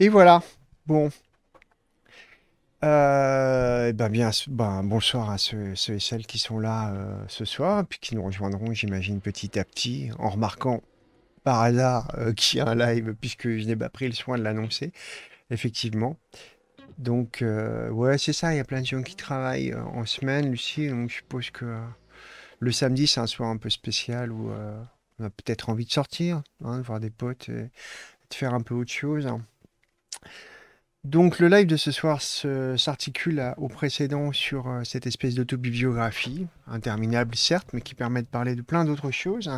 Et voilà. Bon. Euh, ben bien, ben bonsoir à ceux, et celles qui sont là euh, ce soir, puis qui nous rejoindront, j'imagine, petit à petit, en remarquant par hasard euh, qu'il y a un live, puisque je n'ai pas pris le soin de l'annoncer, effectivement. Donc, ouais, c'est ça, il y a plein de gens qui travaillent en semaine, Lucie, donc je suppose que le samedi, c'est un soir un peu spécial où on a peut-être envie de sortir, hein, de voir des potes, et de faire un peu autre chose. Donc le live de ce soir s'articule au précédent sur euh, cette espèce d'autobiographie, interminable certes, mais qui permet de parler de plein d'autres choses.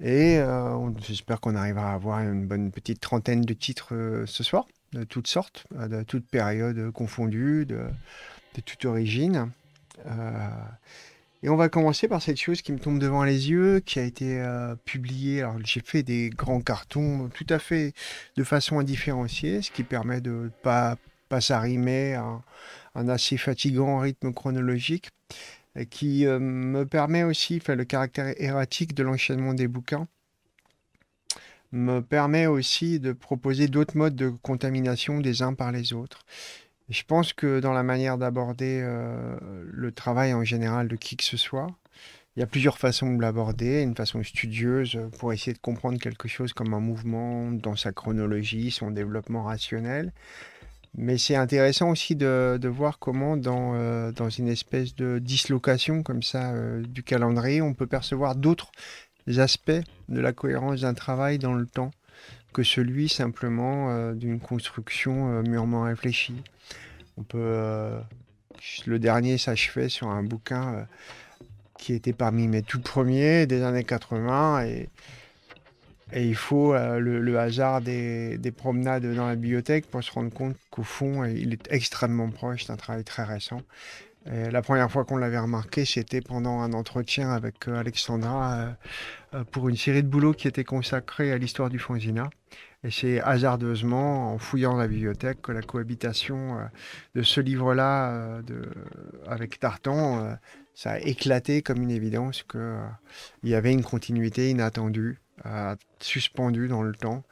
Et j'espère euh, qu'on arrivera à avoir une bonne petite trentaine de titres euh, ce soir, de toutes sortes, de toutes périodes confondues, de, de toute origine. Et on va commencer par cette chose qui me tombe devant les yeux, qui a été euh, publiée. Alors j'ai fait des grands cartons tout à fait de façon indifférenciée, ce qui permet de ne pas, pas s'arrimer à un, assez fatigant rythme chronologique, euh, qui euh, me permet aussi, enfin, le caractère erratique de l'enchaînement des bouquins, me permet aussi de proposer d'autres modes de contamination des uns par les autres. Je pense que dans la manière d'aborder euh, le travail en général de qui que ce soit, il y a plusieurs façons de l'aborder. Une façon studieuse euh, pour essayer de comprendre quelque chose comme un mouvement dans sa chronologie, son développement rationnel. Mais c'est intéressant aussi de, voir comment, euh, dans, une espèce de dislocation comme ça du calendrier, on peut percevoir d'autres aspects de la cohérence d'un travail dans le temps que celui simplement euh, d'une construction euh, mûrement réfléchie. On peut, euh, le dernier s'achevait sur un bouquin qui était parmi mes tout premiers des années 80 et, et il faut le, hasard des, des, promenades dans la bibliothèque pour se rendre compte qu'au fond, il est extrêmement proche d'un travail très récent la première fois qu'on l'avait remarqué, c'était pendant un entretien avec euh, Alexandra euh, euh, pour une série de boulots qui était consacrée à l'histoire du Fonzina. Et c'est hasardeusement, en fouillant la bibliothèque, que la cohabitation de ce livre-là avec Tartan, ça a éclaté comme une évidence qu'il y avait une continuité inattendue, suspendue dans le temps,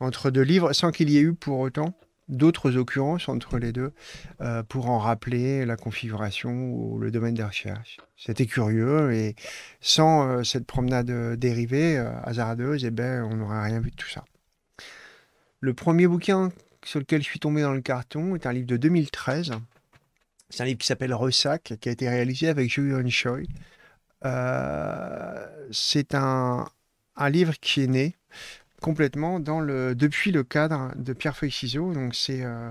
entre deux livres, sans qu'il y ait eu pour autant d'autres occurrences entre les deux euh, pour en rappeler la configuration ou le domaine des recherche C'était curieux et sans euh, cette promenade euh, dérivée hasardeuse, eh ben, on n'aurait rien vu de tout ça. Le premier bouquin sur lequel je suis tombé dans le carton est un livre de 2013. C'est un livre qui s'appelle Ressac, qui a été réalisé avec Julian Choi. c'est un, un livre qui est né complètement dans le, depuis le cadre de Pierre Feuille Ciseaux. Donc, c'est euh,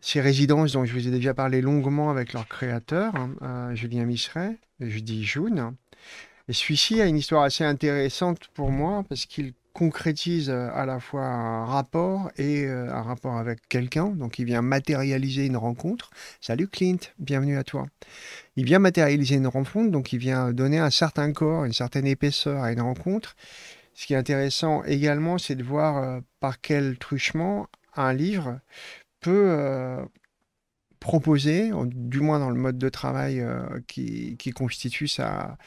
ces résidences dont je vous ai déjà parlé longuement avec leur créateur, hein, euh, Julien Misseret, dis Joune. Et celui-ci a une histoire assez intéressante pour moi parce qu'il concrétise euh, à la fois un rapport et un rapport avec quelqu'un. Donc il vient matérialiser une rencontre. Salut Clint, bienvenue à toi. Il vient matérialiser une rencontre, donc il vient donner un certain corps, une certaine épaisseur à une rencontre. Ce qui est intéressant également, c'est de voir euh, par quel truchement un livre peut euh, proposer, du moins dans le mode de travail euh, qui, constitue sa,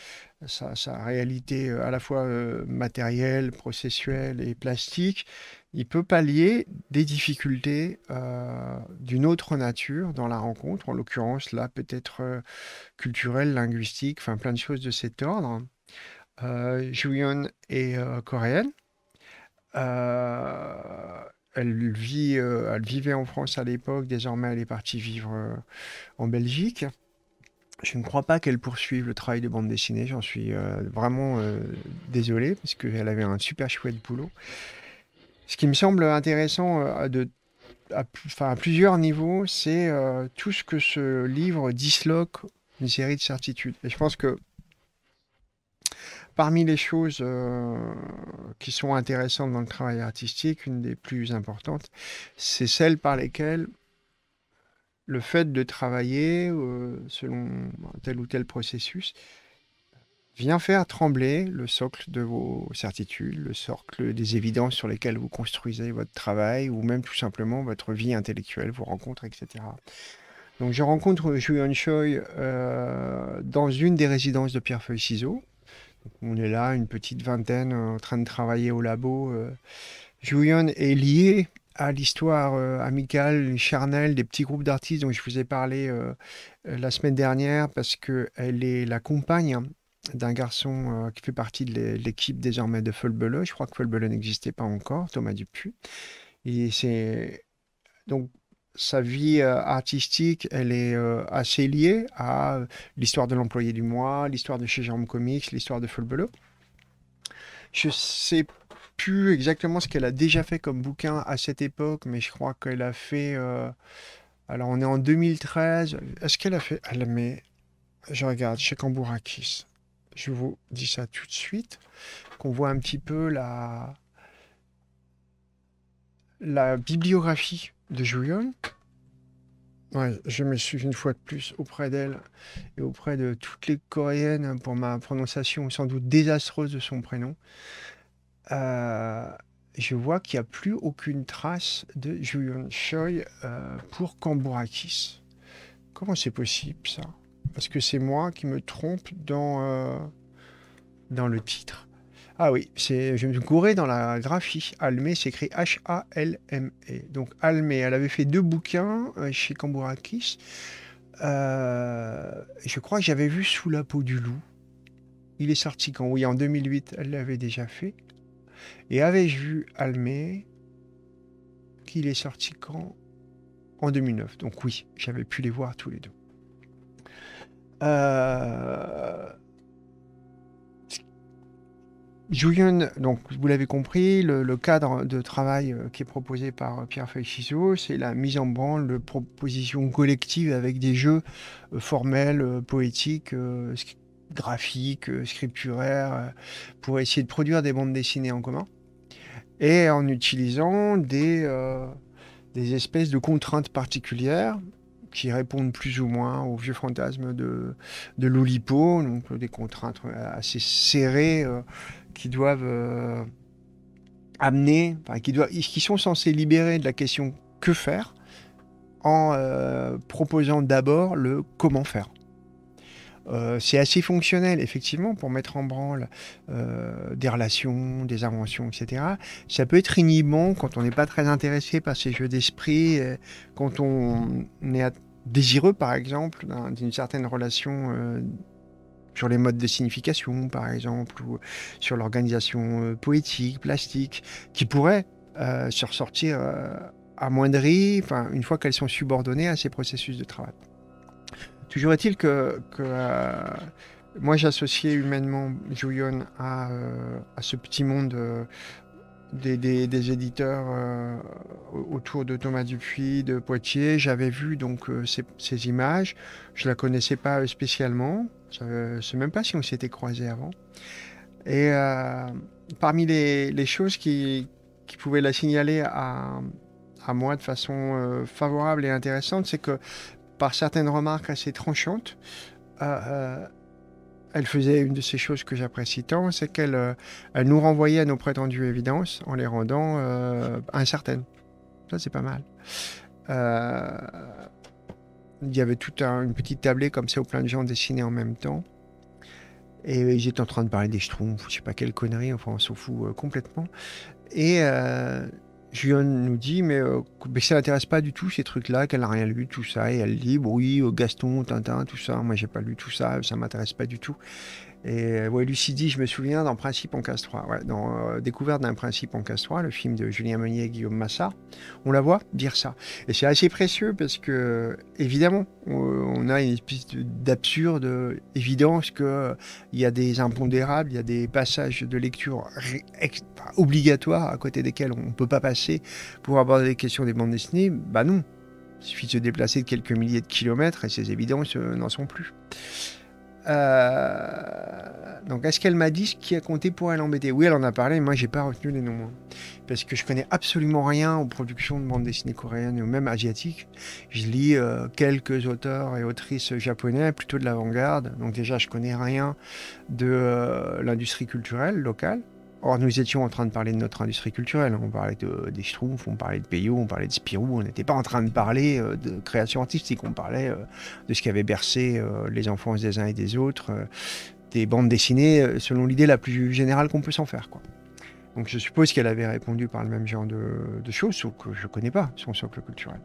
réalité à la fois matérielle, processuelle et plastique, il peut pallier des difficultés d'une autre nature dans la rencontre, en l'occurrence là peut-être culturelle, linguistique, enfin plein de choses de cet ordre. Euh, Juyeon est euh, coréenne. Euh, elle, vit, elle vivait en France à l'époque, désormais elle est partie vivre en Belgique. Je ne crois pas qu'elle poursuive le travail de bande dessinée, j'en suis vraiment désolé, parce qu'elle avait un super chouette boulot. Ce qui me semble intéressant à, à, plusieurs niveaux, c'est tout ce que ce livre disloque une série de certitudes. Et je pense que Parmi les choses euh, qui sont intéressantes dans le travail artistique, une des plus importantes, c'est celle par lesquelles le fait de travailler euh, selon tel ou tel processus vient faire trembler le socle de vos certitudes, le socle des évidences sur lesquelles vous construisez votre travail ou même tout simplement votre vie intellectuelle, vos rencontres, etc. Donc je rencontre Julian Choi euh, dans une des résidences de Pierre Feuille Ciseaux on est là, une petite vingtaine, en train de travailler au labo. Euh. Julian est lié à l'histoire euh, amicale, charnelle des petits groupes d'artistes dont je vous ai parlé euh, la semaine dernière parce qu'elle est la compagne d'un garçon qui fait partie de l'équipe désormais de Fulbelo. Je crois que Fulbelo n'existait pas encore, Thomas Dupuis. Et c'est donc sa vie euh, artistique, elle est euh, assez liée à l'histoire de l'employé du mois, l'histoire de chez Jérôme Comics, l'histoire de Full Je Je sais plus exactement ce qu'elle a déjà fait comme bouquin à cette époque, mais je crois qu'elle a fait. Euh, alors, on est en 2013. Est-ce qu'elle a fait. Elle mais Je regarde, chez Cambourakis. Je vous dis ça tout de suite. Qu'on voit un petit peu la. La bibliographie de Julien. je me suis une fois de plus auprès d'elle et auprès de toutes les Coréennes pour ma prononciation sans doute désastreuse de son prénom. Euh, je vois qu'il n'y a plus aucune trace de Julian Choi euh, pour Cambourakis. Comment c'est possible ça Parce que c'est moi qui me trompe dans, euh, dans le titre. Ah oui, c'est, je me suis dans la graphie. Almé s'écrit H-A-L-M-E. Donc Almé, elle avait fait deux bouquins euh, chez Cambourakis. Euh, je crois que j'avais vu Sous la peau du loup. Il est sorti quand Oui, en 2008, elle l'avait déjà fait. Et avais-je vu Almé qu'il est sorti quand En 2009. Donc oui, j'avais pu les voir tous les deux. Euh, Julien, donc vous l'avez compris, le, cadre de travail euh, qui est proposé par euh, Pierre feuille c'est la mise en branle de propositions collectives avec des jeux euh, formels, poétiques, graphiques, scripturaires, pour essayer de produire des bandes dessinées en commun, et en utilisant des, des espèces de contraintes particulières qui répondent plus ou moins aux vieux fantasmes de, de l'Oulipo, donc des contraintes assez serrées qui doivent euh, amener, enfin, qui, doivent, qui sont censés libérer de la question que faire en euh, proposant d'abord le comment faire. Euh, c'est assez fonctionnel, effectivement, pour mettre en branle des relations, des inventions, etc. Ça peut être inhibant quand on n'est pas très intéressé par ces jeux d'esprit, quand on est désireux, par exemple, d'une certaine relation sur les modes de signification, par exemple, ou sur l'organisation euh, poétique, plastique, qui pourraient euh, se ressortir euh, amoindries une fois qu'elles sont subordonnées à ces processus de travail. Toujours est-il que, euh, moi j'associais humainement Julian à, euh, à, ce petit monde des, des, éditeurs euh, autour de Thomas Dupuis, de Poitiers. J'avais vu donc euh, ces, images. Je la connaissais pas euh, spécialement. Je ne sais même pas si on s'était croisé avant. Et parmi les, les, choses qui, qui pouvaient la signaler à, à moi de façon favorable et intéressante, c'est que par certaines remarques assez tranchantes, euh, elle faisait une de ces choses que j'apprécie tant, c'est qu'elle euh, nous renvoyait à nos prétendues évidences en les rendant euh, incertaines. Ça, c'est pas mal. Euh, il y avait toute une petite tablée comme ça où plein de gens dessinaient en même temps. Et j'étais en train de parler des schtroumpfs, je sais pas quelle connerie, enfin on s'en fout complètement. Et Julien nous dit, mais, euh, mais ça l'intéresse pas du tout ces trucs-là, qu'elle n'a rien lu, tout ça, et elle dit, oui, euh, Gaston, Tintin, tout ça, moi j'ai pas lu tout ça, ça m'intéresse pas du tout. Et euh, Lucidie, je me souviens, dans Principe en casse 3, dans euh, Découverte d'un principe en casse 3, le film de Julien Meunier et Guillaume Massa, on la voit dire ça. Et c'est assez précieux parce que, évidemment, on a une espèce d'absurde évidence qu'il euh, y a des impondérables, il y a des passages de lecture obligatoires à côté desquels on ne peut pas passer pour aborder les questions des bandes dessinées. Bah non, il suffit de se déplacer de quelques milliers de kilomètres et ces évidences n'en sont plus. Euh, donc, est-ce qu'elle m'a dit ce qui a compté pour elle embêter Oui, elle en a parlé, mais moi, j'ai pas retenu les noms. Hein. Parce que je connais absolument rien aux productions de bande dessinée coréenne ou même asiatique. Je lis euh, quelques auteurs et autrices japonais, plutôt de l'avant-garde. Donc, déjà, je connais rien de euh, l'industrie culturelle locale. Or, nous étions en train de parler de notre industrie culturelle. On parlait de, des Schtroumpfs, on parlait de Peyo, on parlait de Spirou. On n'était pas en train de parler euh, de création artistique. On parlait euh, de ce qui avait bercé euh, les enfants des uns et des autres, des bandes dessinées, selon l'idée la plus générale qu'on peut s'en faire. Quoi. Donc, je suppose qu'elle avait répondu par le même genre de, de choses, sauf que je ne connais pas son socle culturel.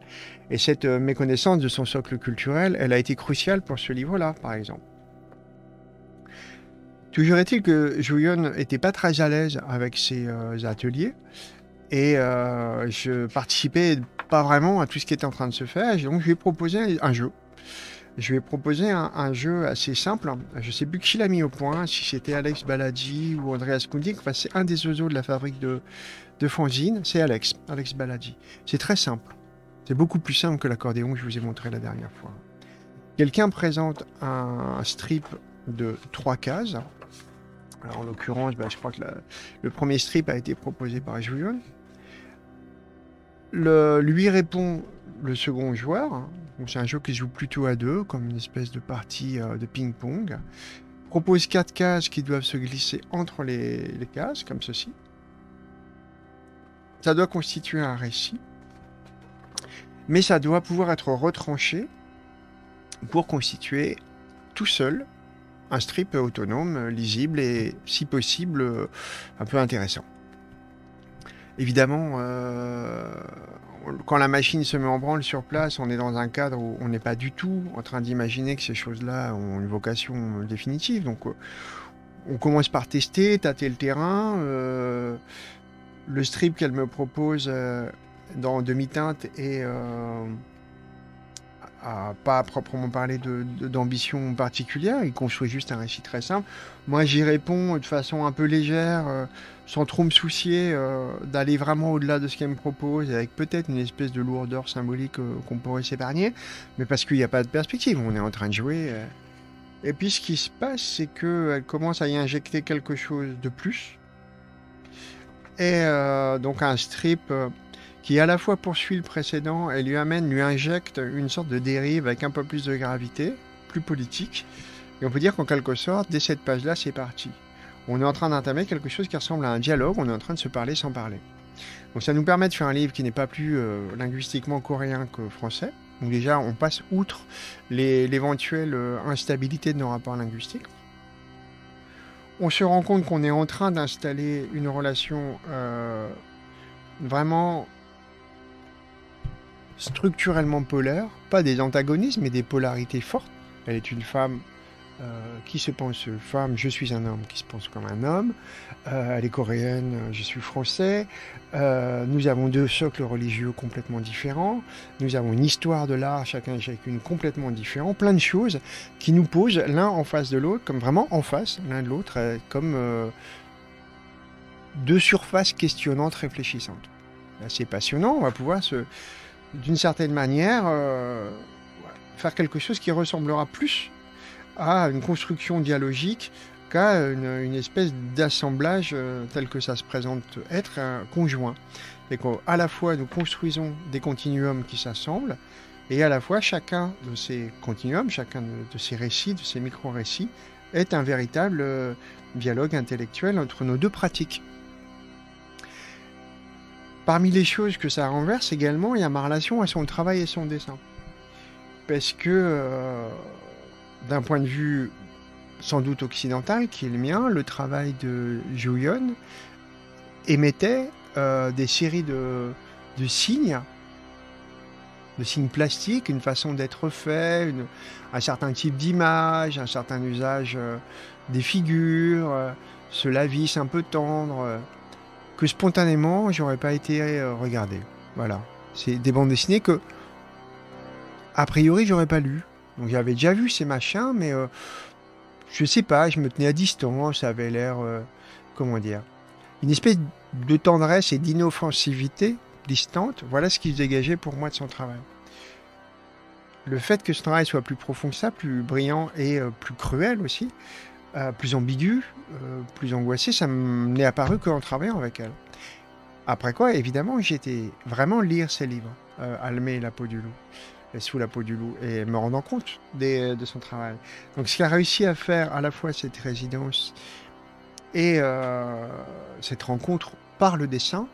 Et cette méconnaissance de son socle culturel, elle a été cruciale pour ce livre-là, par exemple. Toujours est-il que Julien n'était pas très à l'aise avec ses euh, ateliers et euh, je participais pas vraiment à tout ce qui était en train de se faire. Donc je lui ai proposé un jeu. Je lui ai proposé un, jeu assez simple. Je ne sais plus qui l'a mis au point, si c'était Alex Baladi ou Andreas Kundik. Enfin, c'est un des oiseaux de la fabrique de, de C'est Alex, Alex Baladi. C'est très simple. C'est beaucoup plus simple que l'accordéon que je vous ai montré la dernière fois. Quelqu'un présente un strip de trois cases en l'occurrence, bah, je crois que le premier strip a été proposé par Julian. Le, lui répond le second joueur. Hein. c'est un jeu qui joue plutôt à deux, comme une espèce de partie euh, de ping-pong. Propose quatre cases qui doivent se glisser entre les cases, comme ceci. Ça doit constituer un récit, mais ça doit pouvoir être retranché pour constituer tout seul un strip autonome, lisible et si possible un peu intéressant. Évidemment, euh, quand la machine se met en branle sur place, on est dans un cadre où on n'est pas du tout en train d'imaginer que ces choses-là ont une vocation définitive. Donc euh, on commence par tester, tâter le terrain. Euh, le strip qu'elle me propose dans demi-teinte est à pas proprement parler d'ambition de, particulière, il construit juste un récit très simple. Moi, j'y réponds de façon un peu légère, euh, sans trop me soucier euh, d'aller vraiment au-delà de ce qu'elle me propose, avec peut-être une espèce de lourdeur symbolique euh, qu'on pourrait s'épargner, mais parce qu'il n'y a pas de perspective, on est en train de jouer. Et puis, ce qui se passe, c'est qu'elle commence à y injecter quelque chose de plus. Et donc, un strip qui à la fois poursuit le précédent et lui amène, lui injecte une sorte de dérive avec un peu plus de gravité, plus politique. Et on peut dire qu'en quelque sorte, dès cette page-là, c'est parti. On est en train d'entamer quelque chose qui ressemble à un dialogue, on est en train de se parler sans parler. Donc ça nous permet de faire un livre qui n'est pas plus euh, linguistiquement coréen que français, Donc déjà on passe outre l'éventuelle euh, instabilité de nos rapports linguistiques. On se rend compte qu'on est en train d'installer une relation euh, vraiment structurellement polaire, pas des antagonismes, mais des polarités fortes. Elle est une femme euh, qui se pense femme, je suis un homme qui se pense comme un homme, euh, elle est coréenne, je suis français, euh, nous avons deux socles religieux complètement différents, nous avons une histoire de l'art, chacun et chacune complètement différent, plein de choses qui nous posent l'un en face de l'autre, comme vraiment en face l'un de l'autre, comme deux surfaces questionnantes, réfléchissantes. C'est passionnant, on va pouvoir se, d'une certaine manière, euh, faire quelque chose qui ressemblera plus à une construction dialogique qu'à une, espèce d'assemblage euh, tel que ça se présente être conjoint. Et qu'à la fois nous construisons des continuums qui s'assemblent, et à la fois chacun de ces continuums, chacun de ces récits, de ces micro-récits, est un véritable euh, dialogue intellectuel entre nos deux pratiques. Parmi les choses que ça renverse également, il y a ma relation à son travail et son dessin. Parce que, euh, d'un point de vue sans doute occidental, qui est le mien, le travail de Yun émettait euh, des séries de, signes, de signes plastiques, une façon d'être fait, un certain type d'image, un certain usage euh, des figures, ce lavis un peu tendre que spontanément, j'aurais pas été euh, regardé. Voilà. C'est des bandes dessinées que, a priori, j'aurais pas lues. Donc j'avais déjà vu ces machins, mais euh, je sais pas, je me tenais à distance, ça avait l'air, euh, comment dire, une espèce de tendresse et d'inoffensivité distante. Voilà ce qui se dégageait pour moi de son travail. Le fait que ce travail soit plus profond que ça, plus brillant et plus cruel aussi, plus ambigu, euh, plus angoissé, ça m'est apparu qu'en travaillant avec elle. Après quoi, évidemment, j'étais vraiment lire ses livres, euh, Almer Almé et la peau du loup, sous la peau du loup, et me rendant compte de son travail. Donc ce a réussi à faire à la fois cette résidence et euh, cette rencontre par le dessin,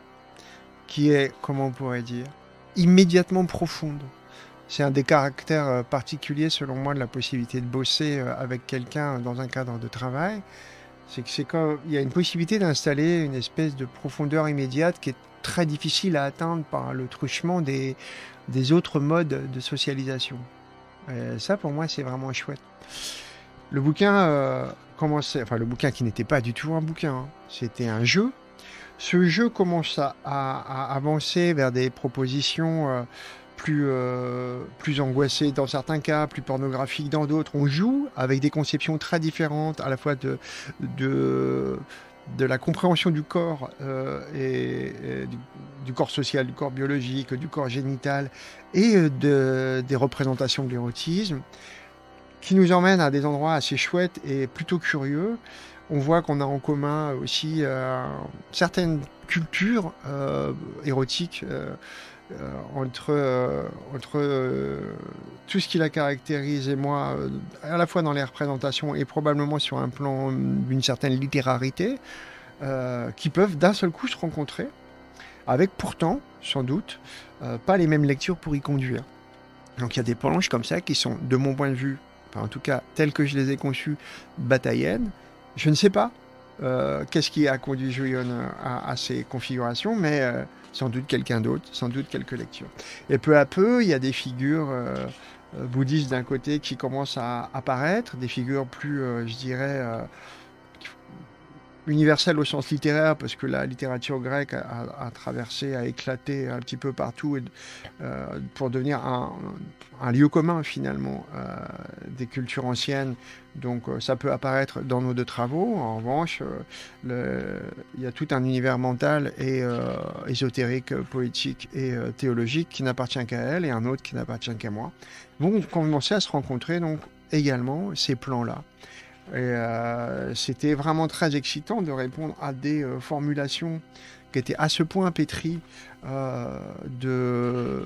qui est, comment on pourrait dire, immédiatement profonde. C'est un des caractères particuliers, selon moi, de la possibilité de bosser avec quelqu'un dans un cadre de travail. C'est que c'est il y a une possibilité d'installer une espèce de profondeur immédiate qui est très difficile à atteindre par le truchement des, des autres modes de socialisation. Euh, ça, pour moi, c'est vraiment chouette. Le bouquin euh, enfin le bouquin qui n'était pas du tout un bouquin, hein. c'était un jeu. Ce jeu commence à, avancer vers des propositions. Euh, plus, euh, plus angoissé dans certains cas, plus pornographique dans d'autres. On joue avec des conceptions très différentes, à la fois de, de, la compréhension du corps euh, et, du, corps social, du corps biologique, du corps génital et euh, de, des représentations de l'érotisme, qui nous emmène à des endroits assez chouettes et plutôt curieux. On voit qu'on a en commun aussi certaines cultures érotiques euh, entre, euh, entre euh, tout ce qui la caractérise et moi, à la fois dans les représentations et probablement sur un plan d'une certaine littérarité, qui peuvent d'un seul coup se rencontrer, avec pourtant, sans doute, pas les mêmes lectures pour y conduire. Donc il y a des planches comme ça qui sont, de mon point de vue, enfin, en tout cas telles que je les ai conçues, bataillennes, Je ne sais pas euh, qu'est-ce qui a conduit Julian euh, à, ces configurations, mais euh, sans doute quelqu'un d'autre, sans doute quelques lectures. Et peu à peu, il y a des figures bouddhistes d'un côté qui commencent à apparaître, des figures plus, je dirais, universel au sens littéraire, parce que la littérature grecque a, traversé, a éclaté un petit peu partout, et, euh, pour devenir un, lieu commun finalement euh, des cultures anciennes. Donc euh, ça peut apparaître dans nos deux travaux. En revanche, il y a tout un univers mental et ésotérique, poétique et théologique qui n'appartient qu'à elle et un autre qui n'appartient qu'à moi. on commençait à se rencontrer donc également ces plans-là. Et euh, c'était vraiment très excitant de répondre à des euh, formulations qui étaient à ce point pétries euh, de.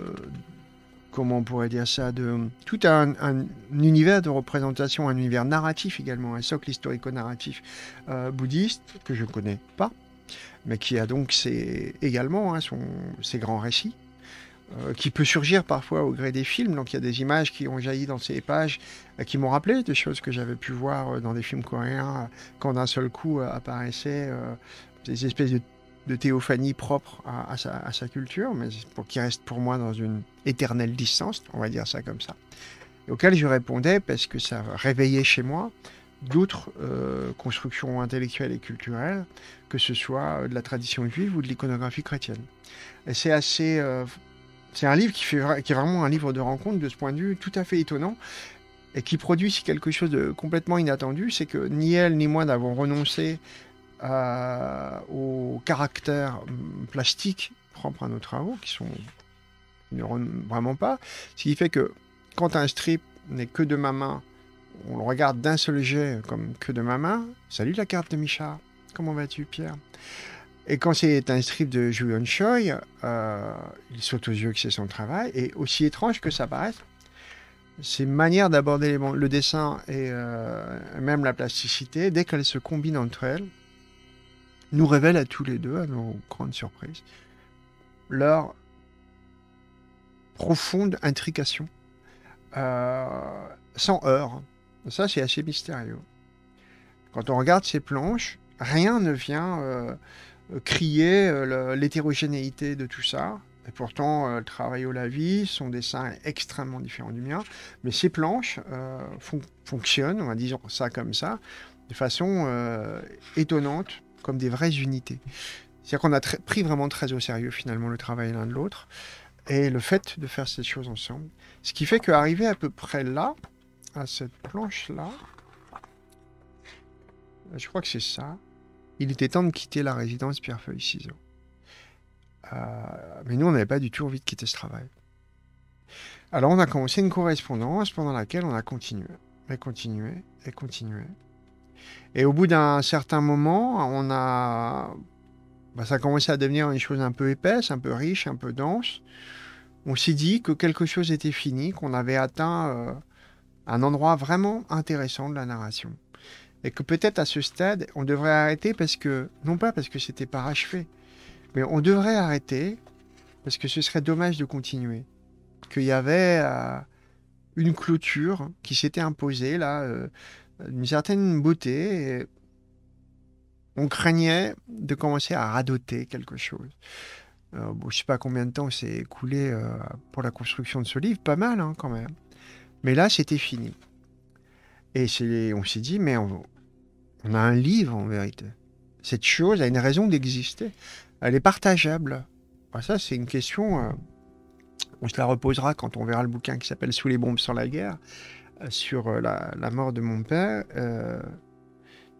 Comment on pourrait dire ça De tout un, univers de représentation, un univers narratif également, un socle historico-narratif bouddhiste que je ne connais pas, mais qui a donc également hein, son, ses grands récits. Euh, qui peut surgir parfois au gré des films. Donc il y a des images qui ont jailli dans ces pages, euh, qui m'ont rappelé des choses que j'avais pu voir euh, dans des films coréens, quand d'un seul coup apparaissaient des espèces de, théophanie propres à, sa, culture, mais pour, qui reste pour moi dans une éternelle distance, on va dire ça comme ça, auquel je répondais parce que ça réveillait chez moi d'autres constructions intellectuelles et culturelles, que ce soit de la tradition juive ou de l'iconographie chrétienne. Et c'est assez c'est un livre qui, fait, qui est vraiment un livre de rencontre de ce point de vue tout à fait étonnant et qui produit quelque chose de complètement inattendu, c'est que ni elle ni moi n'avons renoncé à, au caractère hum, plastique propre à nos travaux, qui sont vraiment pas. Ce qui fait que quand un strip n'est que de ma main, on le regarde d'un seul jet comme que de ma main. Salut la carte de Michard. Comment vas-tu, Pierre et quand c'est un strip de Julian Choi, euh, il saute aux yeux que c'est son travail. Et aussi étrange que ça paraisse, ces manières d'aborder le dessin et euh, même la plasticité, dès qu'elles se combinent entre elles, nous révèlent à tous les deux, à nos grandes surprises, leur profonde intrication, euh, sans heurts. Ça, c'est assez mystérieux. Quand on regarde ces planches, rien ne vient euh, crier euh, l'hétérogénéité de tout ça. Et pourtant, euh, le travail au vie, son dessin est extrêmement différent du mien, mais ces planches fonctionnent, on va dire ça comme ça, de façon étonnante, comme des vraies unités. C'est-à-dire qu'on a pris vraiment très au sérieux finalement le travail l'un de l'autre, et le fait de faire ces choses ensemble. Ce qui fait qu'arriver à peu près là, à cette planche-là, je crois que c'est ça, il était temps de quitter la résidence Pierrefeuille-Ciseaux. Euh, mais nous, on n'avait pas du tout envie de quitter ce travail. Alors, on a commencé une correspondance pendant laquelle on a continué, et continué, et continué. Et au bout d'un certain moment, on a... Bah, ça a commencé à devenir une chose un peu épaisse, un peu riche, un peu dense. On s'est dit que quelque chose était fini, qu'on avait atteint euh, un endroit vraiment intéressant de la narration et que peut-être à ce stade, on devrait arrêter parce que, non pas parce que c'était pas achevé, mais on devrait arrêter parce que ce serait dommage de continuer. Qu'il y avait euh, une clôture qui s'était imposée, là, euh, une certaine beauté, on craignait de commencer à radoter quelque chose. Euh, je ne sais pas combien de temps s'est écoulé pour la construction de ce livre, pas mal hein, quand même. Mais là, c'était fini. Et on s'est dit, mais on, on, a un livre en vérité. Cette chose a une raison d'exister. Elle est partageable. Ah, ça, c'est une question. Euh, on se la reposera quand on verra le bouquin qui s'appelle Sous les bombes sans la guerre, euh, sur euh, la, mort de mon père.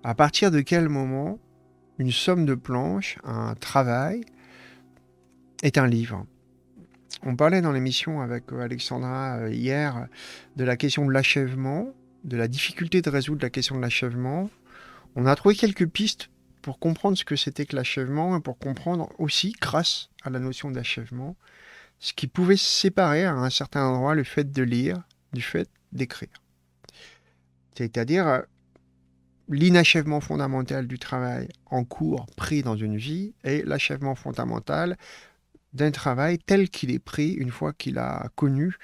à partir de quel moment une somme de planches, un travail, est un livre On parlait dans l'émission avec Alexandra hier de la question de l'achèvement de la difficulté de résoudre la question de l'achèvement, on a trouvé quelques pistes pour comprendre ce que c'était que l'achèvement et pour comprendre aussi, grâce à la notion d'achèvement, ce qui pouvait séparer à un certain endroit le fait de lire du fait d'écrire. C'est-à-dire euh, l'inachèvement fondamental du travail en cours pris dans une vie et l'achèvement fondamental d'un travail tel qu'il est pris une fois qu'il a connu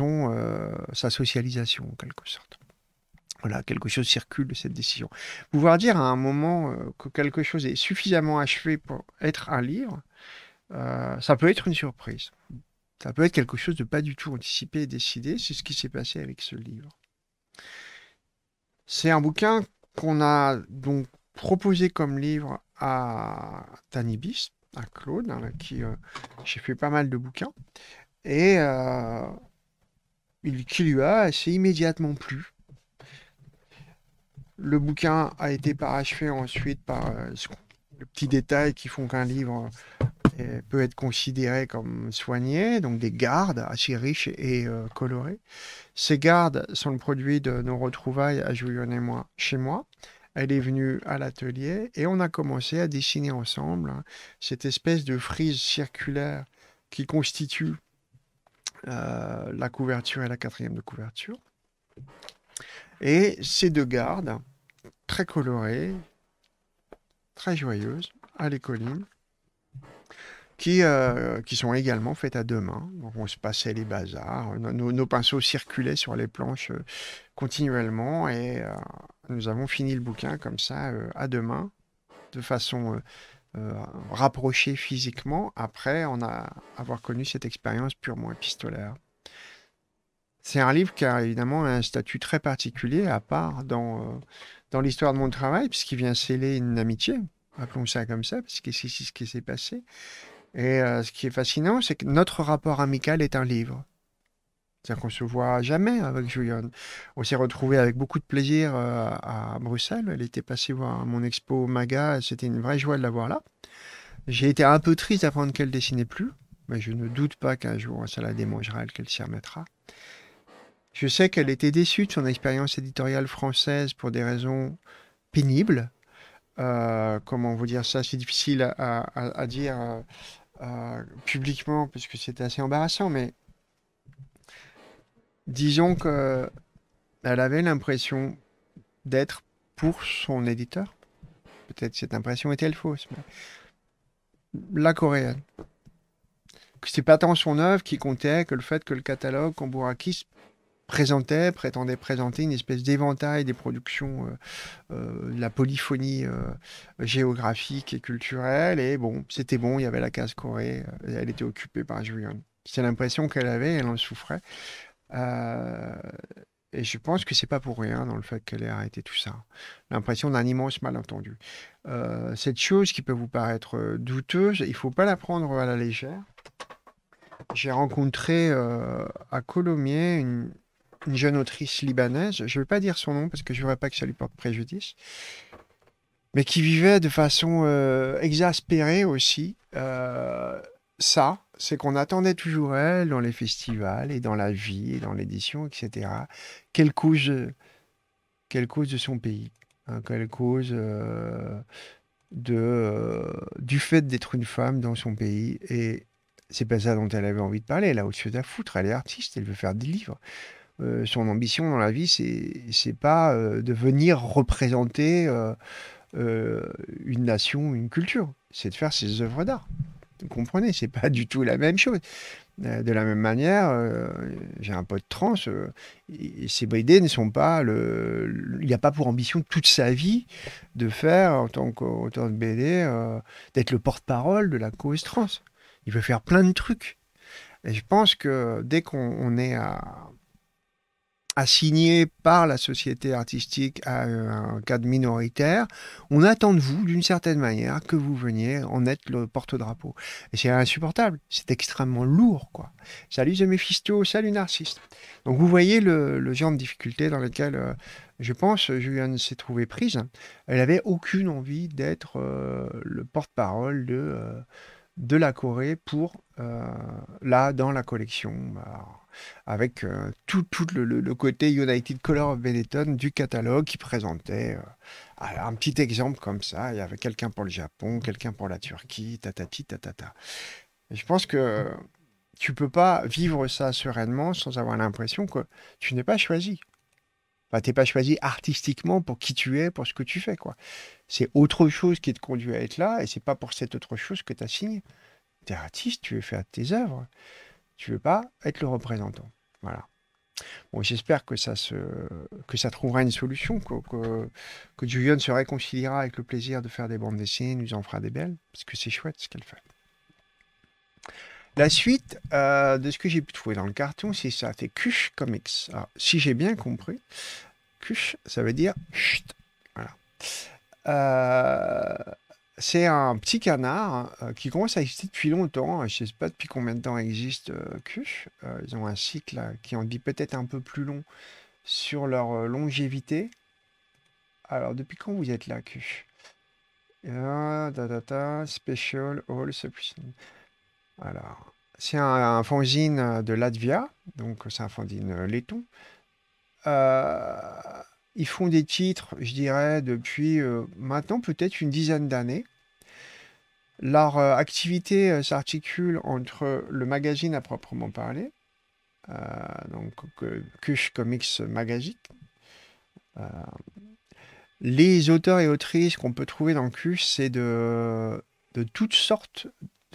euh, sa socialisation en quelque sorte. Voilà, quelque chose circule de cette décision. Pouvoir dire à un moment euh, que quelque chose est suffisamment achevé pour être un livre, euh, ça peut être une surprise. Ça peut être quelque chose de pas du tout anticipé et décidé. C'est ce qui s'est passé avec ce livre. C'est un bouquin qu'on a donc proposé comme livre à Tannibis, à Claude, hein, qui euh, j'ai fait pas mal de bouquins, et qui lui a, assez immédiatement plu le bouquin a été parachevé ensuite par euh, les petits détails qui font qu'un livre euh, peut être considéré comme soigné, donc des gardes assez riches et euh, colorées. Ces gardes sont le produit de nos retrouvailles à Julien et moi chez moi. Elle est venue à l'atelier et on a commencé à dessiner ensemble hein, cette espèce de frise circulaire qui constitue la couverture et la quatrième de couverture. Et ces deux gardes, très colorées, très joyeuses, à l'écoline, euh, qui, sont également faites à deux mains. on se passait les bazars, nos, pinceaux circulaient sur les planches euh, continuellement et euh, nous avons fini le bouquin comme ça à deux mains, de façon rapprochée physiquement, après on a, avoir connu cette expérience purement épistolaire. C'est un livre qui a évidemment un statut très particulier, à part dans, euh, dans l'histoire de mon travail, puisqu'il vient sceller une amitié, appelons ça comme ça, parce que c'est ce qui s'est passé. Et euh, ce qui est fascinant, c'est que notre rapport amical est un livre. C'est-à-dire qu'on se voit jamais avec Julian. On s'est retrouvé avec beaucoup de plaisir euh, à Bruxelles. Elle était passée voir mon expo Maga. C'était une vraie joie de la voir là. J'ai été un peu triste d'apprendre qu'elle dessinait plus, mais je ne doute pas qu'un jour ça la démangera qu'elle s'y remettra. Je sais qu'elle était déçue de son expérience éditoriale française pour des raisons pénibles. Euh, comment vous dire ça C'est difficile à, dire euh, euh, publiquement puisque que c'était assez embarrassant, mais disons que elle avait l'impression d'être pour son éditeur. Peut-être cette impression était-elle fausse, la coréenne. C'est pas tant son œuvre qui comptait que le fait que le catalogue Kambourakis présentait, prétendait présenter une espèce d'éventail des productions euh, euh, de la polyphonie euh, géographique et culturelle. Et bon, c'était bon, il y avait la case Corée, elle était occupée par Julian. C'est l'impression qu'elle avait, elle en souffrait. et je pense que c'est pas pour rien dans le fait qu'elle ait arrêté tout ça. L'impression d'un immense malentendu. cette chose qui peut vous paraître douteuse, il faut pas la prendre à la légère. J'ai rencontré à Colomiers une, une jeune autrice libanaise, je ne vais pas dire son nom parce que je ne voudrais pas que ça lui porte préjudice, mais qui vivait de façon euh, exaspérée aussi. Euh, ça, c'est qu'on attendait toujours elle dans les festivals et dans la vie et dans l'édition, etc. Quelle cause, quelle cause de son pays, hein, quelle cause euh, de, du fait d'être une femme dans son pays et c'est pas ça dont elle avait envie de parler. Là, a autre chose à foutre. Elle est artiste, elle veut faire des livres. Euh, son ambition dans la vie, c'est pas euh, de venir représenter euh, une nation, une culture. C'est de faire ses œuvres d'art. Vous comprenez, c'est pas du tout la même chose. De la même manière, j'ai un pote trans, ses BD ne sont pas Il n'y a pas pour ambition toute sa vie de faire, en tant qu'auteur de BD, d'être le porte-parole de la cause trans. Il veut faire plein de trucs. Et je pense que dès qu'on est à, assigné par la société artistique à euh, un cadre minoritaire, on attend de vous, d'une certaine manière, que vous veniez en être le porte-drapeau. Et c'est insupportable, c'est extrêmement lourd, quoi. Salut Mephisto, salut Narcisse. Donc vous voyez le, genre de difficulté dans lequel, euh, je pense, julianne s'est trouvée prise. Elle n'avait aucune envie d'être euh, le porte-parole de de la Corée pour euh, là dans la collection bah, avec euh, tout, le, côté United Color of Benetton du catalogue qui présentait euh, un petit exemple comme ça. Il y avait quelqu'un pour le Japon, quelqu'un pour la Turquie, tatati tatata. je pense que tu peux pas vivre ça sereinement sans avoir l'impression que tu n'es pas choisi t'es pas choisi artistiquement pour qui tu es, pour ce que tu fais, quoi. C'est autre chose qui te conduit à être là, et c'est pas pour cette autre chose que tu as signé. T'es artiste, tu veux faire tes œuvres. Tu veux pas être le représentant. Voilà. Bon, j'espère que ça, se, que ça trouvera une solution, que, que, que Julian se réconciliera avec le plaisir de faire des bandes dessinées, nous en fera des belles, parce que c'est chouette ce qu'elle fait. La suite euh, de ce que j'ai pu trouver dans le carton, c'est ça, c'est Kush Comics. si j'ai bien compris, Kush, ça veut dire chut. Euh, c'est un petit canard euh, qui commence à exister depuis longtemps. Hein. Je ne sais pas depuis combien de temps existe euh, ils ont un cycle qui en dit peut-être un peu plus long sur leur longévité. Alors, depuis quand vous êtes là, Kush da, da, da, Special All Suppression. Alors, c'est un, fanzine euh, de Latvia, donc euh, c'est un fanzine euh, laiton. ils font des titres, je dirais, depuis maintenant peut-être une dizaine d'années. Leur activité s'articule entre le magazine à proprement parler, donc Kush Comics Magazine. les auteurs et autrices qu'on peut trouver dans Kush, c'est de, de toutes sortes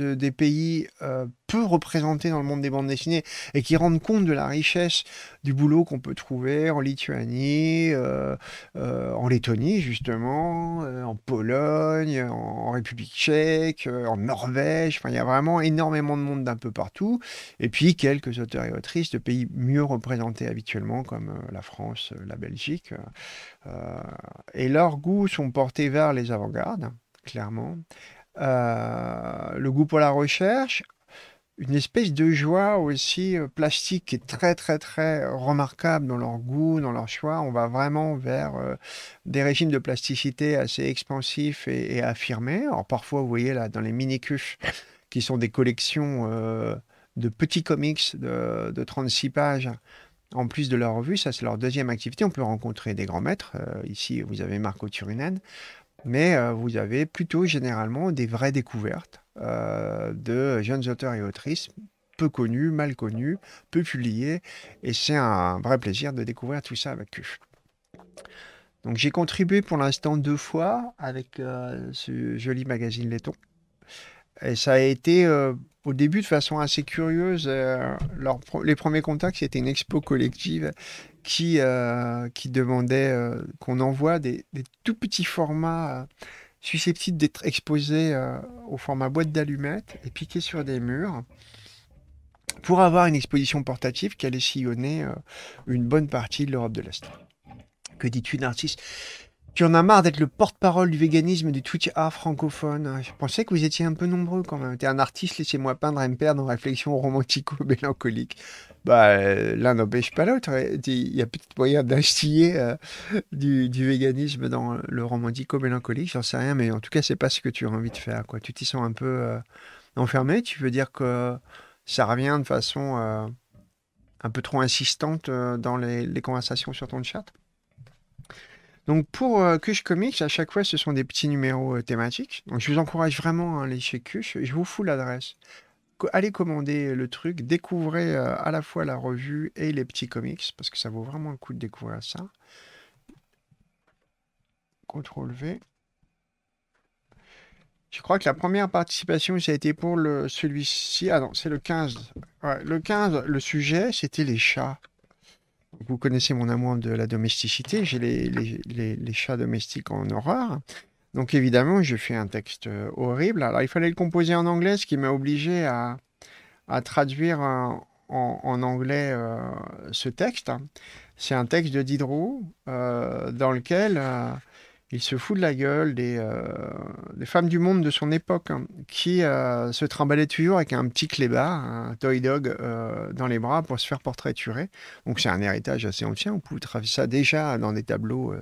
des pays euh, peu représentés dans le monde des bandes dessinées et qui rendent compte de la richesse du boulot qu'on peut trouver en Lituanie, euh, euh, en Lettonie justement, en Pologne, en, République tchèque, en Norvège. Enfin, il y a vraiment énormément de monde d'un peu partout. Et puis quelques auteurs et autrices de pays mieux représentés habituellement comme la France, la Belgique. et leurs goûts sont portés vers les avant-gardes, clairement euh, le goût pour la recherche, une espèce de joie aussi euh, plastique qui est très très très remarquable dans leur goût, dans leur choix. On va vraiment vers euh, des régimes de plasticité assez expansifs et, affirmés. parfois, vous voyez là, dans les mini-cuches, qui sont des collections de petits comics de, 36 pages, en plus de leur revue, ça c'est leur deuxième activité, on peut rencontrer des grands maîtres. ici, vous avez Marco Turunen mais euh, vous avez plutôt généralement des vraies découvertes euh, de jeunes auteurs et autrices peu connus, mal connus, peu publiés, et c'est un vrai plaisir de découvrir tout ça avec eux. Donc j'ai contribué pour l'instant deux fois avec euh, ce joli magazine Letton. et ça a été au début de façon assez curieuse. les premiers contacts, c'était une expo collective qui, euh, demandait euh, qu'on envoie des, tout petits formats euh, susceptibles d'être exposés au format boîte d'allumettes et piqués sur des murs pour avoir une exposition portative qui allait sillonner une bonne partie de l'Europe de l'Est. Que dis-tu d'artiste artiste tu en as marre d'être le porte-parole du véganisme du Twitch art francophone. Ah, je pensais que vous étiez un peu nombreux quand même. T'es un artiste, laissez-moi peindre et me perdre en réflexion romantico-mélancolique. Bah, euh, l'un n'empêche pas l'autre. Hein. Il y a peut-être moyen d'instiller euh, du, véganisme dans le romantico-mélancolique, j'en sais rien, mais en tout cas, c'est pas ce que tu as envie de faire. Quoi. Tu t'y sens un peu euh, enfermé. Tu veux dire que ça revient de façon un peu trop insistante dans les conversations sur ton chat donc pour euh, Cush Comics, à chaque fois, ce sont des petits numéros euh, thématiques. Donc je vous encourage vraiment à aller chez Cush. Je vous fous l'adresse. allez commander le truc, découvrez euh, à la fois la revue et les petits comics, parce que ça vaut vraiment le coup de découvrir ça. CTRL V. Je crois que la première participation, ça a été pour celui-ci. Ah non, c'est le 15. le 15, le sujet, c'était les chats. Vous connaissez mon amour de la domesticité. J'ai les, les, les, chats domestiques en horreur. Donc évidemment, j'ai fait un texte euh, horrible. Alors il fallait le composer en anglais, ce qui m'a obligé à, à traduire en, anglais euh, ce texte. C'est un texte de Diderot euh, dans lequel... Il se fout de la gueule des, euh, femmes du monde de son époque hein, qui euh, se trimballaient toujours avec un petit clébard, un toy dog euh, dans les bras pour se faire portraiturer. Donc c'est un héritage assez ancien. On pouvait trouver ça déjà dans des tableaux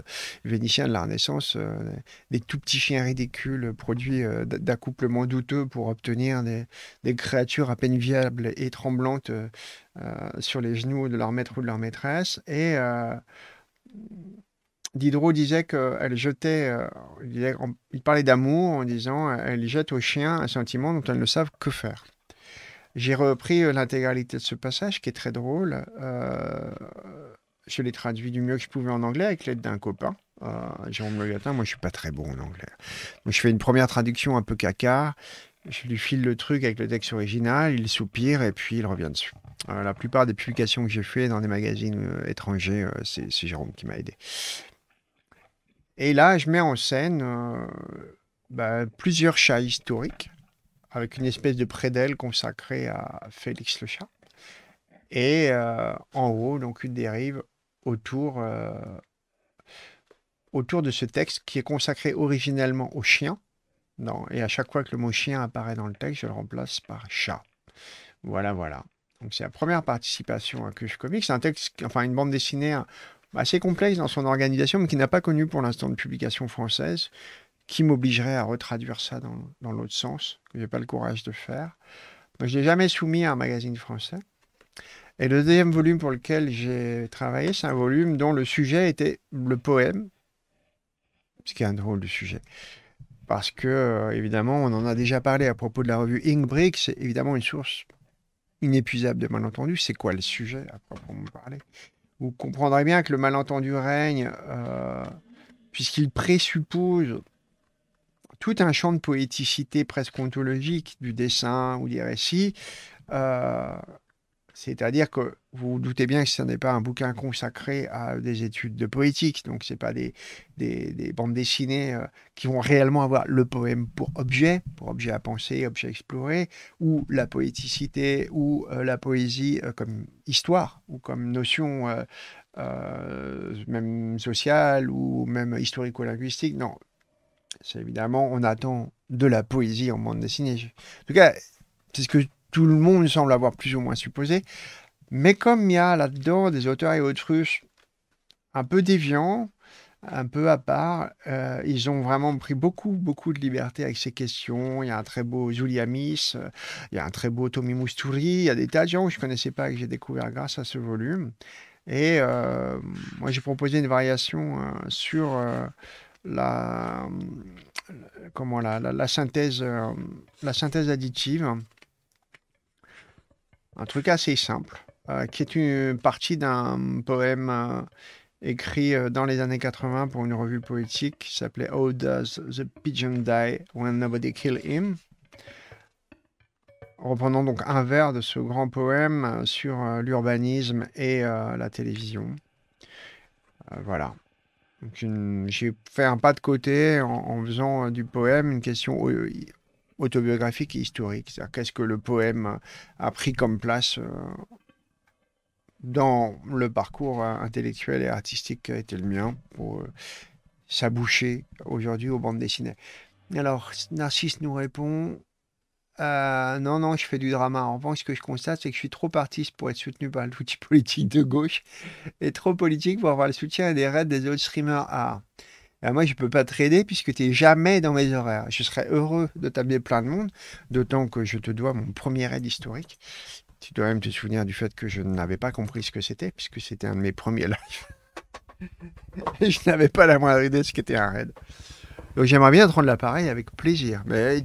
vénitiens de la Renaissance, des tout petits chiens ridicules produits d'accouplements douteux pour obtenir des, des, créatures à peine viables et tremblantes sur les genoux de leur maître ou de leur maîtresse. Et Diderot disait qu'elle jetait, euh, il, parlait d'amour en disant euh, elle jette au chien un sentiment dont elles ne savent que faire. J'ai repris euh, l'intégralité de ce passage qui est très drôle. je l'ai traduit du mieux que je pouvais en anglais avec l'aide d'un copain, Jérôme Le Moi, je suis pas très bon en anglais. je fais une première traduction un peu caca. Je lui file le truc avec le texte original, il soupire et puis il revient dessus. la plupart des publications que j'ai faites dans des magazines étrangers, c'est Jérôme qui m'a aidé. Et là, je mets en scène euh, bah, plusieurs chats historiques, avec une espèce de prédelle consacrée à Félix le chat. Et euh, en haut, donc une dérive autour, euh, autour de ce texte qui est consacré originellement au chien. et à chaque fois que le mot chien apparaît dans le texte, je le remplace par chat. Voilà, voilà. Donc c'est la première participation à Cush Comics. C'est un texte, enfin une bande dessinée hein, assez complexe dans son organisation, mais qui n'a pas connu pour l'instant de publication française, qui m'obligerait à retraduire ça dans, l'autre sens, que je n'ai pas le courage de faire. je n'ai jamais soumis à un magazine français. Et le deuxième volume pour lequel j'ai travaillé, c'est un volume dont le sujet était le poème, ce qui est un drôle de sujet. Parce que, euh, évidemment, on en a déjà parlé à propos de la revue Ingbrick, c'est évidemment une source inépuisable de malentendus. C'est quoi le sujet à proprement parler vous comprendrez bien que le malentendu règne, euh, puisqu'il présuppose tout un champ de poéticité presque ontologique du dessin ou des récits, euh, c'est-à-dire que vous, doutez bien que ce n'est pas un bouquin consacré à des études de poétique, donc ce n'est pas des, des, bandes dessinées euh, qui vont réellement avoir le poème pour objet, pour objet à penser, objet à explorer, ou la poéticité, ou euh, la poésie euh, comme histoire, ou comme notion même sociale, ou même historico-linguistique. Non, c'est évidemment, on attend de la poésie en bande dessinée. En tout cas, c'est ce que tout le monde semble avoir plus ou moins supposé. Mais comme il y a là-dedans des auteurs et autruches un peu déviants, un peu à part, euh, ils ont vraiment pris beaucoup, beaucoup de liberté avec ces questions. Il y a un très beau Zuliamis, Miss, euh, il y a un très beau Tommy Moustouri, il y a des tas de gens que je ne connaissais pas et que j'ai découvert grâce à ce volume. Et euh, moi, j'ai proposé une variation sur la, comment, la synthèse, la synthèse additive un truc assez simple, euh, qui est une partie d'un poème euh, écrit euh, dans les années 80 pour une revue poétique qui s'appelait How Does the Pigeon Die When Nobody Kill Him Reprenons donc un vers de ce grand poème sur l'urbanisme et la télévision. voilà. J'ai fait un pas de côté en, en faisant du poème une question autobiographique et historique. Qu'est-ce que le poème a pris comme place euh, dans le parcours euh, intellectuel et artistique qui a été le mien pour euh, s'aboucher aujourd'hui aux bandes dessinées. Alors, Narcisse nous répond Non, non, je fais du drama. En revanche, ce que je constate, c'est que je suis trop artiste pour être soutenu par l'outil politique de gauche et trop politique pour avoir le soutien des raids des autres streamers art. Ah, bah, moi, je ne peux pas trader puisque tu n'es jamais dans mes horaires. Je serais heureux de t'amener plein de monde, d'autant que je te dois mon premier aide historique. Tu dois même te souvenir du fait que je n'avais pas compris ce que c'était, puisque c'était un de mes premiers lives. je n'avais pas la moindre idée de ce qu'était un raid. Donc j'aimerais bien te rendre l'appareil avec plaisir. Mais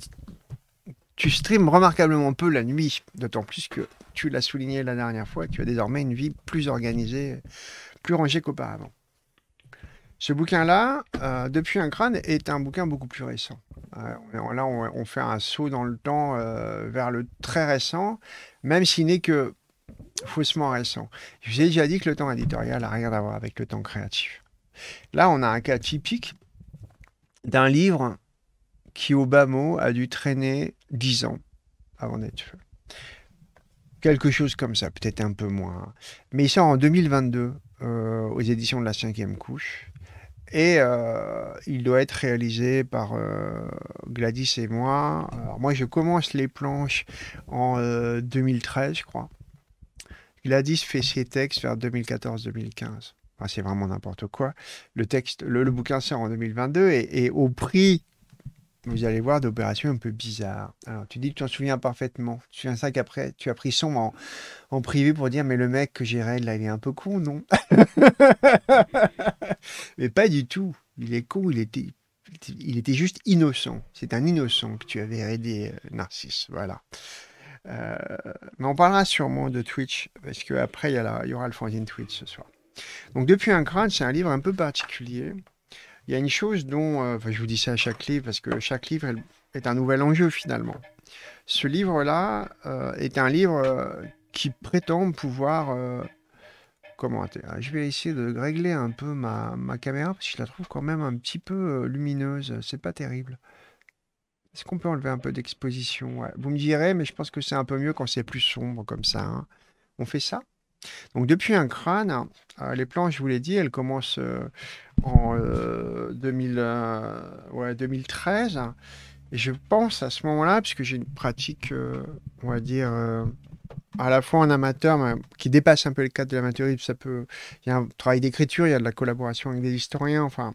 tu streams remarquablement peu la nuit, d'autant plus que tu l'as souligné la dernière fois, tu as désormais une vie plus organisée, plus rangée qu'auparavant. Ce bouquin-là, euh, Depuis un crâne, est un bouquin beaucoup plus récent. Euh, là, on, fait un saut dans le temps euh, vers le très récent, même s'il n'est que faussement récent. Je vous ai déjà dit que le temps éditorial n'a rien à voir avec le temps créatif. Là, on a un cas typique d'un livre qui, au bas mot, a dû traîner 10 ans avant d'être fait. Quelque chose comme ça, peut-être un peu moins. Hein. Mais il sort en 2022 aux éditions de la cinquième couche. Et euh, il doit être réalisé par euh, Gladys et moi. Alors moi, je commence les planches en 2013, euh, je crois. Gladys fait ses textes vers 2014-2015. c'est vraiment n'importe quoi. Le texte, le, bouquin sort en 2022 et, et au prix vous allez voir d'opérations un peu bizarres. Alors, tu dis que tu t'en souviens parfaitement. Tu souviens ça qu'après, tu as pris son en, privé pour dire Mais le mec que j'ai raid là, il est un peu con, non Mais pas du tout. Il est con, il était, il était juste innocent. C'est un innocent que tu avais raidé, euh, Narcisse. Voilà. Euh, mais on parlera sûrement de Twitch, parce qu'après, il y, il y aura le fanzine Twitch ce soir. Donc, Depuis un crâne, c'est un livre un peu particulier. Il y a une chose dont, euh, enfin, je vous dis ça à chaque livre, parce que chaque livre est un nouvel enjeu finalement. Ce livre-là euh, est un livre euh, qui prétend pouvoir... comment ah, Je vais essayer de régler un peu ma, caméra, parce que je la trouve quand même un petit peu lumineuse. C'est pas terrible. Est-ce qu'on peut enlever un peu d'exposition Vous me direz, mais je pense que c'est un peu mieux quand c'est plus sombre comme ça. Hein. On fait ça donc depuis un crâne, euh, les plans, je vous l'ai dit, elles commencent euh, en 2013. Euh, Et je pense à ce moment-là, puisque j'ai une pratique, on va dire, à la fois en amateur, qui dépasse un peu le cadre de l'amateurisme. Ça peut, il y a un travail d'écriture, il y a de la collaboration avec des historiens. Enfin,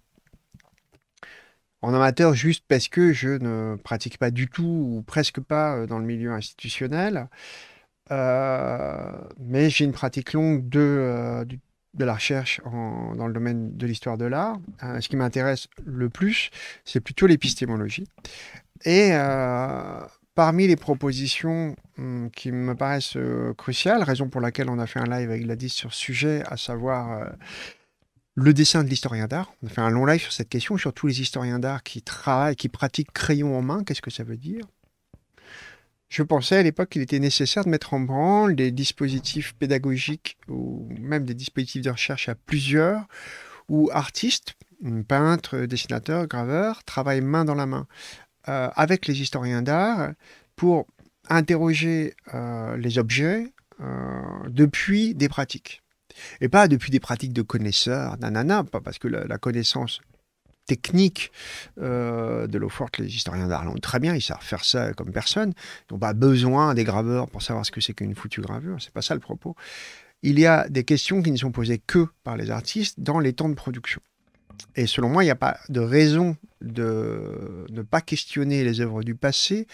en amateur, juste parce que je ne pratique pas du tout ou presque pas dans le milieu institutionnel. Euh, mais j'ai une pratique longue de, euh, de la recherche dans le domaine de l'histoire de l'art. Euh, ce qui m'intéresse le plus, c'est plutôt l'épistémologie. Et parmi les propositions hum, qui me paraissent cruciales, raison pour laquelle on a fait un live avec Gladys sur ce sujet, à savoir le dessin de l'historien d'art. On a fait un long live sur cette question, sur tous les historiens d'art qui travaillent, qui pratiquent crayon en main, qu'est-ce que ça veut dire je pensais à l'époque qu'il était nécessaire de mettre en branle des dispositifs pédagogiques ou même des dispositifs de recherche à plusieurs où artistes, peintres, dessinateurs, graveurs travaillent main dans la main euh, avec les historiens d'art pour interroger euh, les objets euh, depuis des pratiques. Et pas depuis des pratiques de connaisseurs, nanana, pas parce que la connaissance technique euh, de l'eau forte, les historiens d'art l'ont très bien, ils savent faire ça comme personne. Ils n'ont pas besoin des graveurs pour savoir ce que c'est qu'une foutue gravure, c'est pas ça le propos. Il y a des questions qui ne sont posées que par les artistes dans les temps de production. Et selon moi, il n'y a pas de raison de ne pas questionner les œuvres du passé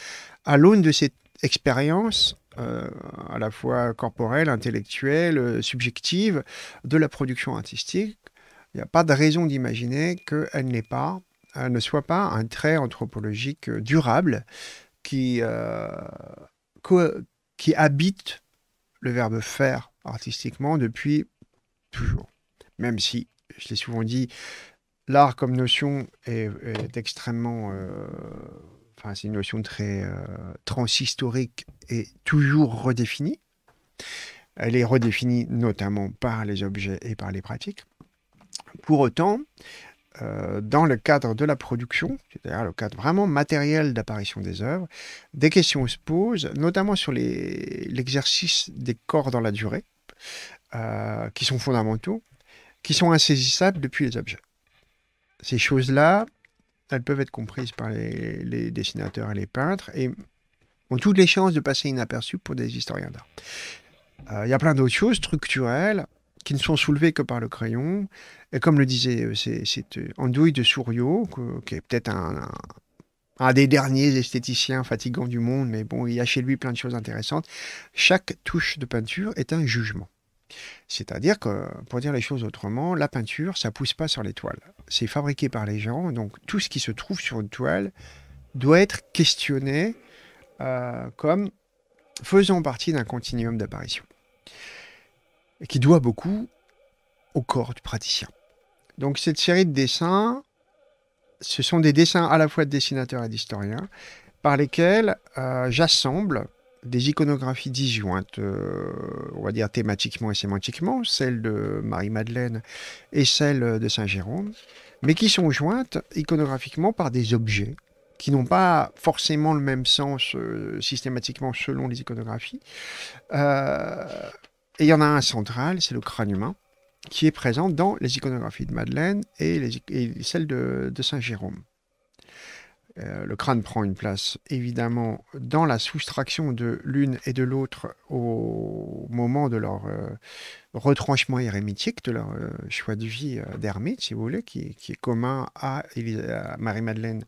à l'aune de cette expérience euh, à la fois corporelle, intellectuelle, euh, subjective de la production artistique il n'y a pas de raison d'imaginer qu'elle n'est pas, ne soit pas un trait anthropologique euh, durable qui, euh, qui habite le verbe faire artistiquement depuis toujours. Même si, je l'ai souvent dit, l'art comme notion est, extrêmement... Euh, enfin, c'est une notion très transhistorique et toujours redéfinie. Elle est redéfinie notamment par les objets et par les pratiques. Pour autant, euh, dans le cadre de la production, c'est-à-dire le cadre vraiment matériel d'apparition des œuvres, des questions se posent, notamment sur l'exercice des corps dans la durée, euh, qui sont fondamentaux, qui sont insaisissables depuis les objets. Ces choses-là, elles peuvent être comprises par les, dessinateurs et les peintres et ont toutes les chances de passer inaperçues pour des historiens d'art. Euh, il y a plein d'autres choses structurelles qui ne sont soulevés que par le crayon. Et comme le disait euh, cette euh, andouille de Souriau, qui est peut-être un, un, des derniers esthéticiens fatigants du monde, mais bon, il y a chez lui plein de choses intéressantes, chaque touche de peinture est un jugement. C'est-à-dire que, pour dire les choses autrement, la peinture, ça pousse pas sur les toiles. C'est fabriqué par les gens, donc tout ce qui se trouve sur une toile doit être questionné euh, comme faisant partie d'un continuum d'apparition et qui doit beaucoup au corps du praticien. Donc cette série de dessins, ce sont des dessins à la fois de dessinateurs et d'historiens, par lesquels euh, j'assemble des iconographies disjointes, euh, on va dire thématiquement et sémantiquement, celle de Marie-Madeleine et celle de Saint-Jérôme, mais qui sont jointes iconographiquement par des objets qui n'ont pas forcément le même sens euh, systématiquement selon les iconographies, euh, et il y en a un central, c'est le crâne humain, qui est présent dans les iconographies de Madeleine et, celles de, Saint Jérôme. Euh, le crâne prend une place évidemment dans la soustraction de l'une et de l'autre au moment de leur euh, retranchement hérémitique, de leur euh, choix de vie d'ermite, si vous voulez, qui, est commun à Marie-Madeleine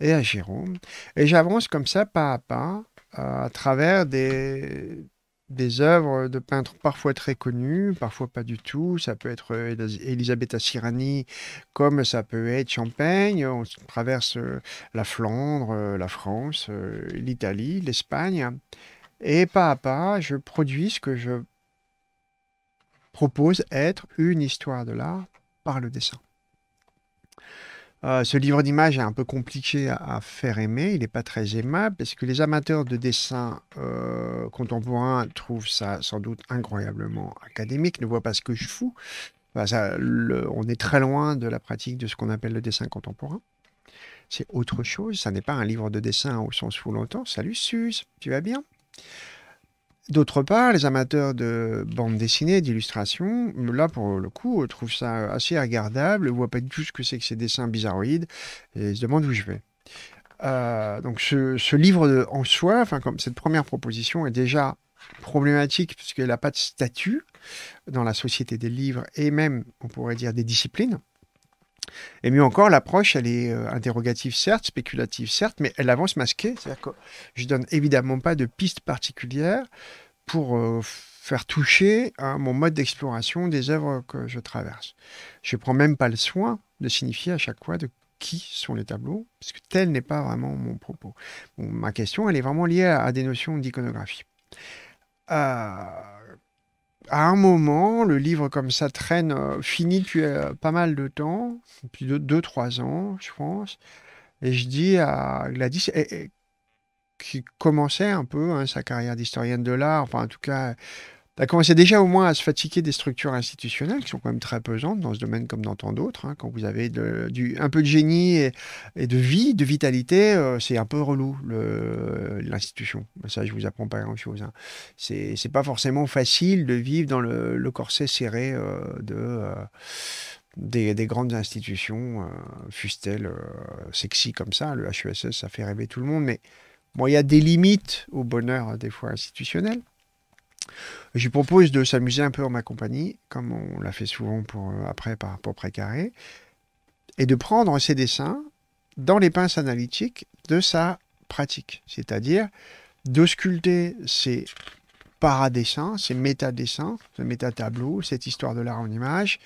et à Jérôme. Et j'avance comme ça, pas à pas, à travers des, des œuvres de peintres parfois très connus, parfois pas du tout. Ça peut être Elisabetta euh, Sirani, comme ça peut être Champagne. On traverse euh, la Flandre, euh, la France, l'Italie, l'Espagne. Et pas à pas, je produis ce que je propose être une histoire de l'art par le dessin. Euh, ce livre d'images est un peu compliqué à, faire aimer, il n'est pas très aimable, parce que les amateurs de dessin euh, contemporain trouvent ça sans doute incroyablement académique, ne voient pas ce que je fous. on est très loin de la pratique de ce qu'on appelle le dessin contemporain. C'est autre chose, ça n'est pas un livre de dessin au sens où longtemps, Salut Sus, tu vas bien D'autre part, les amateurs de bande dessinée, d'illustration, là pour le coup, trouvent ça assez regardable, ne voient pas du tout ce que c'est que ces dessins bizarroïdes et se demandent où je vais. Euh, donc ce, ce livre en soi, comme cette première proposition est déjà problématique puisqu'elle n'a pas de statut dans la société des livres et même, on pourrait dire, des disciplines. Et mieux encore, l'approche, elle est euh, interrogative certes, spéculative certes, mais elle avance masquée. C'est-à-dire que je donne évidemment pas de piste particulière pour euh, faire toucher hein, mon mode d'exploration des œuvres que je traverse. Je prends même pas le soin de signifier à chaque fois de qui sont les tableaux, parce que tel n'est pas vraiment mon propos. ma question, elle est vraiment liée à, à des notions d'iconographie. Euh à un moment, le livre comme ça traîne, euh, fini depuis euh, pas mal de temps, depuis deux, trois ans, je pense. Et je dis à Gladys, qui commençait un peu hein, sa carrière d'historienne de l'art, enfin en tout cas, a déjà au moins à se fatiguer des structures institutionnelles qui sont quand même très pesantes dans ce domaine comme dans tant d'autres. Hein. Quand vous avez du, un peu de génie et, de vie, de vitalité, euh, c'est un peu relou l'institution. Ça, je vous apprends pas grand-chose. Hein. Ce C'est pas forcément facile de vivre dans le, corset serré euh, de... Euh, des, grandes institutions, fustelles, sexy comme ça, le HUSS, e ça fait rêver tout le monde, mais bon, il y a des limites au bonheur hein, des fois institutionnel. Je lui propose de s'amuser un peu en ma compagnie, comme on l'a fait souvent pour, euh, après par pour précaré, et de prendre ses dessins dans les pinces analytiques de sa pratique, c'est-à-dire d'osculter ses paradessins, ses métadessins, ce métatableau, cette histoire de l'art en image,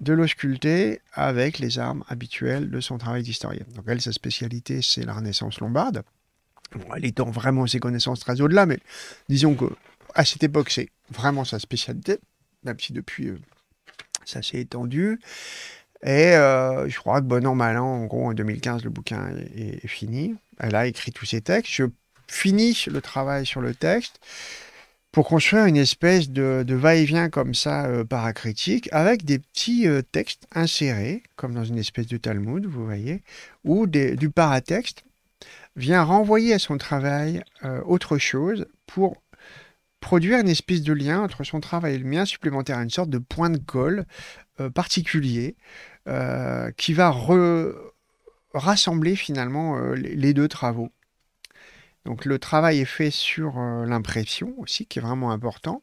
de l'ausculter avec les armes habituelles de son travail d'historien Donc elle, sa spécialité, c'est la Renaissance lombarde. Bon, elle étend vraiment ses connaissances très au-delà, mais disons que à cette époque, c'est vraiment sa spécialité, même si depuis, euh, ça s'est étendu. Et euh, je crois que bon an, mal an, en gros, en 2015, le bouquin est, fini. Elle a écrit tous ses textes. Je finis le travail sur le texte pour construire une espèce de, va-et-vient comme ça, euh, paracritique, avec des petits textes insérés, comme dans une espèce de Talmud, vous voyez, où du paratexte vient renvoyer à son travail autre chose pour produire une espèce de lien entre son travail et le mien supplémentaire, une sorte de point de colle euh, particulier euh, qui va rassembler finalement euh, les deux travaux. Donc le travail est fait sur l'impression aussi, qui est vraiment important.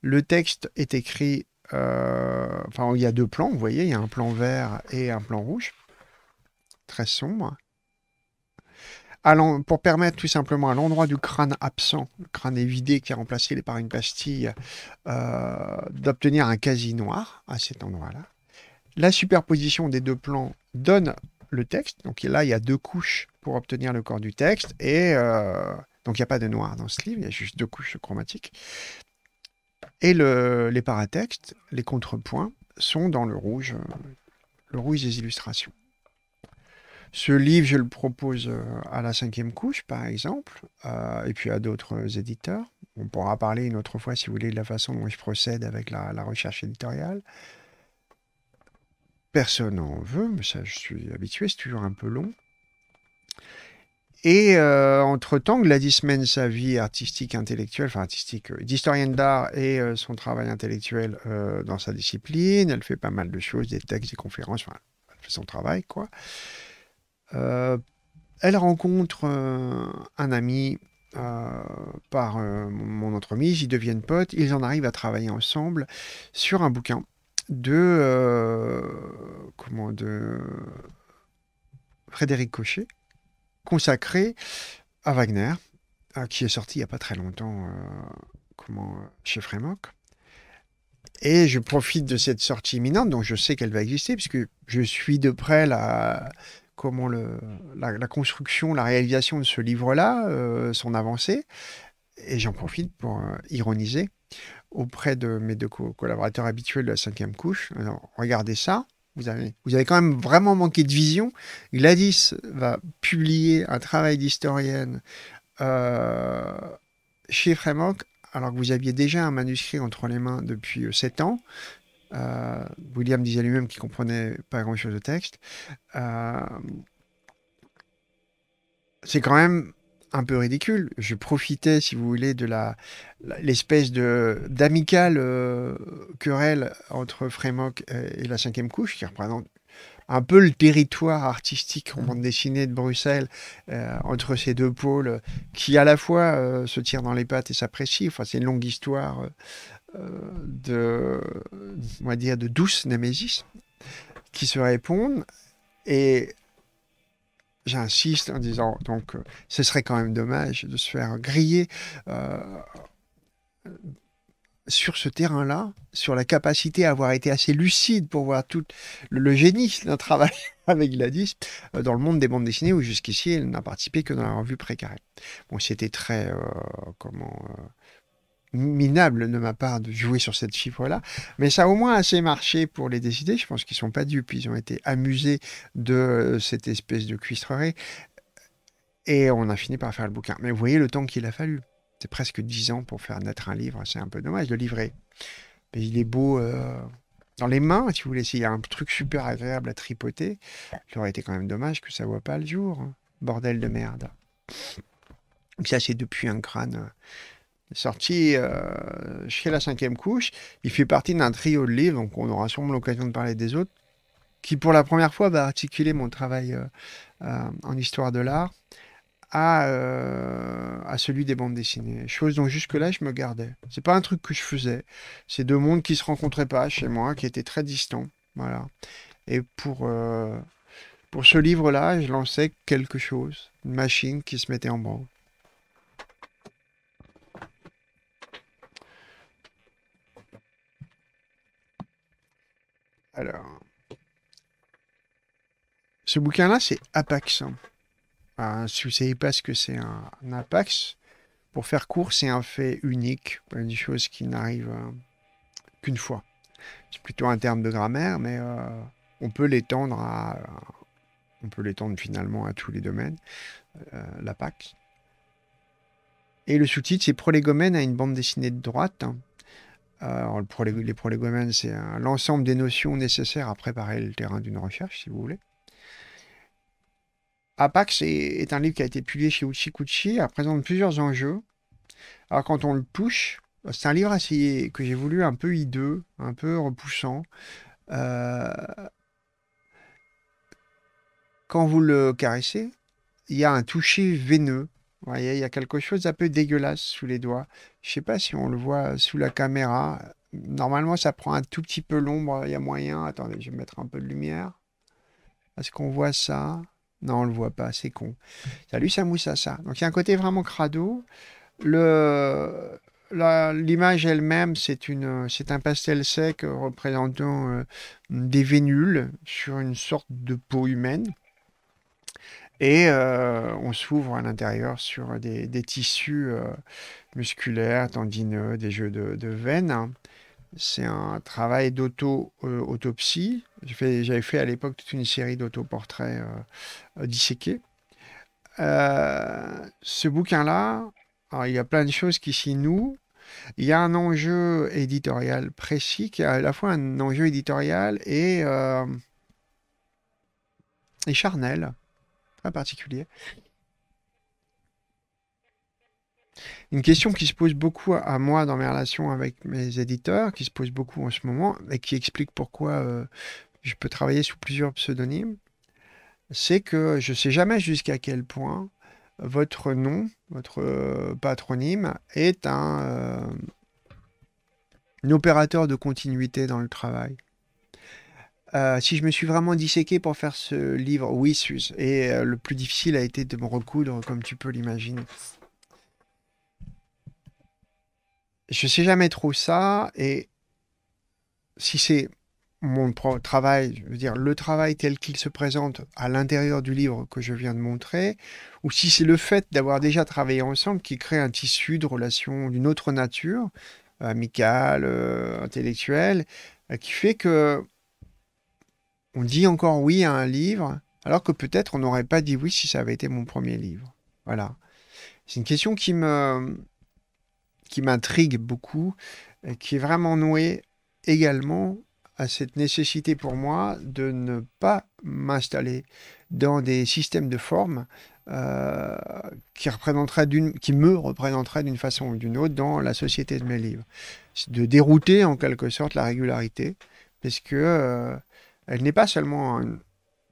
Le texte est écrit, enfin il y a deux plans, vous voyez, il y a un plan vert et un plan rouge, très sombre pour permettre tout simplement à l'endroit du crâne absent, le crâne évidé qui est remplacé par une pastille, euh, d'obtenir un quasi noir à cet endroit-là. La superposition des deux plans donne le texte. Donc là, il y a deux couches pour obtenir le corps du texte. Et euh, donc, il n'y a pas de noir dans ce livre, il y a juste deux couches chromatiques. Et les paratextes, les contrepoints, sont dans le rouge, euh, le rouge des illustrations. Ce livre, je le propose euh, à la cinquième couche, par exemple, euh, et puis à d'autres éditeurs. On pourra parler une autre fois, si vous voulez, de la façon dont je procède avec la, recherche éditoriale. Personne n'en veut, mais ça, je suis habitué, c'est toujours un peu long. Et euh, entre-temps, Gladys mène sa vie artistique, intellectuelle, enfin artistique, d'historienne d'art et son travail intellectuel dans sa discipline. Elle fait pas mal de choses, des textes, des conférences, enfin, elle fait son travail, quoi. Euh, elle rencontre euh, un ami euh, par mon entremise, ils deviennent potes, ils en arrivent à travailler ensemble sur un bouquin de de Frédéric Cochet consacré à Wagner, qui est sorti il n'y a pas très longtemps chez Frémoc. Et je profite de cette sortie imminente, donc je sais qu'elle va exister, puisque je suis de près la comment la, construction, la réalisation de ce livre-là, euh, son avancée. Et j'en profite pour euh, ironiser auprès de mes deux collaborateurs habituels de la cinquième couche. regardez ça. Vous avez, vous avez quand même vraiment manqué de vision. Gladys va publier un travail d'historienne euh, chez Fremok alors que vous aviez déjà un manuscrit entre les mains depuis sept ans, euh, William disait lui-même qu'il comprenait pas grand-chose de texte. Euh, c'est quand même un peu ridicule. Je profitais, si vous voulez, de la l'espèce de d'amicale euh, querelle entre Frémoc et, la cinquième couche, qui représente un peu le territoire artistique en mmh. bande dessinée de Bruxelles, entre ces deux pôles qui à la fois se tirent dans les pattes et s'apprécient. Enfin, c'est une longue histoire euh, de, on dire, de douce némésis qui se répondent et j'insiste en disant donc euh, ce serait quand même dommage de se faire griller euh, sur ce terrain-là, sur la capacité à avoir été assez lucide pour voir tout le, génie d'un travail avec Gladys dans le monde des bandes dessinées où jusqu'ici elle n'a participé que dans la revue précarée Bon, c'était très comment minable de ma part de jouer sur cette chiffre-là, mais ça a au moins assez marché pour les décider. Je pense qu'ils ne sont pas dupes, ils ont été amusés de euh, cette espèce de cuistrerie. Et on a fini par faire le bouquin. Mais vous voyez le temps qu'il a fallu. C'est presque dix ans pour faire naître un livre. C'est un peu dommage de livrer. Mais il est beau euh, dans les mains, si vous voulez. S'il y a un truc super agréable à tripoter, il aurait été quand même dommage que ça ne voit pas le jour. Bordel de merde. Ça, c'est depuis un crâne. Euh, sorti euh, chez la cinquième couche. Il fait partie d'un trio de livres, donc on aura sûrement l'occasion de parler des autres, qui pour la première fois va articuler mon travail euh, euh, en histoire de l'art à, à celui des bandes dessinées. Chose dont jusque-là je me gardais. C'est pas un truc que je faisais. C'est deux mondes qui se rencontraient pas chez moi, qui étaient très distants. Voilà. Et pour, pour ce livre-là, je lançais quelque chose, une machine qui se mettait en branle. Alors, ce bouquin-là, c'est Apax. si vous ne savez pas ce que c'est un, Apax, pour faire court, c'est un fait unique, une chose qui n'arrive euh, qu'une fois. C'est plutôt un terme de grammaire, mais euh, on peut l'étendre à, euh, on peut l'étendre finalement à tous les domaines, l'Apax. Et le sous-titre, c'est Prolégomène à une bande dessinée de droite. Hein les, les, c'est l'ensemble des notions nécessaires à préparer le terrain d'une recherche, si vous voulez. Apax est, un livre qui a été publié chez Uchikuchi, il présente plusieurs enjeux. Alors quand on le touche, c'est un livre assez, que j'ai voulu un peu hideux, un peu repoussant. Euh, quand vous le caressez, il y a un toucher veineux vous voyez, il y a quelque chose d'un peu dégueulasse sous les doigts. Je ne sais pas si on le voit euh, sous la caméra. Normalement, ça prend un tout petit peu l'ombre. Il y a moyen. Attendez, je vais mettre un peu de lumière. Est-ce qu'on voit ça Non, on le voit pas. C'est con. Salut, ça mousse à ça. Donc, il y a un côté vraiment crado. Le... L'image elle-même, c'est c'est un pastel sec représentant euh, des vénules sur une sorte de peau humaine. Et euh, on s'ouvre à l'intérieur sur des, tissus euh, musculaires, tendineux, des jeux de, veines. C'est un travail d'auto-autopsie. J'avais fait à l'époque toute une série d'autoportraits euh, disséqués. ce bouquin-là, il y a plein de choses qui s'y nouent. Il y a un enjeu éditorial précis qui est à la fois un enjeu éditorial et, et charnel particulier. Une question qui se pose beaucoup à moi dans mes relations avec mes éditeurs, qui se pose beaucoup en ce moment et qui explique pourquoi euh, je peux travailler sous plusieurs pseudonymes, c'est que je ne sais jamais jusqu'à quel point votre nom, votre euh, patronyme est euh, un opérateur de continuité dans le travail. Euh, si je me suis vraiment disséqué pour faire ce livre, oui, sus. Et euh, le plus difficile a été de me recoudre, comme tu peux l'imaginer. Je sais jamais trop ça, et si c'est mon travail, je veux dire le travail tel qu'il se présente à l'intérieur du livre que je viens de montrer, ou si c'est le fait d'avoir déjà travaillé ensemble qui crée un tissu de relation d'une autre nature, amicale, euh, intellectuelle, qui fait que on dit encore oui à un livre, alors que peut-être on n'aurait pas dit oui si ça avait été mon premier livre. Voilà. C'est une question qui me qui m'intrigue beaucoup, qui est vraiment nouée également à cette nécessité pour moi de ne pas m'installer dans des systèmes de forme euh, qui, représenteraient qui me représenteraient d'une façon ou d'une autre dans la société de mes livres. De dérouter en quelque sorte la régularité, parce que euh, elle n'est pas seulement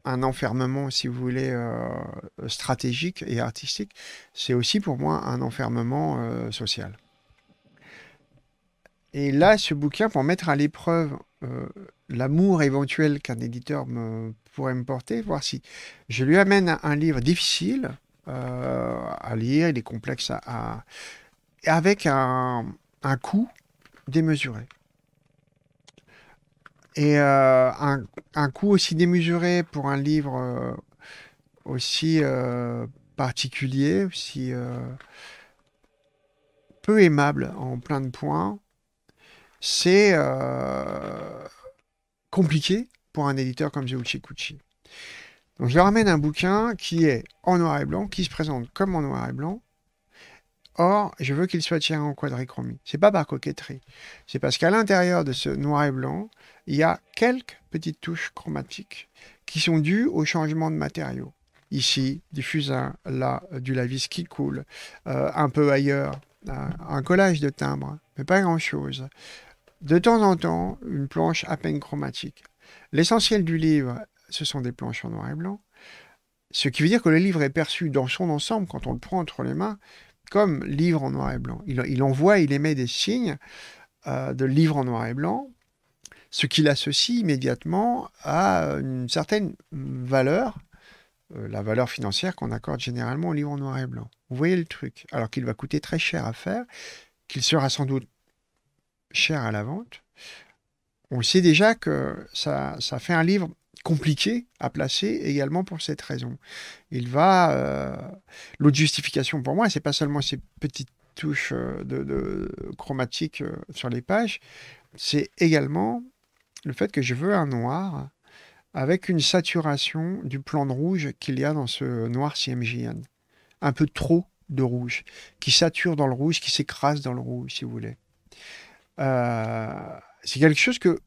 un, enfermement, si vous voulez, euh, stratégique et artistique, c'est aussi pour moi un enfermement euh, social. Et là, ce bouquin, pour mettre à l'épreuve euh, l'amour éventuel qu'un éditeur me, pourrait me porter, voir si je lui amène un, livre difficile à lire, il est complexe à, avec un coût démesuré. Et euh, un, coût aussi démesuré pour un livre euh, aussi euh, particulier, aussi peu aimable en plein de points, c'est compliqué pour un éditeur comme Zeuchi Kuchi. Donc je ramène un bouquin qui est en noir et blanc, qui se présente comme en noir et blanc, Or, je veux qu'il soit tiré en quadrichromie. C'est pas par coquetterie. C'est parce qu'à l'intérieur de ce noir et blanc, il y a quelques petites touches chromatiques qui sont dues au changement de matériaux. Ici, du fusain, là, du lavis qui coule, euh, un peu ailleurs, euh, un, collage de timbres, mais pas grand-chose. De temps en temps, une planche à peine chromatique. L'essentiel du livre, ce sont des planches en noir et blanc, ce qui veut dire que le livre est perçu dans son ensemble, quand on le prend entre les mains, comme livre en noir et blanc. Il, envoie, il émet des signes euh, de livre en noir et blanc, ce qu'il associe immédiatement à une certaine valeur, euh, la valeur financière qu'on accorde généralement au livre en noir et blanc. Vous voyez le truc Alors qu'il va coûter très cher à faire, qu'il sera sans doute cher à la vente. On sait déjà que ça fait un livre compliqué à placer également pour cette raison. Il va. Euh, l'autre justification pour moi, c'est pas seulement ces petites touches euh, de, de chromatiques euh, sur les pages, c'est également le fait que je veux un noir avec une saturation du plan de rouge qu'il y a dans ce noir CMJN. Un peu trop de rouge, qui sature dans le rouge, qui s'écrase dans le rouge, si vous voulez. c'est quelque chose que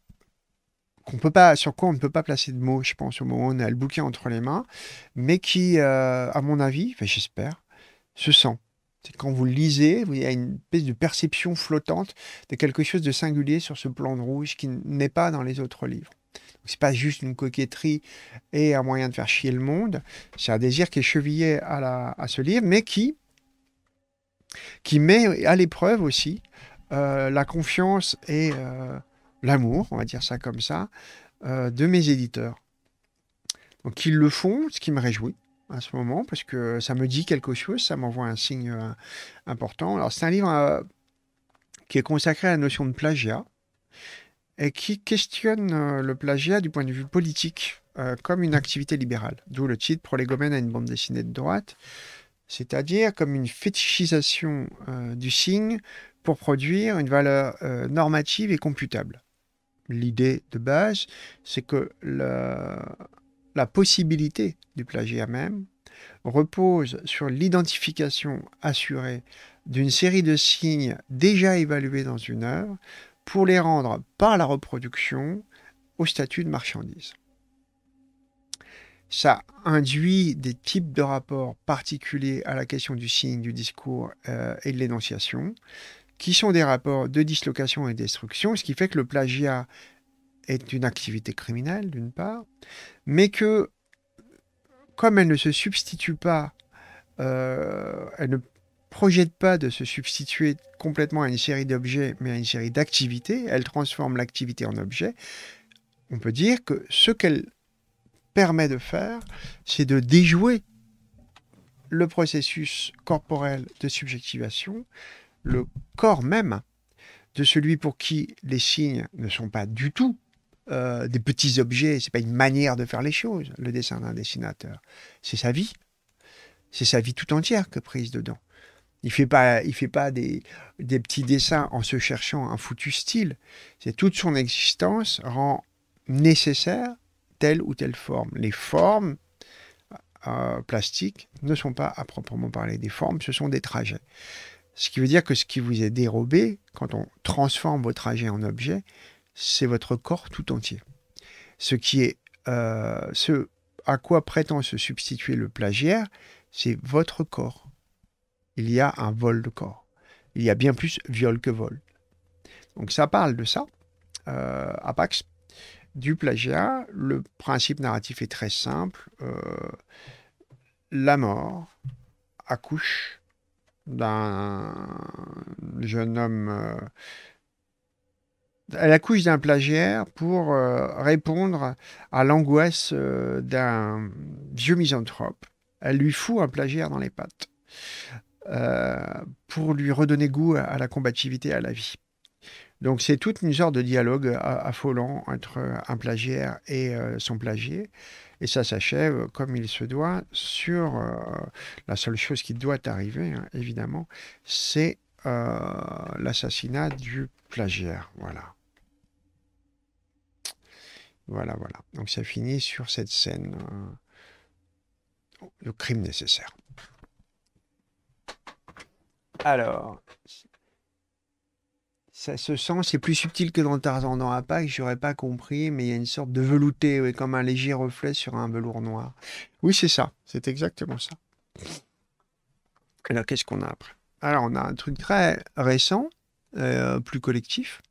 qu'on peut pas, sur quoi on ne peut pas placer de mots, je pense, au moment où on a le bouquet entre les mains, mais qui, euh, à mon avis, enfin, j'espère, se sent. C'est quand vous le lisez, il y a une espèce de perception flottante de quelque chose de singulier sur ce plan de rouge qui n'est pas dans les autres livres. Ce n'est pas juste une coquetterie et un moyen de faire chier le monde. C'est un désir qui est chevillé à, la, à ce livre, mais qui, qui met à l'épreuve aussi euh, la confiance et euh, l'amour, on va dire ça comme ça, euh, de mes éditeurs. Donc ils le font, ce qui me réjouit à ce moment, parce que ça me dit quelque chose, ça m'envoie un signe euh, important. Alors c'est un livre euh, qui est consacré à la notion de plagiat et qui questionne le plagiat du point de vue politique comme une activité libérale, d'où le titre Prolégomène à une bande dessinée de droite, c'est-à-dire comme une fétichisation du signe pour produire une valeur normative et computable l'idée de base, c'est que la, possibilité du plagiat même repose sur l'identification assurée d'une série de signes déjà évalués dans une œuvre pour les rendre par la reproduction au statut de marchandise. Ça induit des types de rapports particuliers à la question du signe, du discours euh, et de l'énonciation qui sont des rapports de dislocation et destruction, ce qui fait que le plagiat est une activité criminelle, d'une part, mais que, comme elle ne se substitue pas, euh, elle ne projette pas de se substituer complètement à une série d'objets, mais à une série d'activités, elle transforme l'activité en objet, on peut dire que ce qu'elle permet de faire, c'est de déjouer le processus corporel de subjectivation le corps même de celui pour qui les signes ne sont pas du tout euh, des petits objets, ce n'est pas une manière de faire les choses, le dessin d'un dessinateur. C'est sa vie. C'est sa vie tout entière que prise dedans. Il fait pas, il fait pas des, petits dessins en se cherchant un foutu style. C'est toute son existence rend nécessaire telle ou telle forme. Les formes euh, plastiques ne sont pas à proprement parler des formes, ce sont des trajets. Ce qui veut dire que ce qui vous est dérobé, quand on transforme votre trajet en objet, c'est votre corps tout entier. Ce qui est euh, ce à quoi prétend se substituer le plagiaire, c'est votre corps. Il y a un vol de corps. Il y a bien plus viol que vol. Donc ça parle de ça, euh, à Apax. Du plagiat, le principe narratif est très simple. Euh, la mort accouche d'un jeune homme. Euh, à la couche d'un plagiaire pour euh, répondre à l'angoisse euh, d'un vieux misanthrope. Elle lui fout un plagiaire dans les pattes pour lui redonner goût à, la combativité, à la vie. Donc c'est toute une sorte de dialogue affolant entre un plagiaire et son plagier et ça s'achève, comme il se doit, sur euh, la seule chose qui doit arriver, hein, évidemment, c'est euh, l'assassinat du plagiaire. Voilà. Voilà, voilà. Donc ça finit sur cette scène. Euh, le crime nécessaire. Alors, ça se sent, c'est plus subtil que dans Tarzan dans je j'aurais pas compris, mais il y a une sorte de velouté, comme un léger reflet sur un velours noir. Oui, c'est ça, c'est exactement ça. Alors, qu'est-ce qu'on a après Alors, on a un truc très récent, euh, plus collectif.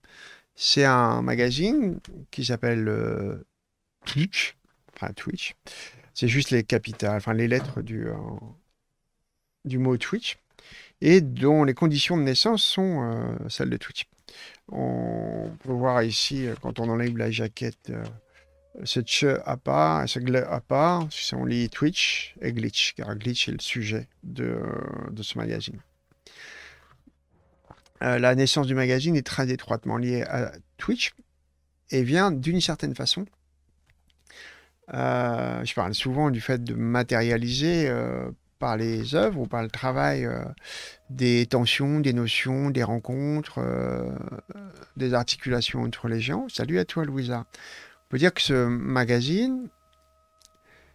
C'est un magazine qui s'appelle euh, Twitch. Enfin, Twitch. C'est juste les capitales, enfin, les lettres du, euh, du mot Twitch et dont les conditions de naissance sont celles de Twitch. On peut voir ici, euh, quand on enlève la jaquette, euh, ce che à part, ce gle à part, si on lit Twitch et glitch, car glitch est le sujet de, euh, ce magazine. la naissance du magazine est très étroitement liée à Twitch et vient d'une certaine façon. je parle souvent du fait de matérialiser par les œuvres ou par le travail euh, des tensions, des notions, des rencontres, euh, des articulations entre les gens. Salut à toi Louisa. On peut dire que ce magazine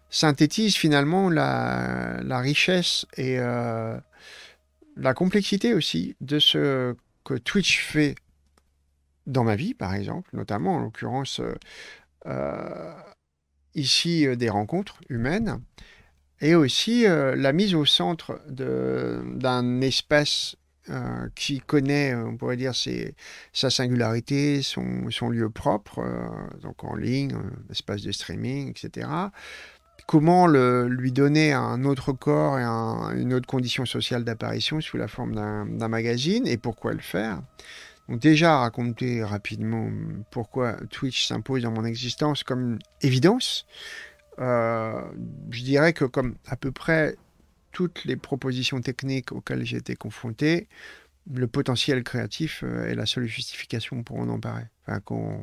synthétise finalement la, richesse et euh, la complexité aussi de ce que Twitch fait dans ma vie, par exemple, notamment en l'occurrence ici des rencontres humaines et aussi euh, la mise au centre d'un espace euh, qui connaît, euh, on pourrait dire, sa singularité, son, son lieu propre, donc en ligne, l'espace de streaming, etc. Comment le, lui donner un autre corps et une autre condition sociale d'apparition sous la forme d'un magazine et pourquoi le faire donc déjà raconter rapidement pourquoi Twitch s'impose dans mon existence comme évidence, euh, je dirais que comme à peu près toutes les propositions techniques auxquelles j'ai été confronté, le potentiel créatif euh, est la seule justification pour en emparer. quand,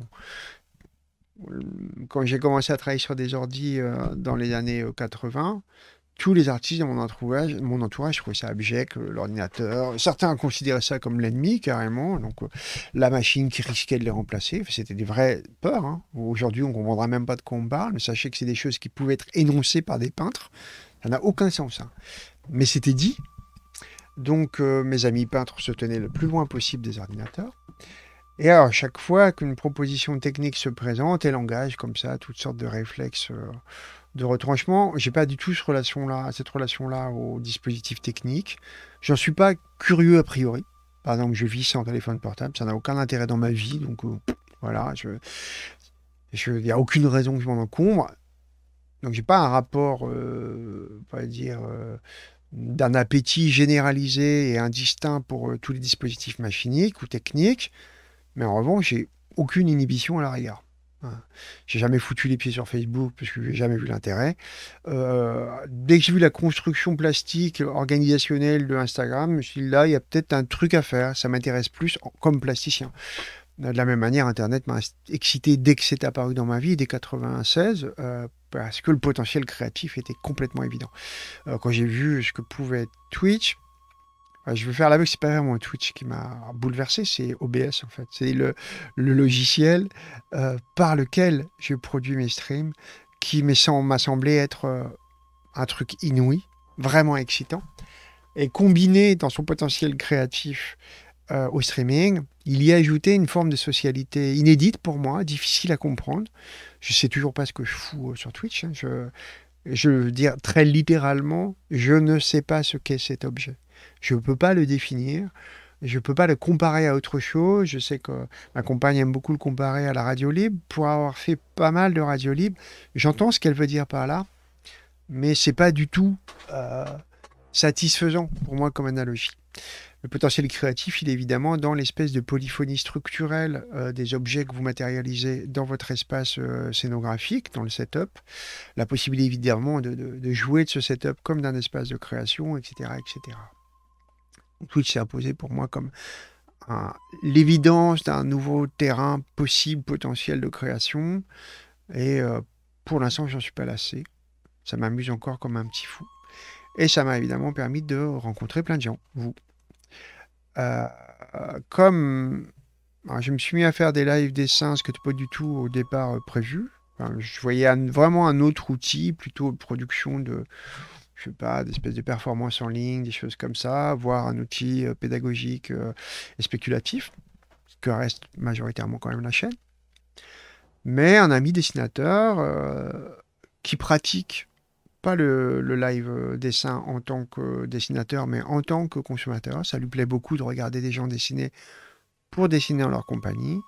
quand j'ai commencé à travailler sur des ordis euh, dans les années 80, tous les artistes de mon entourage, mon entourage trouvaient ça abject, euh, l'ordinateur. Certains considéraient ça comme l'ennemi carrément, donc euh, la machine qui risquait de les remplacer. C'était des vraies peurs. Hein. Aujourd'hui, on ne comprendra même pas de quoi on parle, mais sachez que c'est des choses qui pouvaient être énoncées par des peintres. Ça n'a aucun sens. Hein. Mais c'était dit. Donc euh, mes amis peintres se tenaient le plus loin possible des ordinateurs. Et alors, chaque fois qu'une proposition technique se présente, elle engage comme ça toutes sortes de réflexes de retranchement. je n'ai pas du tout cette relation -là, cette relation-là au dispositif technique. J'en suis pas curieux a priori. Par exemple, je vis sans téléphone portable, ça n'a aucun intérêt dans ma vie, donc euh, voilà, je, il n'y a aucune raison que je m'en encombre. Donc je n'ai pas un rapport, euh, on va dire, euh, d'un appétit généralisé et indistinct pour tous les dispositifs machiniques ou techniques, mais en revanche, j'ai aucune inhibition à l'arrière Hein. J'ai jamais foutu les pieds sur Facebook parce que j'ai jamais vu l'intérêt. Euh, dès que j'ai vu la construction plastique organisationnelle de Instagram, je me suis dit là, il y a peut-être un truc à faire. Ça m'intéresse plus comme plasticien. Euh, de la même manière, Internet m'a excité dès que c'est apparu dans ma vie, dès 96, euh, parce que le potentiel créatif était complètement évident. quand j'ai vu ce que pouvait être Twitch, je veux faire l'aveugle, c'est pas vraiment Twitch qui m'a bouleversé, c'est OBS en fait. C'est le, logiciel euh, par lequel je produis mes streams qui m'a semblé être euh, un truc inouï, vraiment excitant. Et combiné dans son potentiel créatif euh, au streaming, il y a ajouté une forme de socialité inédite pour moi, difficile à comprendre. Je sais toujours pas ce que je fous sur Twitch. Hein. Je, je veux dire très littéralement, je ne sais pas ce qu'est cet objet. Je ne peux pas le définir. Je ne peux pas le comparer à autre chose. Je sais que ma compagne aime beaucoup le comparer à la radio libre. Pour avoir fait pas mal de radio libre, j'entends ce qu'elle veut dire par là, mais c'est pas du tout euh, satisfaisant pour moi comme analogie. Le potentiel créatif, il est évidemment dans l'espèce de polyphonie structurelle euh, des objets que vous matérialisez dans votre espace euh, scénographique, dans le setup. La possibilité évidemment de, de jouer de ce setup comme d'un espace de création, etc. etc. Twitch s'est imposé pour moi comme l'évidence d'un nouveau terrain possible, potentiel de création. Et euh, pour l'instant, je j'en suis pas lassé. Ça m'amuse encore comme un petit fou. Et ça m'a évidemment permis de rencontrer plein de gens, vous. Euh, comme je me suis mis à faire des lives dessins, ce qui n'était pas du tout au départ euh, prévu. je voyais vraiment un autre outil, plutôt production de, je sais pas, des espèces de performances en ligne, des choses comme ça, voire un outil euh, pédagogique euh, et spéculatif, que reste majoritairement quand même la chaîne. Mais un ami dessinateur euh, qui pratique pas le, live dessin en tant que dessinateur, mais en tant que consommateur. Ça lui plaît beaucoup de regarder des gens dessiner pour dessiner en leur compagnie.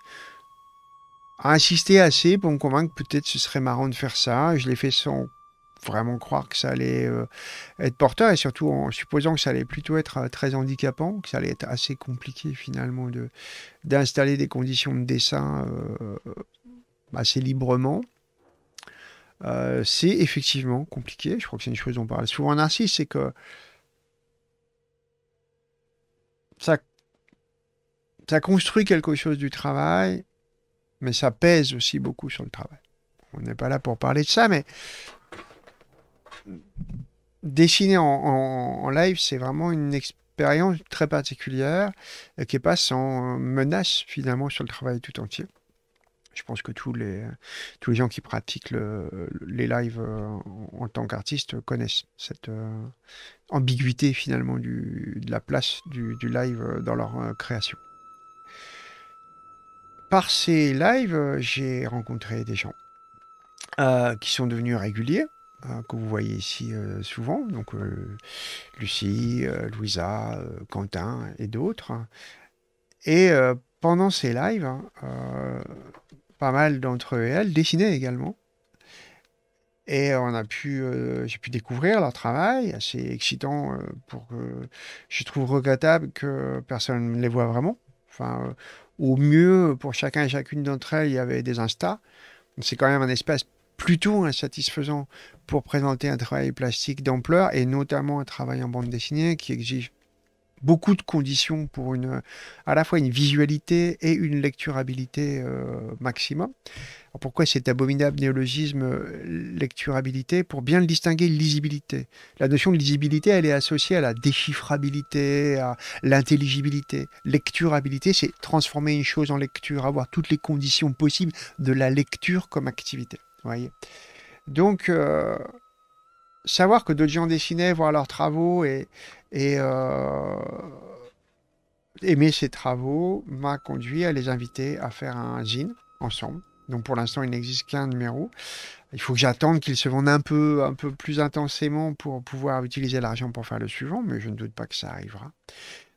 A insisté assez pour me convaincre que peut-être ce serait marrant de faire ça. Je l'ai fait sans vraiment croire que ça allait euh, être porteur et surtout en supposant que ça allait plutôt être euh, très handicapant, que ça allait être assez compliqué finalement de d'installer des conditions de dessin euh, assez librement. c'est effectivement compliqué. Je crois que c'est une chose dont on parle souvent en c'est que ça, ça construit quelque chose du travail, mais ça pèse aussi beaucoup sur le travail. On n'est pas là pour parler de ça, mais dessiner en, live, c'est vraiment une expérience très particulière euh, qui passe en sans euh, menace finalement sur le travail tout entier. Je pense que tous les, tous les gens qui pratiquent les lives euh, en, tant qu'artiste connaissent cette ambiguïté finalement de la place du, live dans leur création. Par ces lives, j'ai rencontré des gens qui sont devenus réguliers, Hein, que vous voyez ici euh, souvent, donc euh, Lucie, euh, Louisa, Quentin et d'autres. Et pendant ces lives, hein, pas mal d'entre elles dessinaient également. Et on a pu, j'ai pu découvrir leur travail, assez excitant pour que je trouve regrettable que personne ne les voit vraiment. Enfin, au mieux, pour chacun et chacune d'entre elles, il y avait des Insta. C'est quand même un espèce plutôt insatisfaisant pour présenter un travail plastique d'ampleur et notamment un travail en bande dessinée qui exige beaucoup de conditions pour une, à la fois une visualité et une lecturabilité euh, maximum. pourquoi cet abominable néologisme euh, lecturabilité Pour bien le distinguer lisibilité. La notion de lisibilité, elle est associée à la déchiffrabilité, à l'intelligibilité. Lecturabilité, c'est transformer une chose en lecture, avoir toutes les conditions possibles de la lecture comme activité. Donc, euh, savoir que d'autres gens dessinaient, voir leurs travaux et, euh, aimer ces travaux m'a conduit à les inviter à faire un zine ensemble. Donc pour l'instant, il n'existe qu'un numéro. Il faut que j'attende qu'ils se vendent un peu, un peu plus intensément pour pouvoir utiliser l'argent pour faire le suivant, mais je ne doute pas que ça arrivera.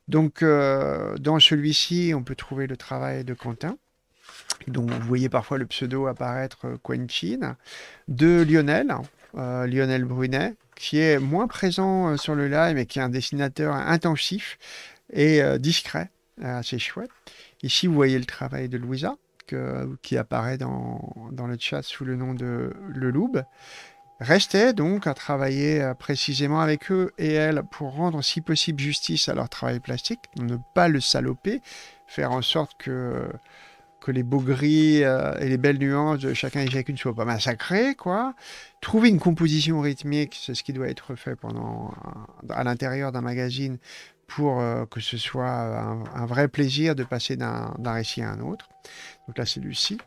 Donc euh, dans celui-ci, on peut trouver le travail de Quentin, dont vous voyez parfois le pseudo apparaître Quentin, euh, de Lionel, euh, Lionel Brunet, qui est moins présent euh, sur le live, mais qui est un dessinateur intensif et discret, assez chouette. Ici, vous voyez le travail de Louisa, qui apparaît dans, dans, le chat sous le nom de Le Loube. Restait donc à travailler précisément avec eux et elles pour rendre si possible justice à leur travail plastique, ne pas le saloper, faire en sorte que que les beaux gris euh, et les belles nuances de chacun et chacune soient pas massacrés, quoi. Trouver une composition rythmique, c'est ce qui doit être fait pendant euh, à l'intérieur d'un magazine pour euh, que ce soit un, vrai plaisir de passer d'un récit à un autre. Donc là, c'est Lucie.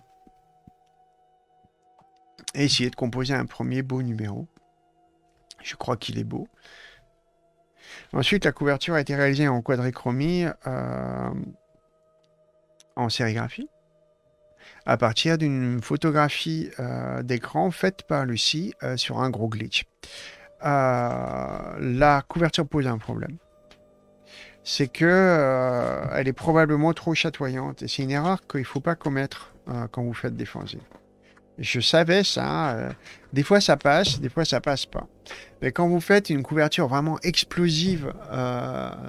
Et essayer de composer un premier beau numéro. Je crois qu'il est beau. Ensuite, la couverture a été réalisée en quadrichromie, en sérigraphie à partir d'une photographie euh, d'écran faite par Lucie euh, sur un gros glitch. Euh, la couverture pose un problème c'est que elle est probablement trop chatoyante. Et c'est une erreur qu'il ne faut pas commettre quand vous faites des fanzines. Je savais ça. des fois ça passe, des fois ça passe pas. Mais quand vous faites une couverture vraiment explosive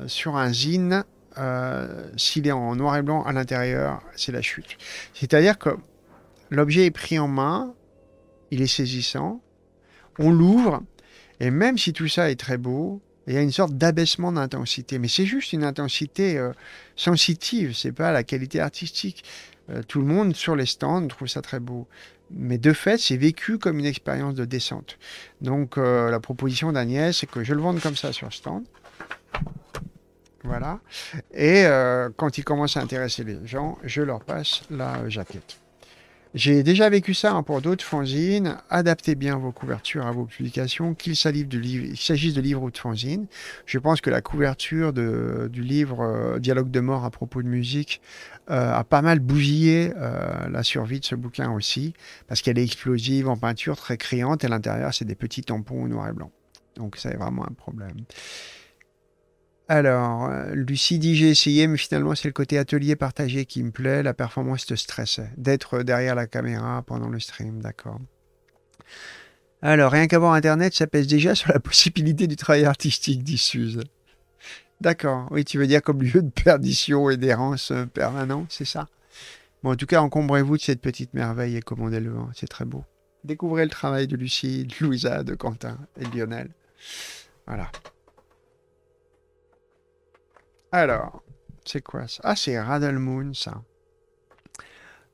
sur un zine, euh, s'il est en noir et blanc à l'intérieur, c'est la chute. C'est-à-dire que l'objet est pris en main, il est saisissant, on l'ouvre, et même si tout ça est très beau, il y a une sorte d'abaissement d'intensité. Mais c'est juste une intensité euh, sensitive, c'est pas la qualité artistique. Euh, tout le monde sur les stands trouve ça très beau. Mais de fait, c'est vécu comme une expérience de descente. Donc euh, la proposition d'Agnès, c'est que je le vende comme ça sur stand. Voilà. Et euh, quand il commence à intéresser les gens, je leur passe la jaquette. J'ai déjà vécu ça hein, pour d'autres fanzines. Adaptez bien vos couvertures à vos publications, qu'il s'agisse de livres ou de fanzines. Je pense que la couverture du livre euh, Dialogue de mort à propos de musique euh, a pas mal bousillé la survie de ce bouquin aussi, parce qu'elle est explosive en peinture, très criante, et à l'intérieur, c'est des petits tampons noir et blanc. Donc, ça est vraiment un problème. Alors, euh, Lucie dit j'ai essayé, mais finalement c'est le côté atelier partagé qui me plaît. La performance te stressait. D'être derrière la caméra pendant le stream, d'accord. Alors, rien qu'avoir Internet, ça pèse déjà sur la possibilité du travail artistique, dit D'accord, oui, tu veux dire comme lieu de perdition et d'errance euh, permanent, c'est ça Bon, en tout cas, encombrez-vous de cette petite merveille et commandez-le, vent, hein. c'est très beau. Découvrez le travail de Lucie, de Louisa, de Quentin et de Lionel. Voilà. Alors, c'est quoi ça Ah, c'est Radel Moon, ça.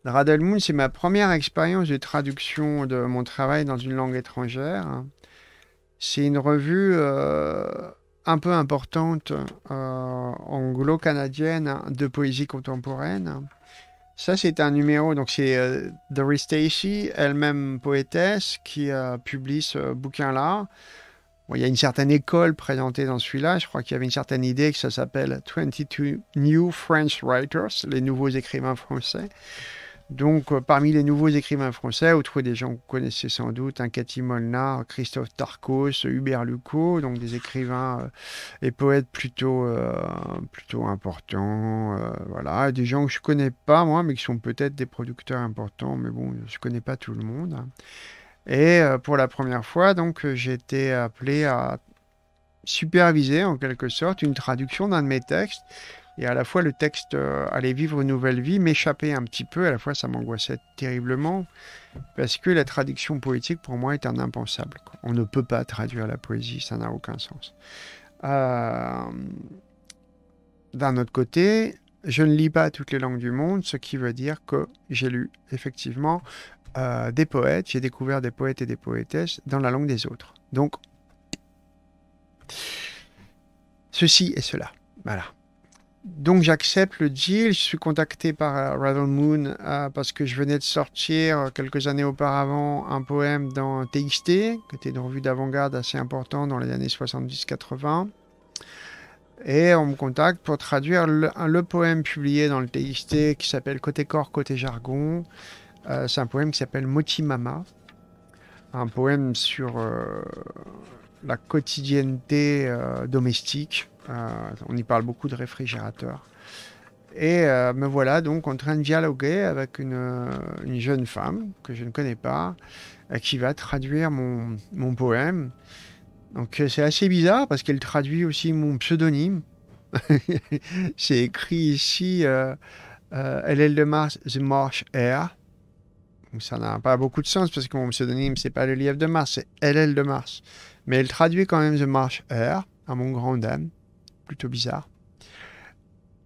Radel Moon, c'est ma première expérience de traduction de mon travail dans une langue étrangère. C'est une revue euh, un peu importante euh, anglo-canadienne de poésie contemporaine. Ça, c'est un numéro, donc c'est euh, Doris Stacy, elle-même poétesse, qui publie ce bouquin-là il y a une certaine école présentée dans celui-là. Je crois qu'il y avait une certaine idée que ça s'appelle 22 New French Writers, les nouveaux écrivains français. Donc, euh, parmi les nouveaux écrivains français, vous trouvez des gens que vous connaissez sans doute, un hein, Cathy Molnar, Christophe Tarkos, Hubert Lucot, donc des écrivains euh, et poètes plutôt, euh, plutôt importants. voilà, des gens que je ne connais pas, moi, mais qui sont peut-être des producteurs importants, mais bon, je ne connais pas tout le monde. Hein. Et euh, pour la première fois, donc, euh, j'ai été appelé à superviser en quelque sorte une traduction d'un de mes textes. Et à la fois, le texte euh, allait vivre une nouvelle vie, m'échappait un petit peu. À la fois, ça m'angoissait terriblement parce que la traduction poétique, pour moi, est un impensable. On ne peut pas traduire la poésie, ça n'a aucun sens. D'un autre côté, je ne lis pas toutes les langues du monde, ce qui veut dire que j'ai lu effectivement euh, des poètes, j'ai découvert des poètes et des poétesses dans la langue des autres. Donc, ceci et cela. Voilà. Donc j'accepte le deal, je suis contacté par euh, Rattle Moon euh, parce que je venais de sortir quelques années auparavant un poème dans TXT, qui était une revue d'avant-garde assez importante dans les années 70-80. Et on me contacte pour traduire le, le poème publié dans le TXT qui s'appelle Côté corps, côté jargon, euh, c'est un poème qui s'appelle Motimama », un poème sur euh, la quotidienneté euh, domestique. on y parle beaucoup de réfrigérateur. Et me voilà donc en train de dialoguer avec une, jeune femme que je ne connais pas, qui va traduire mon, poème. Donc c'est assez bizarre parce qu'elle traduit aussi mon pseudonyme. c'est écrit ici Elle est le de Mars, The Marsh Air. Donc ça n'a pas beaucoup de sens parce que mon pseudonyme, c'est pas le lièvre de Mars, c'est LL de Mars. Mais elle traduit quand même The March Air, à mon grand dame. Plutôt bizarre.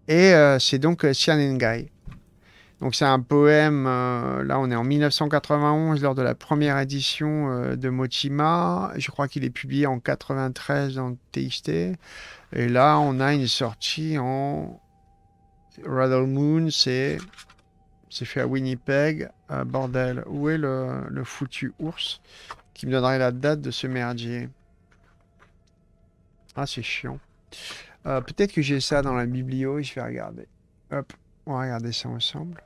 Et euh, c'est donc euh, Sianengai. Donc c'est un poème, euh, là on est en 1991 lors de la première édition de Motima, je crois qu'il est publié en 93 dans TXT, et là on a une sortie en Rattle Moon, c'est c'est fait à Winnipeg. bordel, où est le, foutu ours qui me donnerait la date de ce merdier Ah, c'est chiant. Euh, peut-être que j'ai ça dans la biblio je vais regarder. Hop, on va regarder ça ensemble.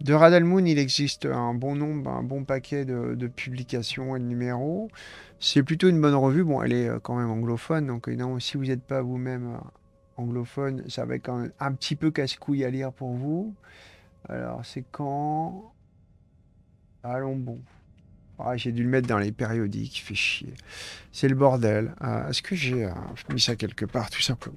De Radalmoon, il existe un bon nombre, un bon paquet de, publications et de numéros. C'est plutôt une bonne revue. Bon, elle est euh, quand même anglophone, donc euh, non, si vous n'êtes pas vous-même anglophone, ça va être quand un petit peu casse-couille à lire pour vous. Alors, c'est quand Allons bon. Ah, j'ai dû le mettre dans les périodiques, fait chier. C'est le bordel. Ah, est-ce que ah, j'ai mis ça quelque part, tout simplement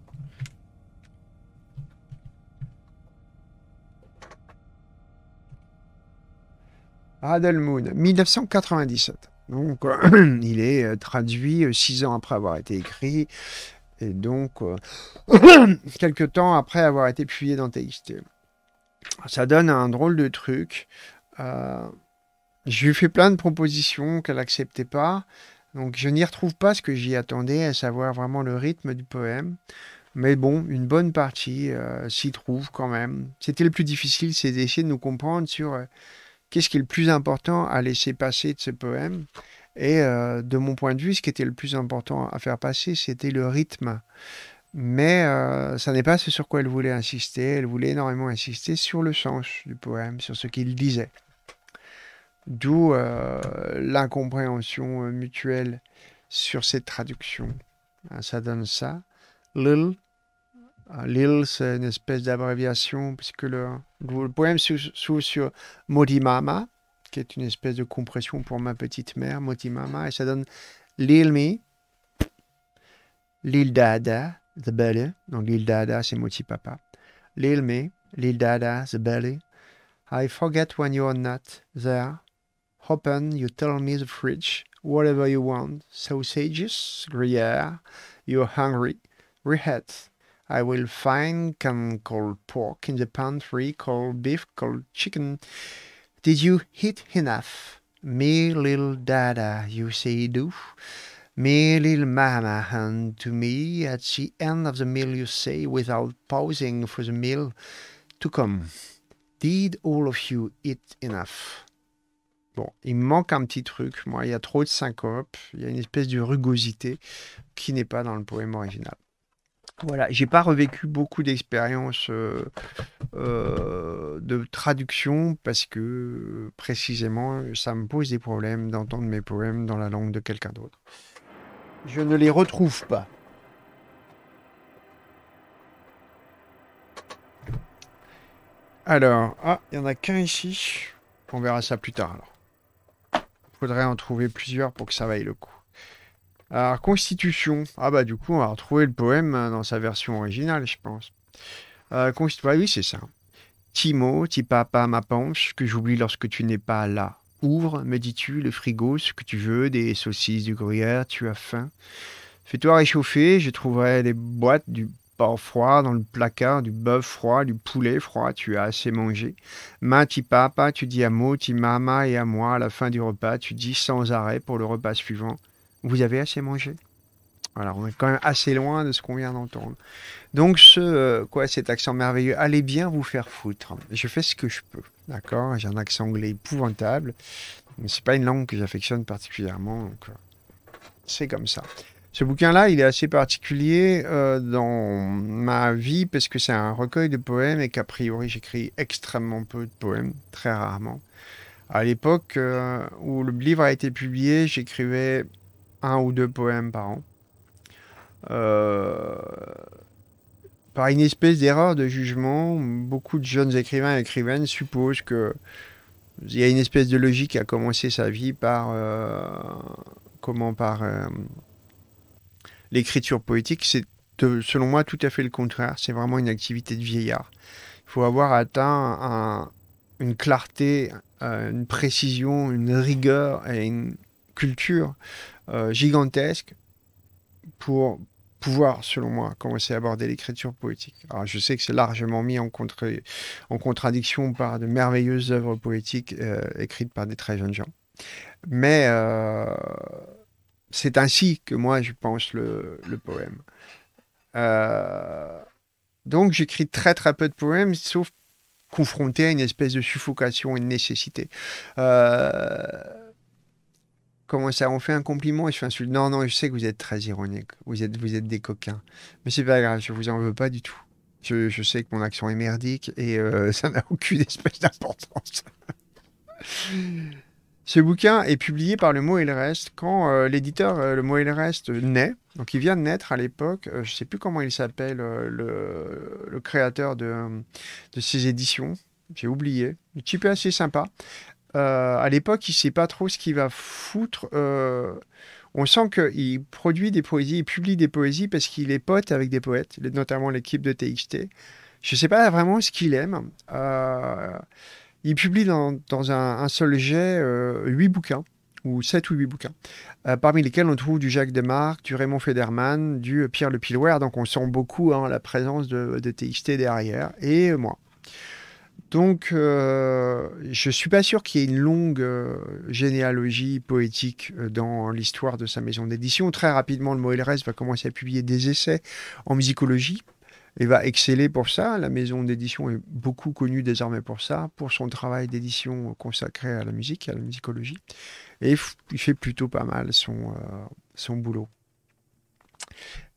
Adelmoon, 1997. Donc, euh, il est euh, traduit euh, six ans après avoir été écrit, et donc quelques temps après avoir été publié dans TXT ça donne un drôle de truc. Euh, je lui fais plein de propositions qu'elle n'acceptait pas. Donc je n'y retrouve pas ce que j'y attendais, à savoir vraiment le rythme du poème. Mais bon, une bonne partie euh, s'y trouve quand même. C'était le plus difficile, c'est d'essayer de nous comprendre sur euh, qu'est-ce qui est le plus important à laisser passer de ce poème. Et euh, de mon point de vue, ce qui était le plus important à faire passer, c'était le rythme. Mais euh, ça n'est pas ce sur quoi elle voulait insister. Elle voulait énormément insister sur le sens du poème, sur ce qu'il disait. D'où euh, l'incompréhension euh, mutuelle sur cette traduction. Hein, ça donne ça. Lil. Lil, c'est une espèce d'abréviation, puisque le, le poème s'ouvre sur Motimama, qui est une espèce de compression pour ma petite mère, Motimama, et ça donne Lil Me, Lil Dada, Zebele, donc l'île Dada see Mochi Papa. lil Me, l'île Dada, the belly. I forget when you're not there. Open, you tell me the fridge, whatever you want, sausages, gruyere, you're hungry, reheat. I will find can cold pork in the pantry, cold beef, cold chicken. Did you eat enough? Me, little dada, you say do. to me at the end of the meal you say without pausing for the meal to come. Did all of you eat enough? Bon, il manque un petit truc. Moi, il y a trop de syncope. Il y a une espèce de rugosité qui n'est pas dans le poème original. Voilà, n'ai pas revécu beaucoup d'expériences euh, euh, de traduction parce que euh, précisément ça me pose des problèmes d'entendre mes poèmes dans la langue de quelqu'un d'autre. Je ne les retrouve pas. Alors, ah, il n'y en a qu'un ici. On verra ça plus tard alors. Faudrait en trouver plusieurs pour que ça vaille le coup. Alors, Constitution. Ah bah du coup, on va retrouver le poème hein, dans sa version originale, je pense. Euh, Constitution, ah oui, c'est ça. Timo, ti papa, ma penche, que j'oublie lorsque tu n'es pas là. Ouvre, me dis-tu, le frigo, ce que tu veux, des saucisses, du gruyère, tu as faim. Fais-toi réchauffer, je trouverai des boîtes du porc froid dans le placard, du bœuf froid, du poulet froid, tu as assez mangé. Ma ti papa, tu dis à moti ti mama et à moi à la fin du repas, tu dis sans arrêt pour le repas suivant, vous avez assez mangé voilà, on est quand même assez loin de ce qu'on vient d'entendre. Donc, ce, euh, quoi, cet accent merveilleux, allez bien vous faire foutre. Je fais ce que je peux, d'accord J'ai un accent anglais épouvantable, mais c'est pas une langue que j'affectionne particulièrement, donc euh, c'est comme ça. Ce bouquin-là, il est assez particulier euh, dans ma vie parce que c'est un recueil de poèmes et qu'a priori j'écris extrêmement peu de poèmes, très rarement. À l'époque où le livre a été publié, j'écrivais un ou deux poèmes par an. Euh, par une espèce d'erreur de jugement, beaucoup de jeunes écrivains et écrivaines supposent que il y a une espèce de logique à commencer sa vie par euh, comment par euh, l'écriture poétique. C'est selon moi tout à fait le contraire. C'est vraiment une activité de vieillard. Il faut avoir atteint une clarté, une précision, une rigueur et une culture gigantesque pour pouvoir, selon moi, commencer à aborder l'écriture poétique. Alors, je sais que c'est largement mis en, contre, en contradiction par de merveilleuses œuvres poétiques euh, écrites par des très jeunes gens. Mais euh, c'est ainsi que moi, je pense le, poème. Euh, donc, j'écris très, très peu de poèmes, sauf confronté à une espèce de suffocation, et de nécessité. Euh, Comment ça On fait un compliment et je suis insulté. Non, non, je sais que vous êtes très ironique. Vous êtes, vous êtes des coquins. Mais c'est pas grave, je vous en veux pas du tout. Je, sais que mon action est merdique et euh, ça n'a aucune espèce d'importance. Ce bouquin est publié par Le Mot et le Reste quand euh, l'éditeur euh, Le Mot et le Reste naît. Donc il vient de naître à l'époque, je ne sais plus comment il s'appelle, le, créateur de, de ces éditions. J'ai oublié. Un petit peu assez sympa. Euh, à l'époque, il ne sait pas trop ce qu'il va foutre. Euh, on sent qu'il produit des poésies, il publie des poésies parce qu'il est pote avec des poètes, notamment l'équipe de TXT. Je ne sais pas vraiment ce qu'il aime. Euh, il publie dans, un, seul jet huit bouquins, ou sept ou huit bouquins, parmi lesquels on trouve du Jacques Demarque, du Raymond Federman, du Pierre Le Pilouer. Donc on sent beaucoup hein, la présence de, de TXT derrière, et moi. Donc, euh, je ne suis pas sûr qu'il y ait une longue euh, généalogie poétique euh, dans l'histoire de sa maison d'édition. Très rapidement, le Moëlres va commencer à publier des essais en musicologie et va exceller pour ça. La maison d'édition est beaucoup connue désormais pour ça, pour son travail d'édition consacré à la musique, à la musicologie. Et il fait plutôt pas mal son boulot.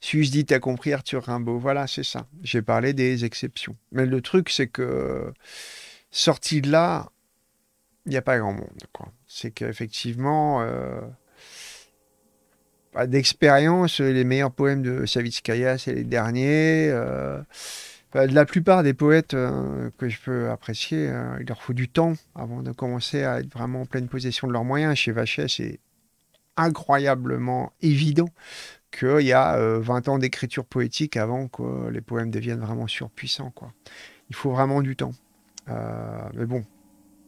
Si je dit, t'as compris Arthur Rimbaud Voilà, c'est ça. J'ai parlé des exceptions. Mais le truc, c'est que sorti de là, il n'y a pas grand monde. C'est qu'effectivement, euh, bah, d'expérience, les meilleurs poèmes de Savitskaya, c'est les derniers. Euh, bah, la plupart des poètes euh, que je peux apprécier, euh, il leur faut du temps avant de commencer à être vraiment en pleine possession de leurs moyens. Chez Vachet, c'est incroyablement évident qu'il y a 20 euh, ans d'écriture poétique avant que les poèmes deviennent vraiment surpuissants. Quoi. Il faut vraiment du temps. Euh, mais bon,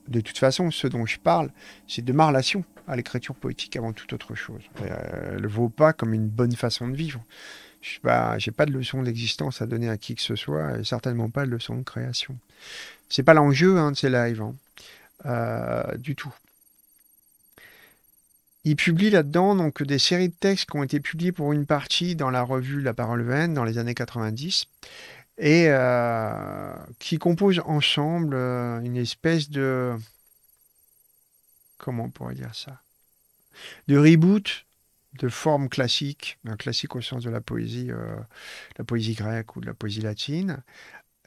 de toute façon, ce dont je parle, c'est de ma relation à l'écriture poétique avant toute autre chose. Euh, elle ne vaut pas comme une bonne façon de vivre. Je n'ai pas, de leçon d'existence à donner à qui que ce soit, et certainement pas de leçon de création. Ce n'est pas l'enjeu hein, de ces lives, hein. du tout. Il publie là-dedans donc des séries de textes qui ont été publiés pour une partie dans la revue La Parole Vaine dans les années 90 et euh, qui composent ensemble euh, une espèce de comment on pourrait dire ça de reboot de forme classique, classique au sens de la poésie, euh, la poésie grecque ou de la poésie latine,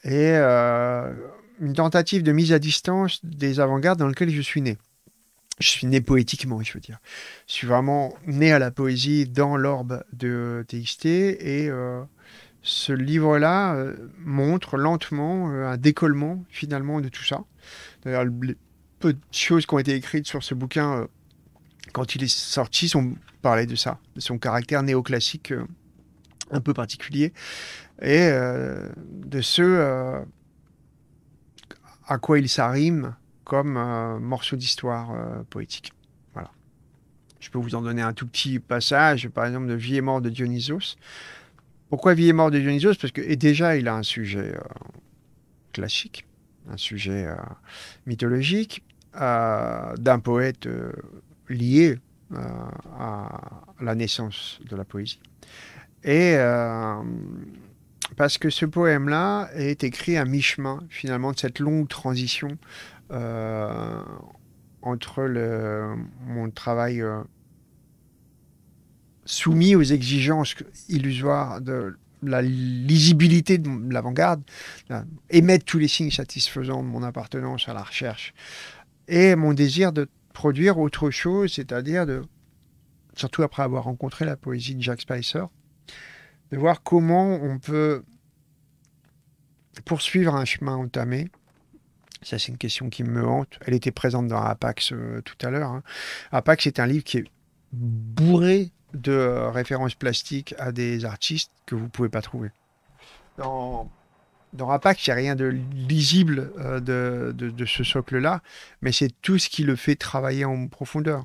et une tentative de mise à distance des avant-gardes dans lesquelles je suis né je suis né poétiquement, je veux dire. Je suis vraiment né à la poésie dans l'orbe de TXT et euh, ce livre-là euh, montre lentement euh, un décollement finalement de tout ça. D'ailleurs, les peu de choses qui ont été écrites sur ce bouquin quand il est sorti sont parlait de ça, de son caractère néoclassique un peu particulier et de ce à quoi il s'arrime comme euh, morceau d'histoire euh, poétique. Voilà. Je peux vous en donner un tout petit passage, par exemple de Vie et mort de Dionysos. Pourquoi Vie et mort de Dionysos Parce que et déjà, il a un sujet euh, classique, un sujet mythologique, d'un poète lié à la naissance de la poésie. Et parce que ce poème-là est écrit à mi-chemin, finalement, de cette longue transition euh, entre le, mon travail euh, soumis aux exigences illusoires de la lisibilité de l'avant-garde, euh, émettre tous les signes satisfaisants de mon appartenance à la recherche et mon désir de produire autre chose, c'est-à-dire de, surtout après avoir rencontré la poésie de Jack Spicer, de voir comment on peut poursuivre un chemin entamé ça, c'est une question qui me hante. Elle était présente dans Apax euh, tout à l'heure. Hein. Apax est un livre qui est bourré de références plastiques à des artistes que vous ne pouvez pas trouver. Dans, Apax, il n'y a rien de lisible euh, de, ce socle-là, mais c'est tout ce qui le fait travailler en profondeur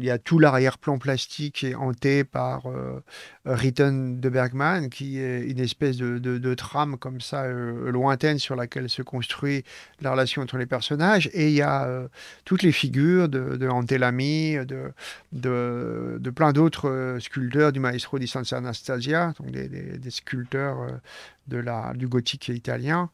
il y a tout l'arrière-plan plastique hanté par euh, Ritten de Bergman, qui est une espèce de, trame comme ça euh, lointaine sur laquelle se construit la relation entre les personnages. Et il y a euh, toutes les figures de, de Antelami, de, plein d'autres sculpteurs du maestro di Santa Anastasia, des, sculpteurs du gothique italien,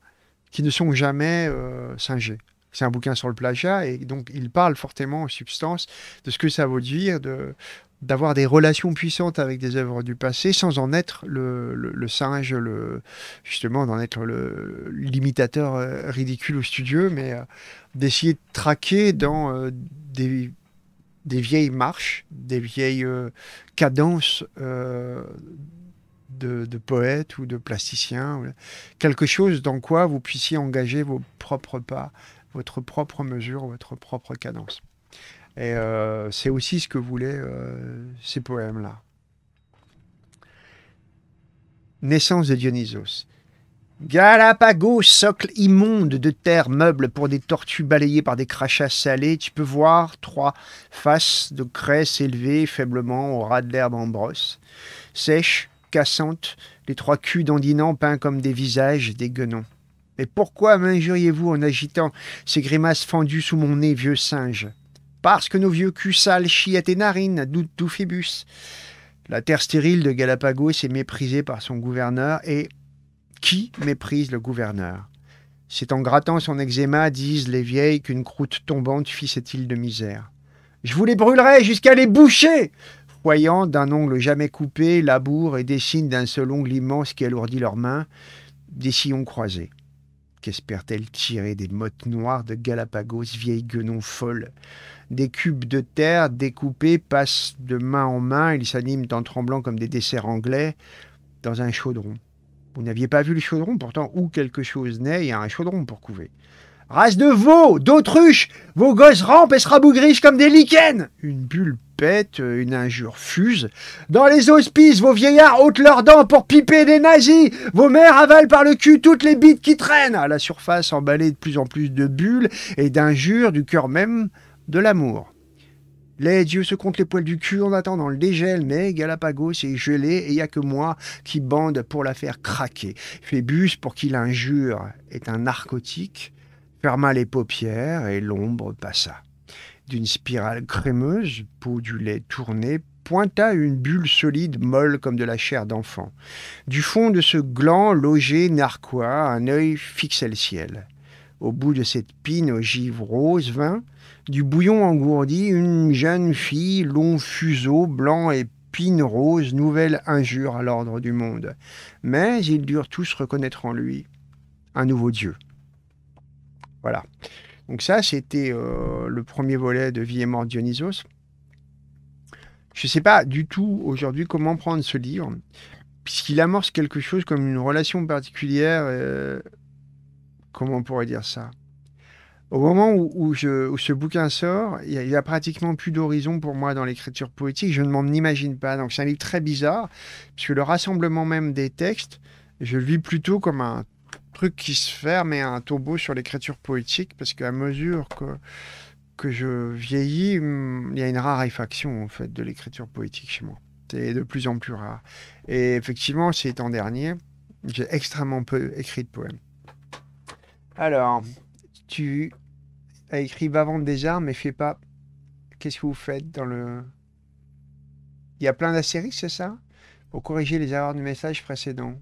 qui ne sont jamais singés c'est un bouquin sur le plagiat, et donc il parle fortement en substance de ce que ça veut dire de, d'avoir des relations puissantes avec des œuvres du passé sans en être le, singe, le, justement, d'en être le, l'imitateur euh, ridicule ou studieux, mais euh, d'essayer de traquer dans euh, des, des, vieilles marches, des vieilles cadences. De, de, poètes ou de plasticiens, quelque chose dans quoi vous puissiez engager vos propres pas votre propre mesure, votre propre cadence. Et euh, c'est aussi ce que voulaient euh, ces poèmes-là. Naissance de Dionysos. Galapagos, socle immonde de terre meuble pour des tortues balayées par des crachats salés, tu peux voir trois faces de craie s'élever faiblement au ras de l'herbe en brosse. Sèches, cassantes, les trois culs d'Andinan peints comme des visages, des guenons. Et pourquoi m'injuriez-vous en agitant ces grimaces fendues sous mon nez, vieux singe Parce que nos vieux culs sales chient à tes narines, doute tout Phébus. La terre stérile de Galapagos est méprisée par son gouverneur et. Qui méprise le gouverneur C'est en grattant son eczéma, disent les vieilles, qu'une croûte tombante fit cette île de misère. Je vous les brûlerai jusqu'à les boucher Voyant d'un ongle jamais coupé, labour et dessine d'un seul ongle immense qui alourdit leurs mains des sillons croisés qu'espère-t-elle tirer des mottes noires de Galapagos, vieilles guenons folle Des cubes de terre découpés passent de main en main, ils s'animent en tremblant comme des desserts anglais dans un chaudron. Vous n'aviez pas vu le chaudron, pourtant où quelque chose naît, il y a un chaudron pour couver. Race de veaux, d'autruches, vos gosses rampent et se rabougrissent comme des lichens Une bulle pète, une injure fuse. Dans les hospices, vos vieillards ôtent leurs dents pour piper des nazis Vos mères avalent par le cul toutes les bites qui traînent À la surface, emballées de plus en plus de bulles et d'injures du cœur même de l'amour. Les dieux se comptent les poils du cul en attendant le dégel, mais Galapagos est gelé et il n'y a que moi qui bande pour la faire craquer. Phébus, pour qui l'injure est un narcotique, ferma les paupières et l'ombre passa. D'une spirale crémeuse, peau du lait tournée, pointa une bulle solide, molle comme de la chair d'enfant. Du fond de ce gland logé narquois, un œil fixait le ciel. Au bout de cette pine ogive rose vint, du bouillon engourdi, une jeune fille, long fuseau blanc et pine rose, nouvelle injure à l'ordre du monde. Mais ils durent tous reconnaître en lui un nouveau Dieu. Voilà. Donc ça, c'était euh, le premier volet de Vie et mort Dionysos. Je ne sais pas du tout aujourd'hui comment prendre ce livre, puisqu'il amorce quelque chose comme une relation particulière. Euh, comment on pourrait dire ça au moment où, ce bouquin sort, il n'y a, pratiquement plus d'horizon pour moi dans l'écriture poétique. Je ne m'en imagine pas. Donc c'est un livre très bizarre, puisque le rassemblement même des textes, je le vis plutôt comme un truc qui se ferme et un tombeau sur l'écriture poétique, parce qu'à mesure que, que je vieillis, hmm, il y a une raréfaction en fait de l'écriture poétique chez moi. C'est de plus en plus rare. Et effectivement, ces temps derniers, j'ai extrêmement peu écrit de poèmes. Alors, tu as écrit Bavante des armes mais fais pas. Qu'est-ce que vous faites dans le. Il y a plein série c'est ça Pour corriger les erreurs du message précédent.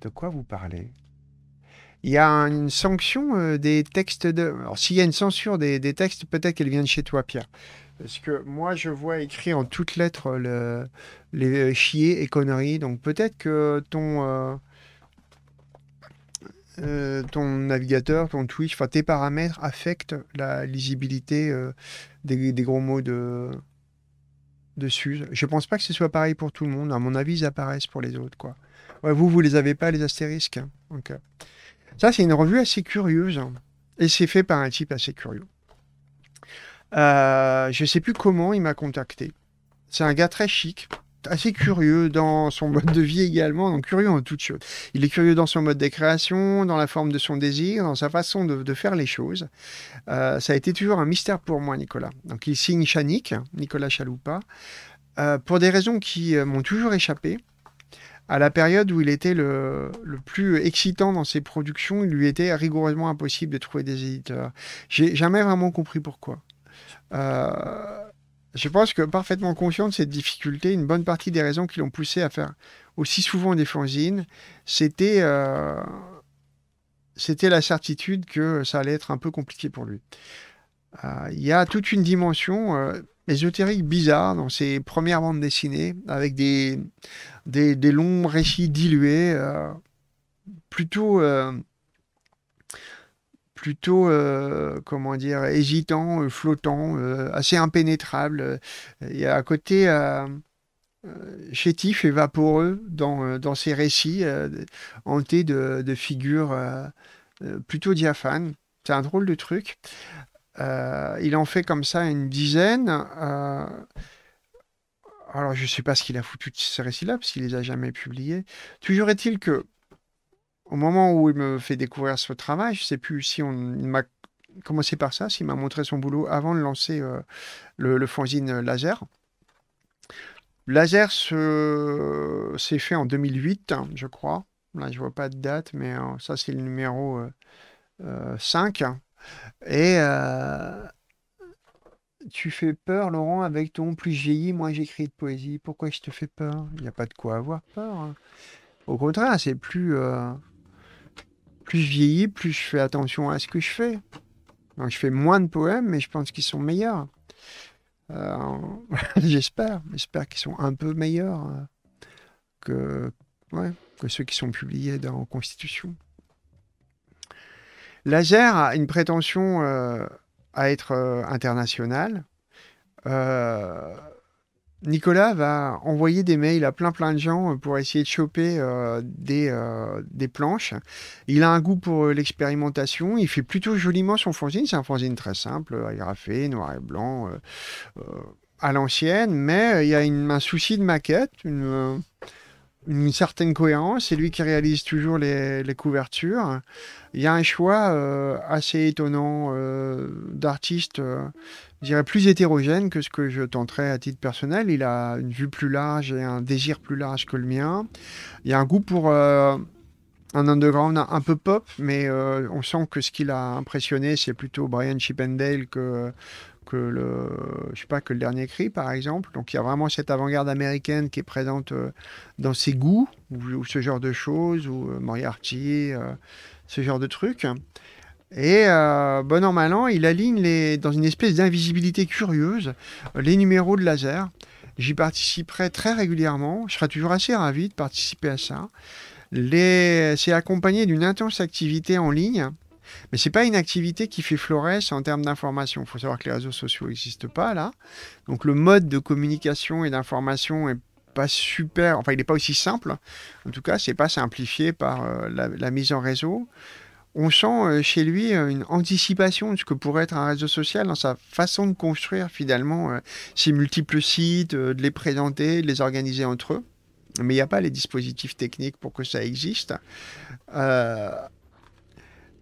De quoi vous parlez Il y a une sanction euh, des textes de... Alors s'il y a une censure des, textes, peut-être qu'elle vient de chez toi, Pierre. Parce que moi, je vois écrit en toutes lettres euh, le... les euh, chiés et conneries. Donc peut-être que ton... ton navigateur, ton Twitch, enfin tes paramètres affectent la lisibilité des, gros mots de, dessus. Suze. Je pense pas que ce soit pareil pour tout le monde. À mon avis, ils apparaissent pour les autres, quoi. Vous, vous, vous les avez pas, les astérisques. Hein. ça, c'est une revue assez curieuse. Hein. Et c'est fait par un type assez curieux. Je euh, je sais plus comment il m'a contacté. C'est un gars très chic, assez curieux dans son mode de vie également, donc curieux en toutes choses. Il est curieux dans son mode de création, dans la forme de son désir, dans sa façon de, faire les choses. Euh, ça a été toujours un mystère pour moi, Nicolas. Donc il signe Chanik, hein, Nicolas Chaloupa, euh, pour des raisons qui m'ont toujours échappé à la période où il était le, plus excitant dans ses productions, il lui était rigoureusement impossible de trouver des éditeurs. J'ai jamais vraiment compris pourquoi. Euh, je pense que parfaitement conscient de cette difficulté, une bonne partie des raisons qui l'ont poussé à faire aussi souvent des fanzines, c'était euh, la certitude que ça allait être un peu compliqué pour lui. Euh, il y a toute une dimension ésotérique bizarre dans ses premières bandes dessinées, avec des, des, longs récits dilués, euh, plutôt, euh, plutôt euh, comment dire, hésitant, flottant, assez impénétrable. Il y a côté chétif et vaporeux dans, dans récits, hantés de, de figures plutôt diaphanes. C'est un drôle de truc. Euh, il en fait comme ça une dizaine. Euh, alors, je ne sais pas ce qu'il a foutu de ces récits-là, parce qu'il les a jamais publiés. Toujours est-il que, au moment où il me fait découvrir ce travail, je ne sais plus si on m'a commencé par ça, s'il m'a montré son boulot avant de lancer euh, le, le, Laser. Laser s'est fait en 2008, hein, je crois. Là, je ne vois pas de date, mais ça, c'est le numéro 5. Et euh, tu fais peur, Laurent, avec ton plus vieilli, moi j'écris de poésie. Pourquoi je te fais peur Il n'y a pas de quoi avoir peur. Hein. Au contraire, c'est plus. Euh, plus je plus je fais attention à ce que je fais. je fais moins de poèmes, mais je pense qu'ils sont meilleurs. Euh, j'espère, j'espère qu'ils sont un peu meilleurs que, que ceux qui sont publiés dans Constitution. Laser a une prétention euh, à être euh, internationale. Euh, Nicolas va envoyer des mails à plein plein de gens pour essayer de choper des, des, planches. Il a un goût pour l'expérimentation, il fait plutôt joliment son fanzine, c'est un fanzine très simple, agrafé, noir et blanc, à l'ancienne, mais il y a une, un souci de maquette, une, une certaine cohérence. C'est lui qui réalise toujours les, couvertures. Il y a un choix euh, assez étonnant euh, d'artistes, euh, je dirais plus hétérogène que ce que je tenterais à titre personnel. Il a une vue plus large et un désir plus large que le mien. Il y a un goût pour un underground un peu pop, mais on sent que ce qui l'a impressionné, c'est plutôt Brian Chippendale que que le, je sais pas, que le dernier cri, par exemple. Donc il y a vraiment cette avant-garde américaine qui est présente euh, dans ses goûts, ou, ce genre de choses, ou euh, Moriarty, euh, ce genre de trucs. Et bon an, il aligne les, dans une espèce d'invisibilité curieuse les numéros de laser. J'y participerai très régulièrement. Je serai toujours assez ravi de participer à ça. Les... C'est accompagné d'une intense activité en ligne mais ce n'est pas une activité qui fait florès en termes d'information. Il faut savoir que les réseaux sociaux n'existent pas là. Donc le mode de communication et d'information est pas super, enfin il n'est pas aussi simple. En tout cas, c'est pas simplifié par euh, la, mise en réseau. On sent euh, chez lui euh, une anticipation de ce que pourrait être un réseau social dans sa façon de construire finalement ses multiples sites, de les présenter, de les organiser entre eux. Mais il n'y a pas les dispositifs techniques pour que ça existe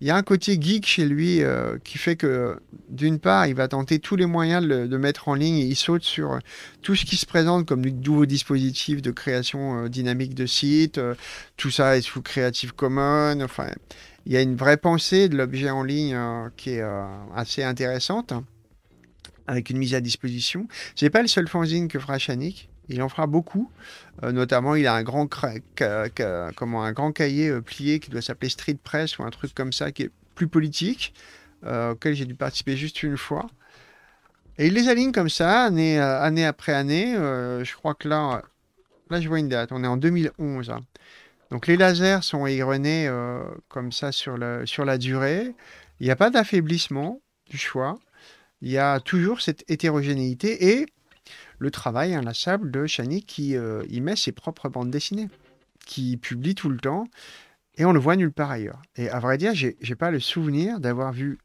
il y a un côté geek chez lui euh, qui fait que, d'une part, il va tenter tous les moyens de, mettre en ligne et il saute sur euh, tout ce qui se présente comme du nouveau dispositif de création euh, dynamique de site. tout ça est sous Creative Commons. Enfin, il y a une vraie pensée de l'objet en ligne qui est assez intéressante, avec une mise à disposition. Ce n'est pas le seul fanzine que fera Chanik. Il en fera beaucoup. Euh, notamment, il a un grand, comment, un grand cahier euh, plié qui doit s'appeler Street Press ou un truc comme ça qui est plus politique, euh, auquel j'ai dû participer juste une fois. Et il les aligne comme ça, année, après année. je crois que là, là, je vois une date. On est en 2011. Hein. Donc les lasers sont égrenés comme ça sur, le, sur la durée. Il n'y a pas d'affaiblissement du choix. Il y a toujours cette hétérogénéité et le travail inlassable de Chanik qui euh, y met ses propres bandes dessinées, qui publie tout le temps, et on le voit nulle part ailleurs. Et à vrai dire, je n'ai pas le souvenir d'avoir vu,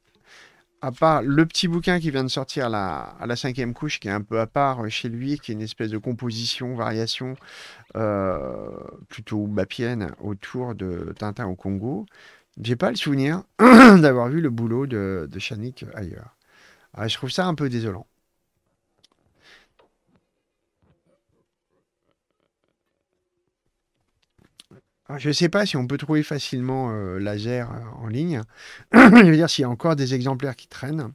à part le petit bouquin qui vient de sortir à la cinquième couche, qui est un peu à part euh, chez lui, qui est une espèce de composition, variation euh, plutôt bapienne autour de Tintin au Congo. J'ai pas le souvenir d'avoir vu le boulot de, Chanik ailleurs. Ah, je trouve ça un peu désolant. je ne sais pas si on peut trouver facilement euh, laser euh, en ligne. je veux dire, s'il y a encore des exemplaires qui traînent.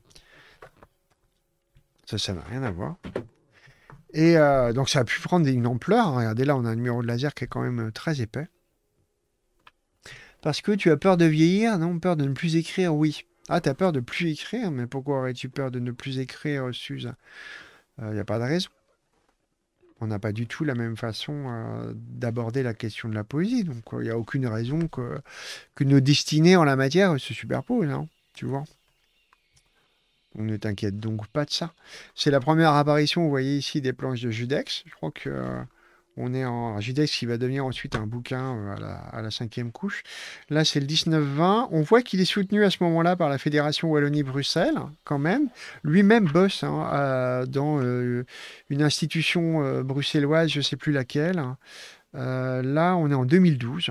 Ça, ça n'a rien à voir. Et euh, donc, ça a pu prendre une ampleur. Regardez, là, on a un numéro de laser qui est quand même très épais. Parce que tu as peur de vieillir Non, peur de ne plus écrire, oui. Ah, tu as peur de plus écrire Mais pourquoi aurais-tu peur de ne plus écrire, Suze Il n'y a pas de raison on n'a pas du tout la même façon euh, d'aborder la question de la poésie. Donc, il euh, n'y a aucune raison que, nos destinées en la matière se superposent, hein, tu vois. On ne t'inquiète donc pas de ça. C'est la première apparition, vous voyez ici, des planches de Judex. Je crois que euh, on est en Gidex qui va devenir ensuite un bouquin euh, à la, cinquième couche. Là, c'est le 19-20. On voit qu'il est soutenu à ce moment-là par la Fédération Wallonie-Bruxelles, quand même. Lui-même bosse hein, dans euh, une institution euh, bruxelloise, je ne sais plus laquelle. là, on est en 2012.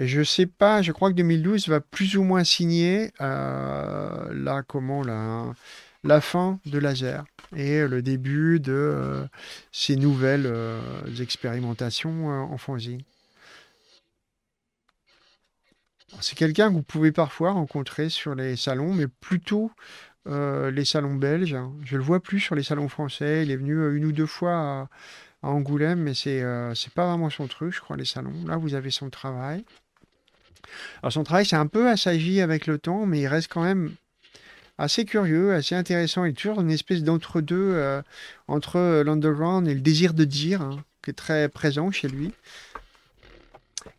Et je sais pas, je crois que 2012 va plus ou moins signer comment, la, hein, la fin de Laser et le début de euh, ces nouvelles euh, expérimentations euh, en fanzine. C'est quelqu'un que vous pouvez parfois rencontrer sur les salons, mais plutôt les salons belges. Hein. Je ne le vois plus sur les salons français. Il est venu une ou deux fois à, Angoulême, mais c'est n'est pas vraiment son truc, je crois, les salons. Là, vous avez son travail. Alors, son travail, c'est un peu assagi avec le temps, mais il reste quand même assez curieux, assez intéressant. Il est toujours une espèce d'entre-deux euh, entre euh, l'underground et le désir de dire, hein, qui est très présent chez lui.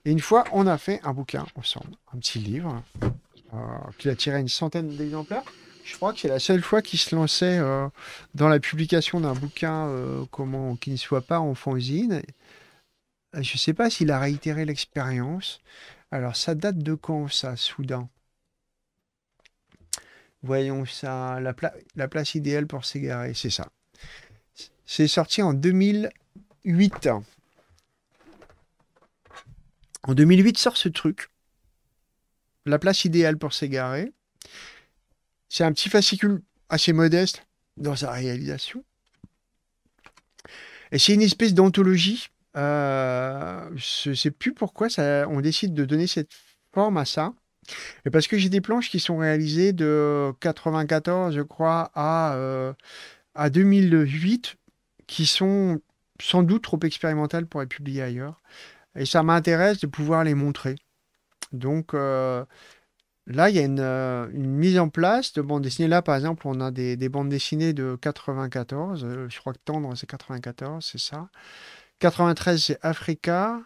Et une fois, on a fait un bouquin ensemble, un petit livre, euh, qui a tiré une centaine d'exemplaires. Je crois que c'est la seule fois qu'il se lançait dans la publication d'un bouquin qui ne soit pas en fanzine. Je ne sais pas s'il a réitéré l'expérience. Alors, ça date de quand, ça, soudain Voyons ça, la, la place idéale pour s'égarer, c'est ça. C'est sorti en 2008. En 2008 sort ce truc. La place idéale pour s'égarer. C'est un petit fascicule assez modeste dans sa réalisation. Et c'est une espèce d'anthologie. Euh, je ne sais plus pourquoi on décide de donner cette forme à ça parce que j'ai des planches qui sont réalisées de 94, euh, je crois, à, euh, à 2008, qui sont sans doute trop expérimentales pour être publiées ailleurs. Et ça m'intéresse de pouvoir les montrer. Donc euh, là, il y a une, mise en place de bandes dessinées. Là, par exemple, on a des, bandes dessinées de 94. Je crois que Tendre, c'est 94, c'est ça. 93, c'est Africa.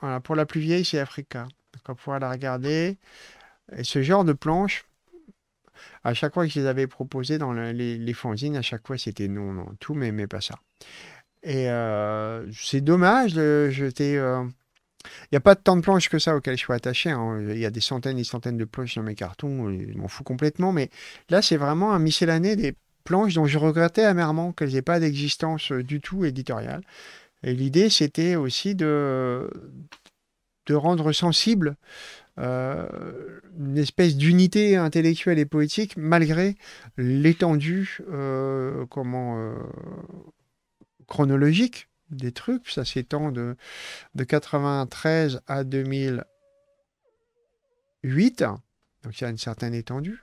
Voilà, pour la plus vieille, c'est Africa. Donc on la regarder. Et ce genre de planches, à chaque fois que je les avais proposées dans les, les, fanzines, à chaque fois c'était non, non, tout, mais, mais pas ça. Et euh, c'est dommage, euh, j'étais... Euh, il n'y a pas tant de planches que ça auxquelles je suis attaché. Hein. Il y a des centaines et centaines de planches dans mes cartons. Je m'en fous complètement. Mais là, c'est vraiment un miscellané des planches dont je regrettais amèrement qu'elles n'aient pas d'existence du tout éditoriale. Et l'idée, c'était aussi de, de rendre sensible euh, une espèce d'unité intellectuelle et poétique malgré l'étendue euh, comment euh, chronologique des trucs. Ça s'étend de, de 93 à 2008, donc il y a une certaine étendue.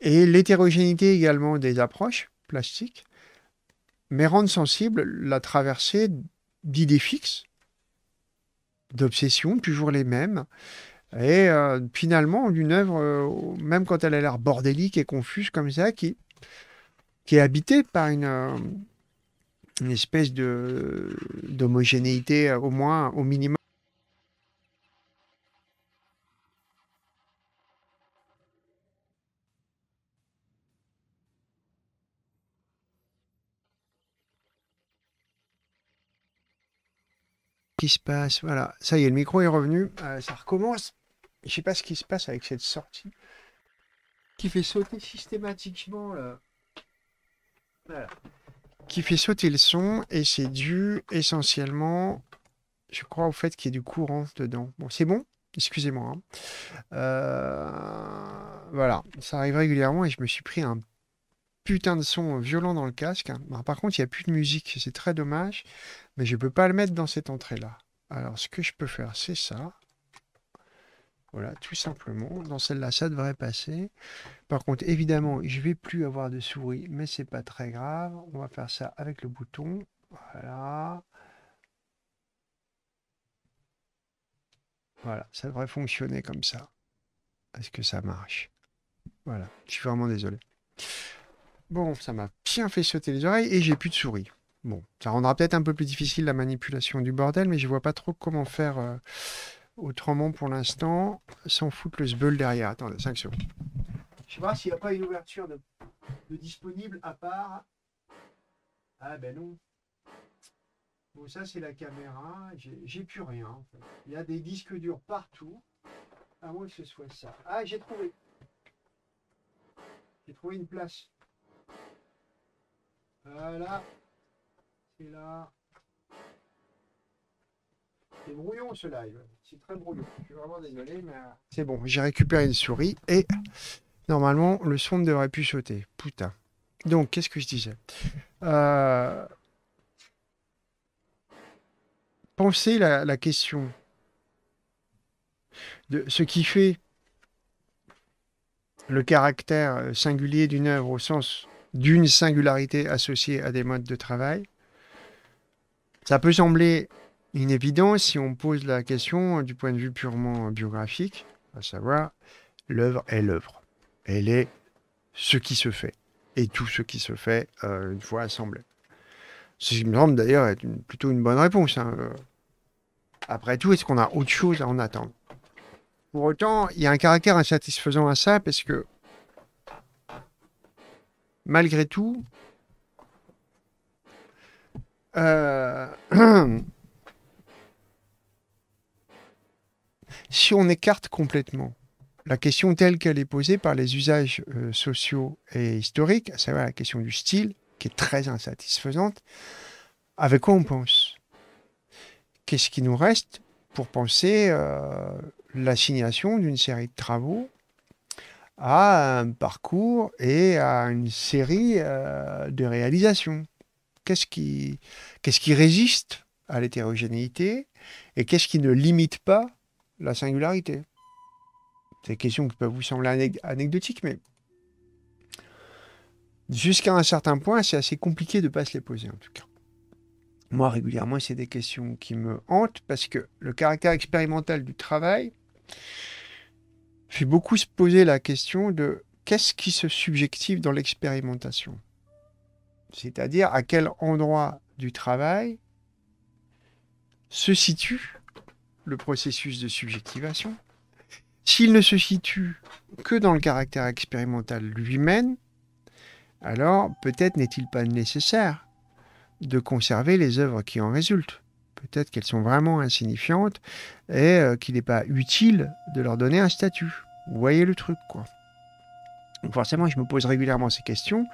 Et l'hétérogénéité également des approches plastiques, mais rendre sensible la traversée d'idées fixes d'obsessions, toujours les mêmes. Et euh, finalement, d'une œuvre, euh, même quand elle a l'air bordélique et confuse comme ça, qui, qui est habitée par une, euh, une espèce d'homogénéité, au moins, au minimum, se passe Voilà, ça y est, le micro est revenu, euh, ça recommence. Je sais pas ce qui se passe avec cette sortie qui fait sauter systématiquement qui fait sauter le son et c'est dû essentiellement, je crois, au fait qu'il y ait du courant dedans. Bon, c'est bon, excusez-moi. Hein. Euh, voilà, ça arrive régulièrement et je me suis pris un putain de son euh, violent dans le casque. Hein. par contre, il n'y a plus de musique, c'est très dommage, mais je ne peux pas le mettre dans cette entrée-là. Alors, ce que je peux faire, c'est ça. Voilà, tout simplement. Dans celle-là, ça devrait passer. Par contre, évidemment, je vais plus avoir de souris, mais c'est pas très grave. On va faire ça avec le bouton. Voilà. Voilà, ça devrait fonctionner comme ça. Est-ce que ça marche Voilà, je suis vraiment désolé. Bon, ça m'a bien fait sauter les oreilles et j'ai plus de souris. Bon, ça rendra peut-être un peu plus difficile la manipulation du bordel, mais je vois pas trop comment faire euh, autrement pour l'instant, sans foutre le sbeul derrière. Attendez, 5 secondes. Je sais pas s'il n'y a pas une ouverture de, disponible à part. Ah ben non. Bon, ça c'est la caméra. J'ai plus rien. Il y a des disques durs partout. À moins que ce soit ça. Ah, j'ai trouvé. J'ai trouvé une place. Voilà. C'est là. C'est brouillon ce live. C'est très brouillon. Je suis vraiment désolé, mais. Euh, C'est bon, j'ai récupéré une souris et normalement le son ne devrait plus sauter. Putain. Donc, qu'est-ce que je disais euh, Pensez la, la question de ce qui fait le caractère singulier d'une œuvre au sens d'une singularité associée à des modes de travail. Ça peut sembler inévident si on pose la question du point de vue purement biographique, à savoir l'œuvre est l'œuvre. Elle est ce qui se fait et tout ce qui se fait euh, une fois assemblé. Ce qui me semble d'ailleurs être plutôt une bonne réponse. Hein, euh. Après tout, est-ce qu'on a autre chose à en attendre Pour autant, il y a un caractère insatisfaisant à ça parce que malgré tout, euh, si on écarte complètement la question telle qu'elle est posée par les usages euh, sociaux et historiques, à savoir la question du style, qui est très insatisfaisante, avec quoi on pense Qu'est-ce qui nous reste pour penser euh, l'assignation d'une série de travaux à un parcours et à une série euh, de réalisations. Qu'est-ce qui, résiste à l'hétérogénéité et qu'est-ce qui ne limite pas la singularité C'est des questions qui peuvent vous sembler anecdotiques, mais jusqu'à un certain point, c'est assez compliqué de ne pas se les poser en tout cas. Moi, régulièrement, c'est des questions qui me hantent parce que le caractère expérimental du travail, j'ai beaucoup posé la question de qu'est-ce qui se subjective dans l'expérimentation C'est-à-dire à quel endroit du travail se situe le processus de subjectivation S'il ne se situe que dans le caractère expérimental lui-même, alors peut-être n'est-il pas nécessaire de conserver les œuvres qui en résultent peut-être qu'elles sont vraiment insignifiantes et euh, qu'il n'est pas utile de leur donner un statut. Vous voyez le truc, quoi. Donc forcément, je me pose régulièrement ces questions,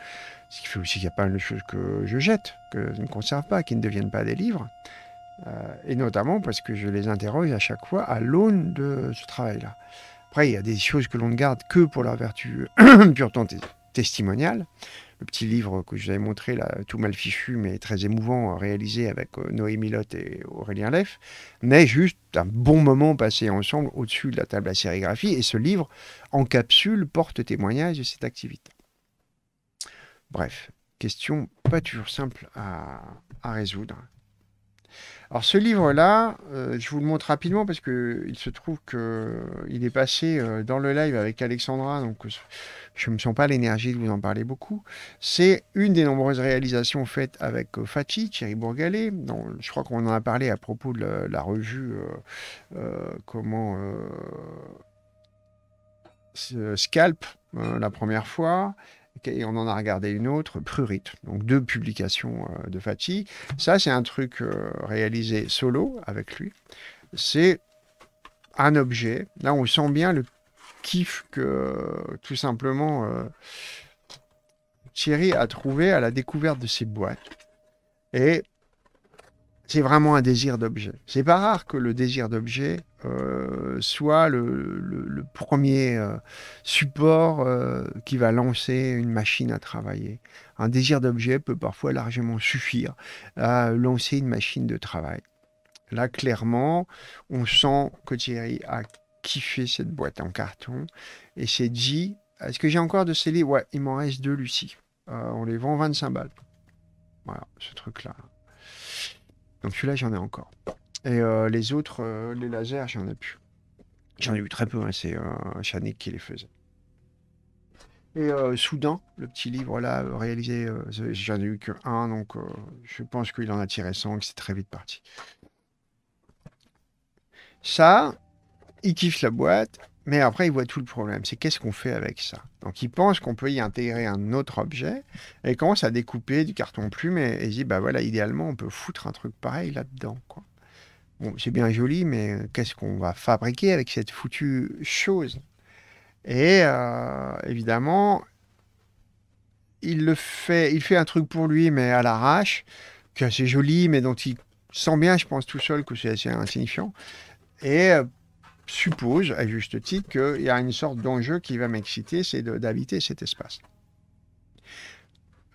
ce qui fait aussi qu'il y a pas mal de choses que je jette, que je ne conserve pas, qui ne deviennent pas des livres, euh, et notamment parce que je les interroge à chaque fois à l'aune de ce travail-là. Après, il y a des choses que l'on ne garde que pour leur vertu purement testimoniale, le petit livre que je vous avais montré, là, tout mal fichu, mais très émouvant, réalisé avec euh, Noé Milot et Aurélien Leff, mais juste un bon moment passé ensemble au-dessus de la table à sérigraphie. Et ce livre, en capsule, porte témoignage de cette activité. Bref, question pas toujours simple à résoudre. Alors ce livre-là, euh, je vous le montre rapidement parce que il se trouve qu'il euh, est passé euh, dans le live avec Alexandra, donc je ne me sens pas l'énergie de vous en parler beaucoup. C'est une des nombreuses réalisations faites avec Fati, Fatih, Thierry Bourgalet. je crois qu'on en a parlé à propos de la, revue comment Scalp la première fois et on en a regardé une autre, prurite Donc deux publications euh, de Fatih. Ça, c'est un truc euh, réalisé solo avec lui. C'est un objet. Là, on sent bien le kiff que euh, tout simplement Thierry a trouvé à la découverte de ces boîtes. Et c'est vraiment un désir d'objet. C'est pas rare que le désir d'objet euh, soit le, premier euh, support euh, qui va lancer une machine à travailler. Un désir d'objet peut parfois largement suffire à lancer une machine de travail. Là, clairement, on sent que Thierry a kiffé cette boîte en carton et s'est dit Est-ce que j'ai encore de ces livres Ouais, il m'en reste deux, Lucie. on les vend 25 balles. Voilà, ce truc-là. Donc celui-là, j'en ai encore. Et euh, les autres, euh, les lasers, j'en ai plus. J'en ai eu très peu, hein, c'est Chanik euh, qui les faisait. Et Soudain, le petit livre là, réalisé, j'en ai eu que un, donc je pense qu'il en a tiré 100 que c'est très vite parti. Ça, il kiffe la boîte, mais après, il voit tout le problème, c'est qu'est-ce qu'on fait avec ça Donc, il pense qu'on peut y intégrer un autre objet et commence à découper du carton plume et, il dit, bah voilà, idéalement, on peut foutre un truc pareil là-dedans. Quoi. Bon, c'est bien joli, mais qu'est-ce qu'on va fabriquer avec cette foutue chose Et euh, évidemment, il le fait, il fait un truc pour lui, mais à l'arrache, qui est assez joli, mais dont il sent bien, je pense, tout seul que c'est assez insignifiant. Et euh, suppose, à juste titre, qu'il y a une sorte d'enjeu qui va m'exciter, c'est d'habiter cet espace.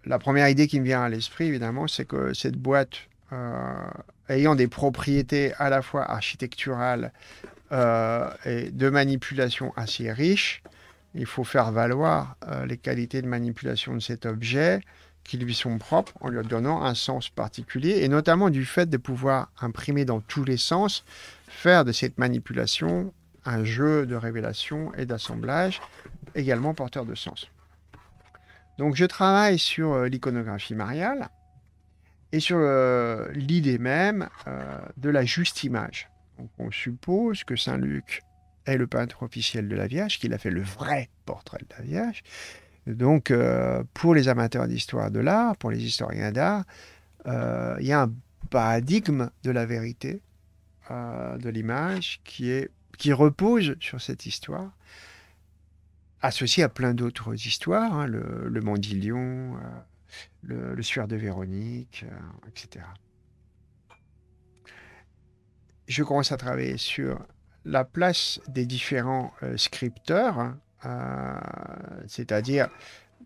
La première idée qui me vient à l'esprit, évidemment, c'est que cette boîte, euh, ayant des propriétés à la fois architecturales euh, et de manipulation assez riches, il faut faire valoir euh, les qualités de manipulation de cet objet qui lui sont propres en lui donnant un sens particulier et notamment du fait de pouvoir imprimer dans tous les sens faire de cette manipulation un jeu de révélation et d'assemblage également porteur de sens. Donc je travaille sur euh, l'iconographie mariale et sur euh, l'idée même euh, de la juste image. on suppose que Saint Luc est le peintre officiel de la Vierge, qu'il a fait le vrai portrait de la Vierge. Donc pour les amateurs d'histoire de l'art, pour les historiens d'art, il y a un paradigme de la vérité euh, de l'image qui, qui repose sur cette histoire, associée à plein d'autres histoires, hein, le, Mandilion, euh, le, le, de Véronique, euh, etc. Je commence à travailler sur la place des différents scripteurs, hein, c'est-à-dire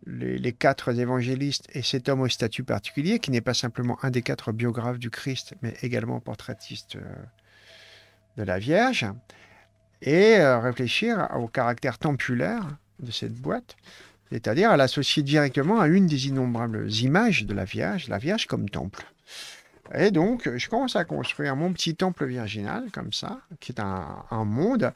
les, quatre évangélistes et cet homme au statut particulier, qui n'est pas simplement un des quatre biographes du Christ, mais également portraitiste de la Vierge et euh, réfléchir au caractère tempulaire de cette boîte, c'est-à-dire à, l'associer directement à une des innombrables images de la Vierge, la Vierge comme temple. Et donc, je commence à construire mon petit temple virginal, comme ça, qui est un, un monde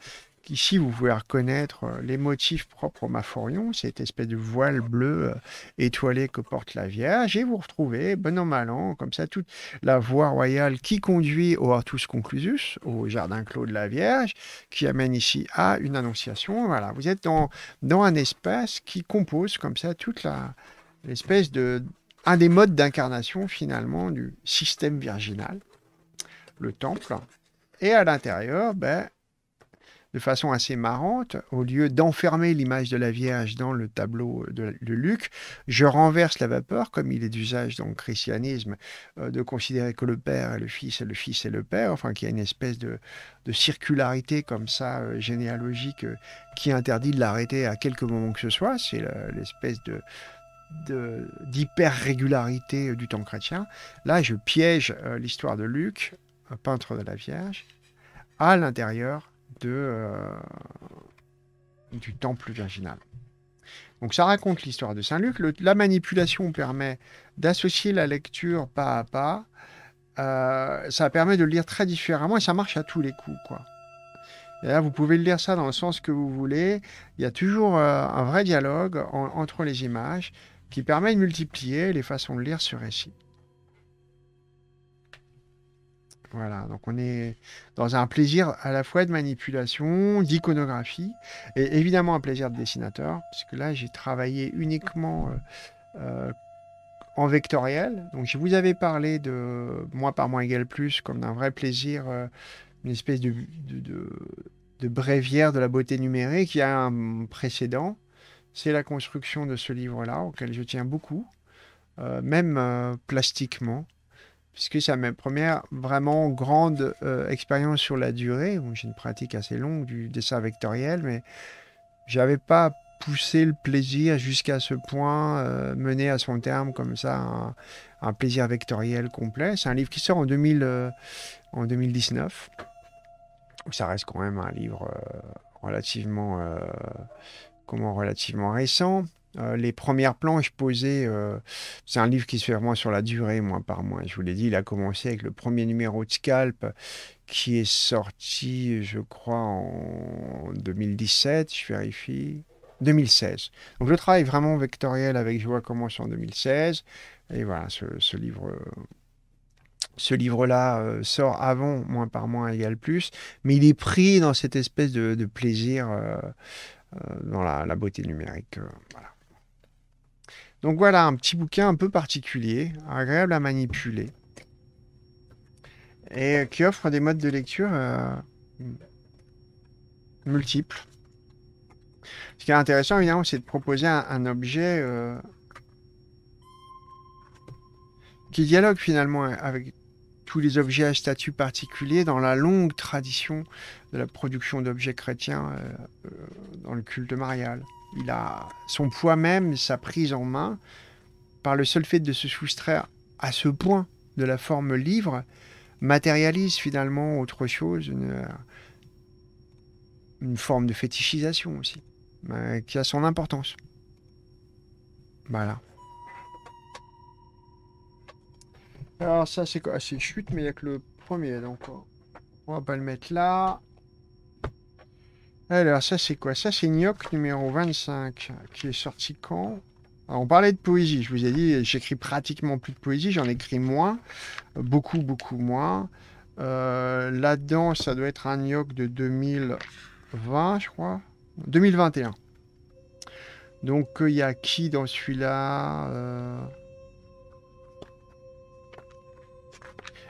Ici, vous pouvez reconnaître euh, les motifs propres au Maforion, cette espèce de voile bleu euh, étoilé que porte la Vierge, et vous retrouvez, bon an, mal an, comme ça, toute la voie royale qui conduit au Artus Conclusus, au jardin clos de la Vierge, qui amène ici à une annonciation. Voilà, vous êtes dans, dans un espace qui compose comme ça toute la l'espèce de un des modes d'incarnation finalement du système virginal, le temple. Et à l'intérieur, ben, de façon assez marrante, au lieu d'enfermer l'image de la Vierge dans le tableau de, Luc, je renverse la vapeur, comme il est d'usage dans le christianisme, euh, de considérer que le Père et le Fils et le Fils et le Père, enfin qu'il y a une espèce de, circularité comme ça, euh, généalogique, euh, qui interdit de l'arrêter à quelque moment que ce soit. C'est l'espèce de, d'hyper-régularité du temps chrétien. Là, je piège l'histoire de Luc, un peintre de la Vierge, à l'intérieur euh, du temple virginal. Donc ça raconte l'histoire de Saint Luc. la manipulation permet d'associer la lecture pas à pas. Euh, ça permet de lire très différemment et ça marche à tous les coups, quoi. vous pouvez lire ça dans le sens que vous voulez. Il y a toujours euh, un vrai dialogue entre les images qui permet de multiplier les façons de lire ce récit. Voilà, donc on est dans un plaisir à la fois de manipulation, d'iconographie, et évidemment un plaisir de dessinateur, puisque là j'ai travaillé uniquement euh, euh, en vectoriel. Donc je vous avais parlé de Moi par moins égal plus comme d'un vrai plaisir, euh, une espèce de, de, bréviaire de la beauté numérique. Il y a un précédent, c'est la construction de ce livre-là, auquel je tiens beaucoup, même plastiquement puisque c'est ma première vraiment grande euh, expérience sur la durée. J'ai une pratique assez longue du dessin vectoriel, mais j'avais pas poussé le plaisir jusqu'à ce point, euh, mener à son terme comme ça, un, plaisir vectoriel complet. C'est un livre qui sort en, 2000, euh, en 2019. Ça reste quand même un livre relativement, comment, relativement récent. Euh, les premières planches posées, euh, c'est un livre qui se fait vraiment sur la durée, moins par mois. Je vous l'ai dit, il a commencé avec le premier numéro de Scalp qui est sorti, je crois, en 2017, je vérifie, 2016. Donc le travail vraiment vectoriel avec je Joie commence en 2016. Et voilà, ce, livre... ce livre-là euh, sort avant, moins par moins égal plus, mais il est pris dans cette espèce de, plaisir dans la, la, beauté numérique. voilà. Donc voilà, un petit bouquin un peu particulier, agréable à manipuler, et euh, qui offre des modes de lecture euh, multiples. Ce qui est intéressant, évidemment, c'est de proposer un, objet euh, qui dialogue finalement avec tous les objets à statut particulier dans la longue tradition de la production d'objets chrétiens dans le culte marial il a son poids même, sa prise en main, par le seul fait de se soustraire à ce point de la forme livre, matérialise finalement autre chose, une, euh, forme de fétichisation aussi, euh, qui a son importance. Voilà. Alors ça c'est quoi ah, C'est chute, mais il n'y a que le premier donc On va pas le mettre là. Alors, ça, c'est quoi Ça, c'est Gnoc numéro 25, qui est sorti quand On parlait de poésie. Je vous ai dit, j'écris pratiquement plus de poésie. J'en écris moins. Beaucoup, beaucoup moins. Euh, là-dedans, ça doit être un Gnoc de 2020, je crois. 2021. Donc, euh, il y a qui dans celui-là euh,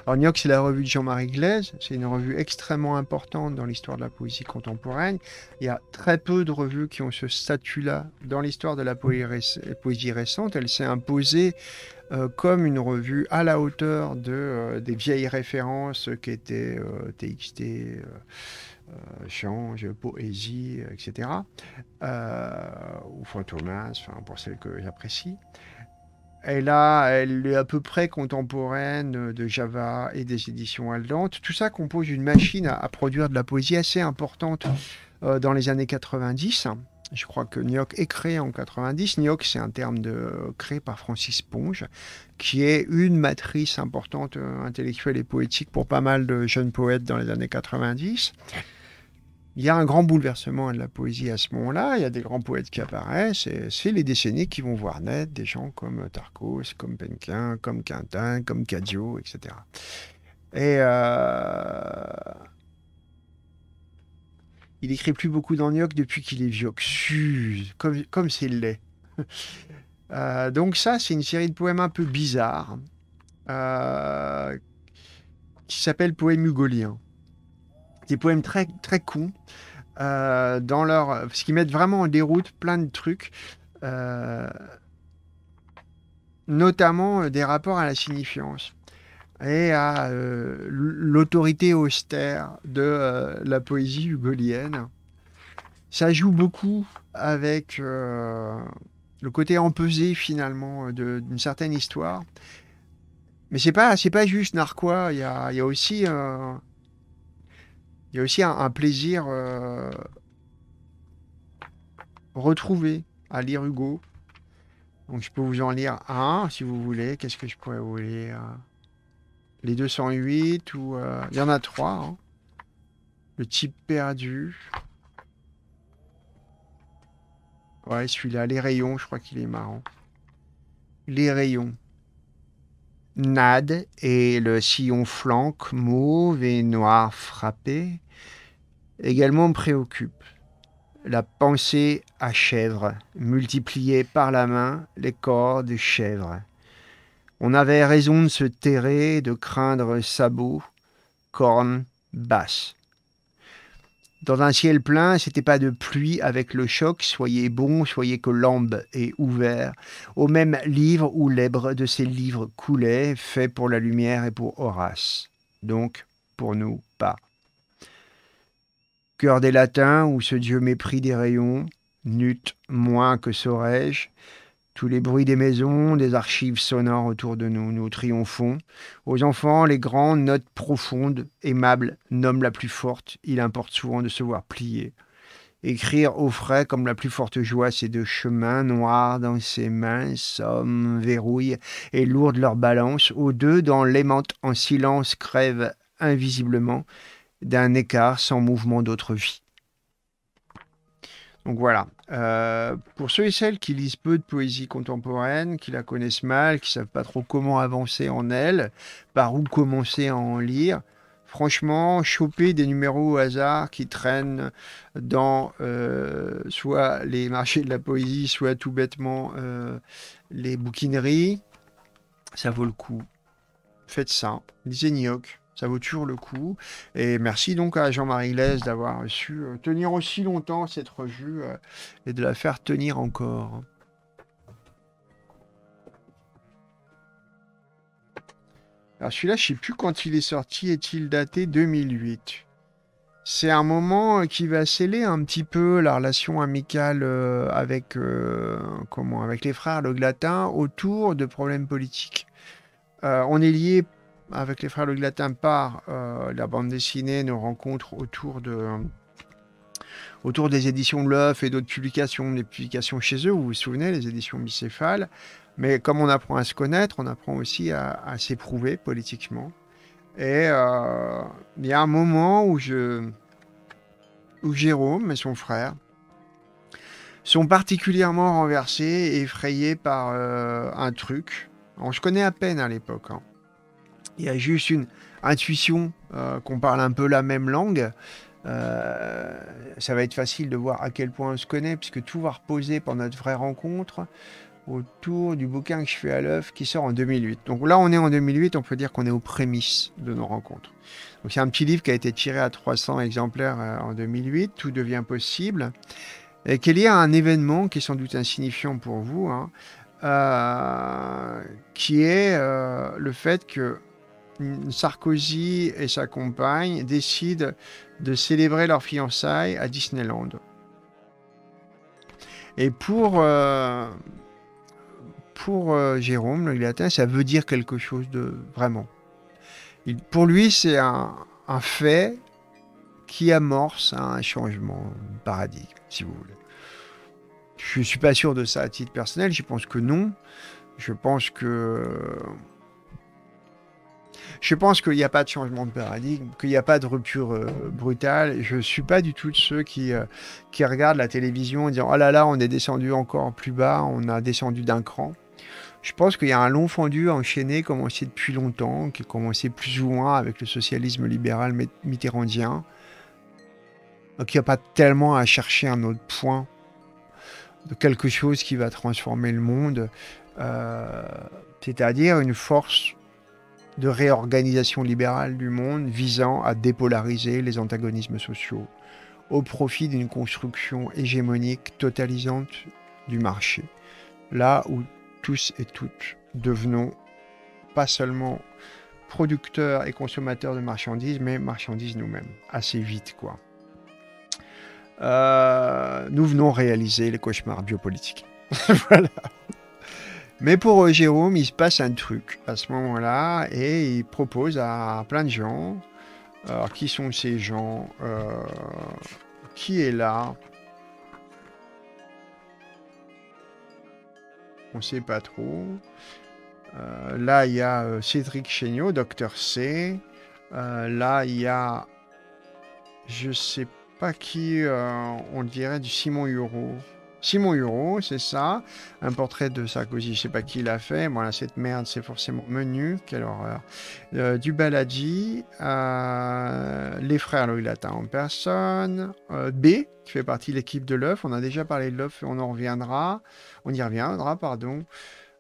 Alors Niox, c'est la revue de Jean-Marie Glaise, c'est une revue extrêmement importante dans l'histoire de la poésie contemporaine. Il y a très peu de revues qui ont ce statut-là dans l'histoire de la poésie récente. Elle s'est imposée euh, comme une revue à la hauteur de, euh, des vieilles références qui étaient TXT, euh, Change, Poésie, etc. ou Fantomas, pour celles que j'apprécie. Elle, là, elle est à peu près contemporaine euh, de Java et des éditions Aldante. Tout ça compose une machine à, produire de la poésie assez importante euh, dans les années 90. Je crois que Nyok est créé en 90. Nyok, c'est un terme de, euh, créé par Francis Ponge, qui est une matrice importante intellectuelle et poétique pour pas mal de jeunes poètes dans les années 90 il y a un grand bouleversement de la poésie à ce moment-là. Il y a des grands poètes qui apparaissent. Et c'est les décennies qui vont voir naître des gens comme Tarkos, comme Penquin, comme Quintin, comme Cadio, etc. Et euh, il écrit plus beaucoup d'anioc depuis qu'il est vieux. Comme, comme s'il l'est. Euh, donc ça, c'est une série de poèmes un peu bizarres euh, qui s'appelle Poème hugolien des poèmes très, très cons. Euh, dans leur... ce qui mettent vraiment en déroute plein de trucs. Euh, notamment euh, des rapports à la signifiance et à l'autorité austère de la poésie hugolienne. Ça joue beaucoup avec le côté empesé finalement d'une certaine histoire. Mais c'est pas, c'est pas juste narquois, il y a, y a, aussi il y a aussi un, plaisir euh, retrouvé à lire Hugo. Donc je peux vous en lire un si vous voulez. Qu'est-ce que je pourrais vous lire euh, Les 208 ou... Euh, il y en a trois. Hein. Le type perdu. Ouais, celui-là, les rayons, je crois qu'il est marrant. Les rayons. Nad et le sillon flanque mauve et noir frappé également préoccupent. La pensée à chèvre, multipliée par la main les corps de chèvre. On avait raison de se terrer, de craindre sabots, cornes basses. Dans un ciel plein, c'était pas de pluie avec le choc, soyez bon, soyez que l'ambe est ouvert, au même livre où l'èbre de ces livres coulait, fait pour la lumière et pour Horace. Donc, pour nous, pas. Cœur des latins, où ce dieu mépris des rayons, nut moins que saurais-je, tous les bruits des maisons, des archives sonores autour de nous, nous triomphons. Aux enfants, les grands, notes profondes, aimables, nomment la plus forte. Il importe souvent de se voir plier. Écrire au frais comme la plus forte joie ces deux chemins noirs dans ses mains, somme, verrouille et lourde leur balance, aux deux dans l'aimante en silence crèvent invisiblement d'un écart sans mouvement d'autre vie. Donc voilà. Euh, pour ceux et celles qui lisent peu de poésie contemporaine, qui la connaissent mal, qui savent pas trop comment avancer en elle, par où commencer à en lire, franchement, choper des numéros au hasard qui traînent dans euh, soit les marchés de la poésie, soit tout bêtement euh, les bouquineries, ça vaut le coup. Faites ça. Lisez Nioc. Ça vaut toujours le coup. Et merci donc à Jean-Marie Lès d'avoir su euh, tenir aussi longtemps cette revue euh, et de la faire tenir encore. Alors celui-là, je ne sais plus quand il est sorti. Est-il daté 2008 c'est un moment euh, qui va sceller un petit peu la relation amicale avec, comment, avec les frères Le Glatin autour de problèmes politiques. on est lié avec les frères Le Glatin par euh, la bande dessinée, nos rencontres autour de autour des éditions de L'œuf et d'autres publications, des publications chez eux, vous vous souvenez, les éditions bicéphales. Mais comme on apprend à se connaître, on apprend aussi à, s'éprouver politiquement. Et euh, il y a un moment où, je, où Jérôme et son frère sont particulièrement renversés et effrayés par euh, un truc. on je connais à peine à l'époque. Hein il y a juste une intuition euh, qu'on parle un peu la même langue, euh, ça va être facile de voir à quel point on se connaît, puisque tout va reposer pendant notre vraie rencontre autour du bouquin que je fais à l'œuf qui sort en 2008. Donc là, on est en 2008, on peut dire qu'on est aux prémices de nos rencontres. Donc c'est un petit livre qui a été tiré à 300 exemplaires euh, en 2008, Tout devient possible, et qu'il y a un événement qui est sans doute insignifiant pour vous, hein, qui est le fait que Sarkozy et sa compagne décident de célébrer leur fiançailles à Disneyland. Et pour, euh, pour euh, Jérôme, le latin, ça veut dire quelque chose de vraiment. Il, pour lui, c'est un, un, fait qui amorce un changement de paradigme, si vous voulez. Je ne suis pas sûr de ça à titre personnel, je pense que non. Je pense que je pense qu'il n'y a pas de changement de paradigme, qu'il n'y a pas de rupture euh, brutale. Je ne suis pas du tout de ceux euh, qui, regardent la télévision en disant Oh là là, on est descendu encore plus bas, on a descendu d'un cran. Je pense qu'il y a un long fendu enchaîné, commencé depuis longtemps, qui a commencé plus ou moins avec le socialisme libéral mitterrandien. Donc il n'y a pas tellement à chercher un autre point de quelque chose qui va transformer le monde, euh, c'est-à-dire une force de réorganisation libérale du monde visant à dépolariser les antagonismes sociaux au profit d'une construction hégémonique totalisante du marché, là où tous et toutes devenons pas seulement producteurs et consommateurs de marchandises, mais marchandises nous-mêmes, assez vite quoi. Euh, nous venons réaliser les cauchemars biopolitiques. voilà. Mais pour euh, Jérôme, il se passe un truc à ce moment-là et il propose à plein de gens. Alors, qui sont ces gens euh, Qui est là On ne sait pas trop. Euh, là, il y a Cédric Chéniaud, Docteur C. là, il y a. Je ne sais pas qui, on dirait du Simon Hureau. Simon Hureau, c'est ça. Un portrait de Sarkozy, je sais pas qui l'a fait. Voilà, cette merde, c'est forcément menu. Quelle horreur. Euh, du Baladi, euh, les frères Louis en personne. Euh, B, qui fait partie de l'équipe de l'œuf. On a déjà parlé de l'œuf et on en reviendra. On y reviendra, pardon.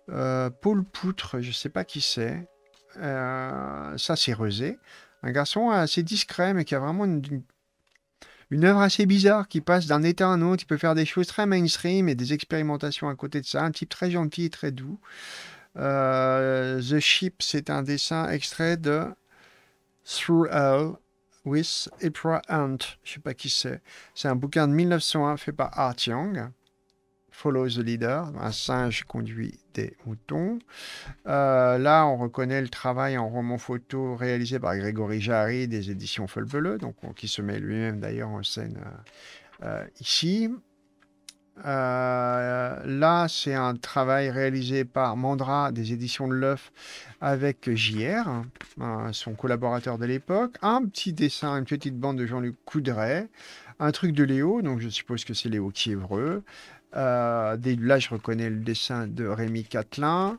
Paul Poutre, je ne sais pas qui c'est. ça, c'est Rezé. Un garçon assez discret, mais qui a vraiment une une œuvre assez bizarre qui passe d'un état à un autre. Il peut faire des choses très mainstream et des expérimentations à côté de ça. Un type très gentil, et très doux. Euh, The Ship, c'est un dessin extrait de Through Hell with April Hunt. Je sais pas qui c'est. C'est un bouquin de 1901 fait par Art Young. Follows the Leader, un singe conduit des moutons. Euh, là, on reconnaît le travail en roman photo réalisé par Grégory Jarry des éditions Folbeleu, donc qui se met lui-même d'ailleurs en scène euh, euh, ici. là, c'est un travail réalisé par Mandra des éditions de l'œuf avec JR, son collaborateur de l'époque. Un petit dessin, une petite bande de Jean-Luc Coudray. Un truc de Léo, donc je suppose que c'est Léo qui est euh, là, je reconnais le dessin de Rémi Catlin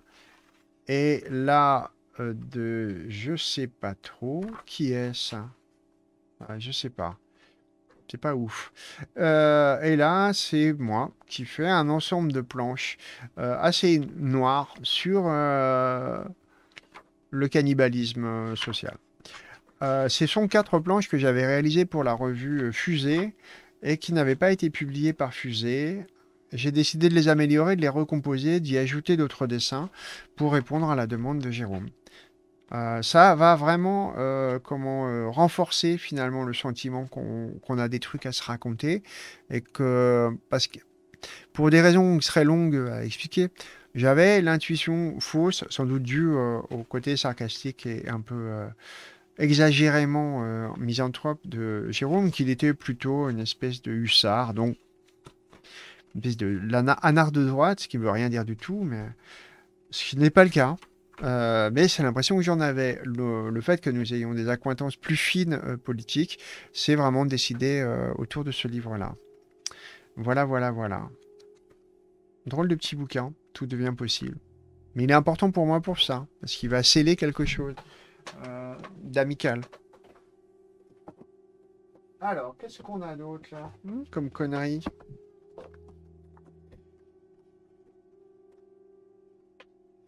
Et là, euh, de je sais pas trop qui est ça. Hein ah, je sais pas. C'est pas ouf. Euh, et là, c'est moi qui fais un ensemble de planches assez noires sur le cannibalisme social. Ce sont quatre planches que j'avais réalisées pour la revue Fusée et qui n'avaient pas été publiées par Fusée. J'ai décidé de les améliorer, de les recomposer, d'y ajouter d'autres dessins pour répondre à la demande de Jérôme. Euh, ça va vraiment euh, comment euh, renforcer finalement le sentiment qu'on a des trucs à se raconter et que parce que pour des raisons qui seraient longues à expliquer, j'avais l'intuition fausse, sans doute due au côté sarcastique et un peu exagérément misanthrope de Jérôme, qu'il était plutôt une espèce de hussard, donc une espèce de anard de droite, ce qui ne veut rien dire du tout, mais ce qui n'est pas le cas. Euh, mais c'est l'impression que j'en avais. Le, fait que nous ayons des acquaintances plus fines euh, politiques, c'est vraiment décidé euh, autour de ce livre-là. Voilà, voilà, voilà. Drôle de petit bouquin, tout devient possible. Mais il est important pour moi pour ça, parce qu'il va sceller quelque chose d'amical. Alors, qu'est-ce qu'on a d'autre là hmm Comme conneries.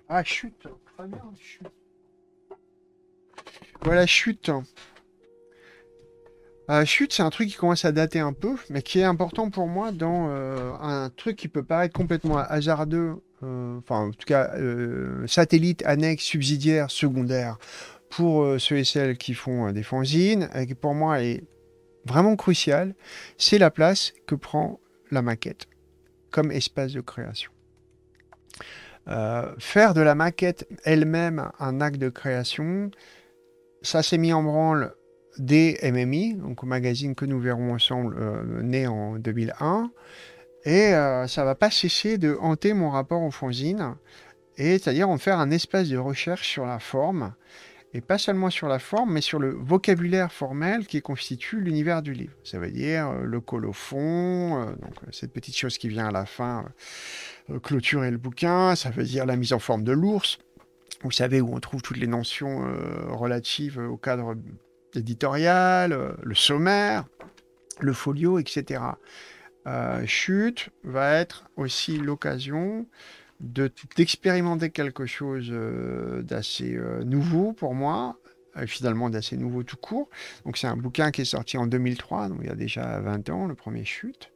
Ah, chute. chute. Voilà, chute. Euh, chute, c'est un truc qui commence à dater un peu, mais qui est important pour moi dans euh, un truc qui peut paraître complètement hasardeux, euh, enfin en tout cas satellite, annexe, subsidiaire, secondaire, pour ceux et celles qui font des fanzines, et qui pour moi est vraiment crucial, c'est la place que prend la maquette comme espace de création. Euh, faire de la maquette elle-même un acte de création, ça s'est mis en branle dès MMI, donc au magazine que nous verrons ensemble, euh, né en 2001. Et euh, ça va pas cesser de hanter mon rapport aux fanzines, et c'est-à-dire en faire un espace de recherche sur la forme et pas seulement sur la forme, mais sur le vocabulaire formel qui constitue l'univers du livre. Ça veut dire euh, le colophon, euh, donc euh, cette petite chose qui vient à la fin clôturer le bouquin, ça veut dire la mise en forme de l'ours. Vous savez où on trouve toutes les notions relatives au cadre éditorial, le sommaire, le folio, etc. chute va être aussi l'occasion d'expérimenter quelque chose euh, d'assez euh, nouveau pour moi, euh, finalement d'assez nouveau tout court. Donc c'est un bouquin qui est sorti en 2003, donc il y a déjà 20 ans, le premier chute.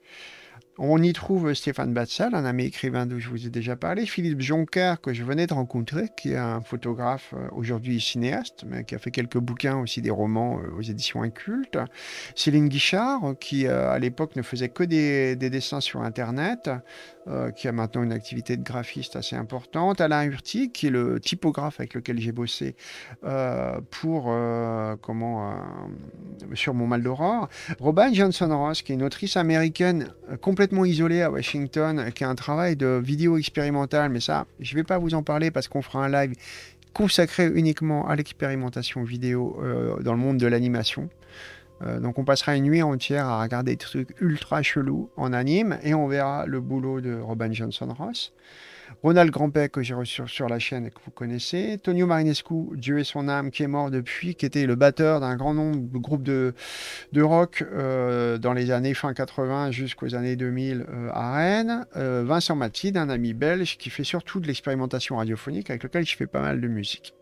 On y trouve Stéphane Batsal, un ami écrivain dont je vous ai déjà parlé, Philippe Jonker, que je venais de rencontrer, qui est un photographe aujourd'hui cinéaste, mais qui a fait quelques bouquins aussi des romans aux éditions Incultes, Céline Guichard, qui à l'époque ne faisait que des, des, dessins sur Internet, euh, qui a maintenant une activité de graphiste assez importante. Alain Hurti, qui est le typographe avec lequel j'ai bossé euh, pour euh, comment sur mon mal d'aurore. Robin Johnson Ross, qui est une autrice américaine complètement isolée à Washington, qui a un travail de vidéo expérimentale, mais ça, je ne vais pas vous en parler parce qu'on fera un live consacré uniquement à l'expérimentation vidéo dans le monde de l'animation. Euh, donc on passera une nuit entière à regarder des trucs ultra chelous en anime et on verra le boulot de Robin Johnson Ross. Ronald Grampet que j'ai reçu sur la chaîne et que vous connaissez. Tonio Marinescu, Dieu et son âme, qui est mort depuis, qui était le batteur d'un grand nombre de groupes de, rock euh, dans les années fin 80 jusqu'aux années 2000 euh, à Rennes. Vincent Mathilde, un ami belge qui fait surtout de l'expérimentation radiophonique avec lequel je fais pas mal de musique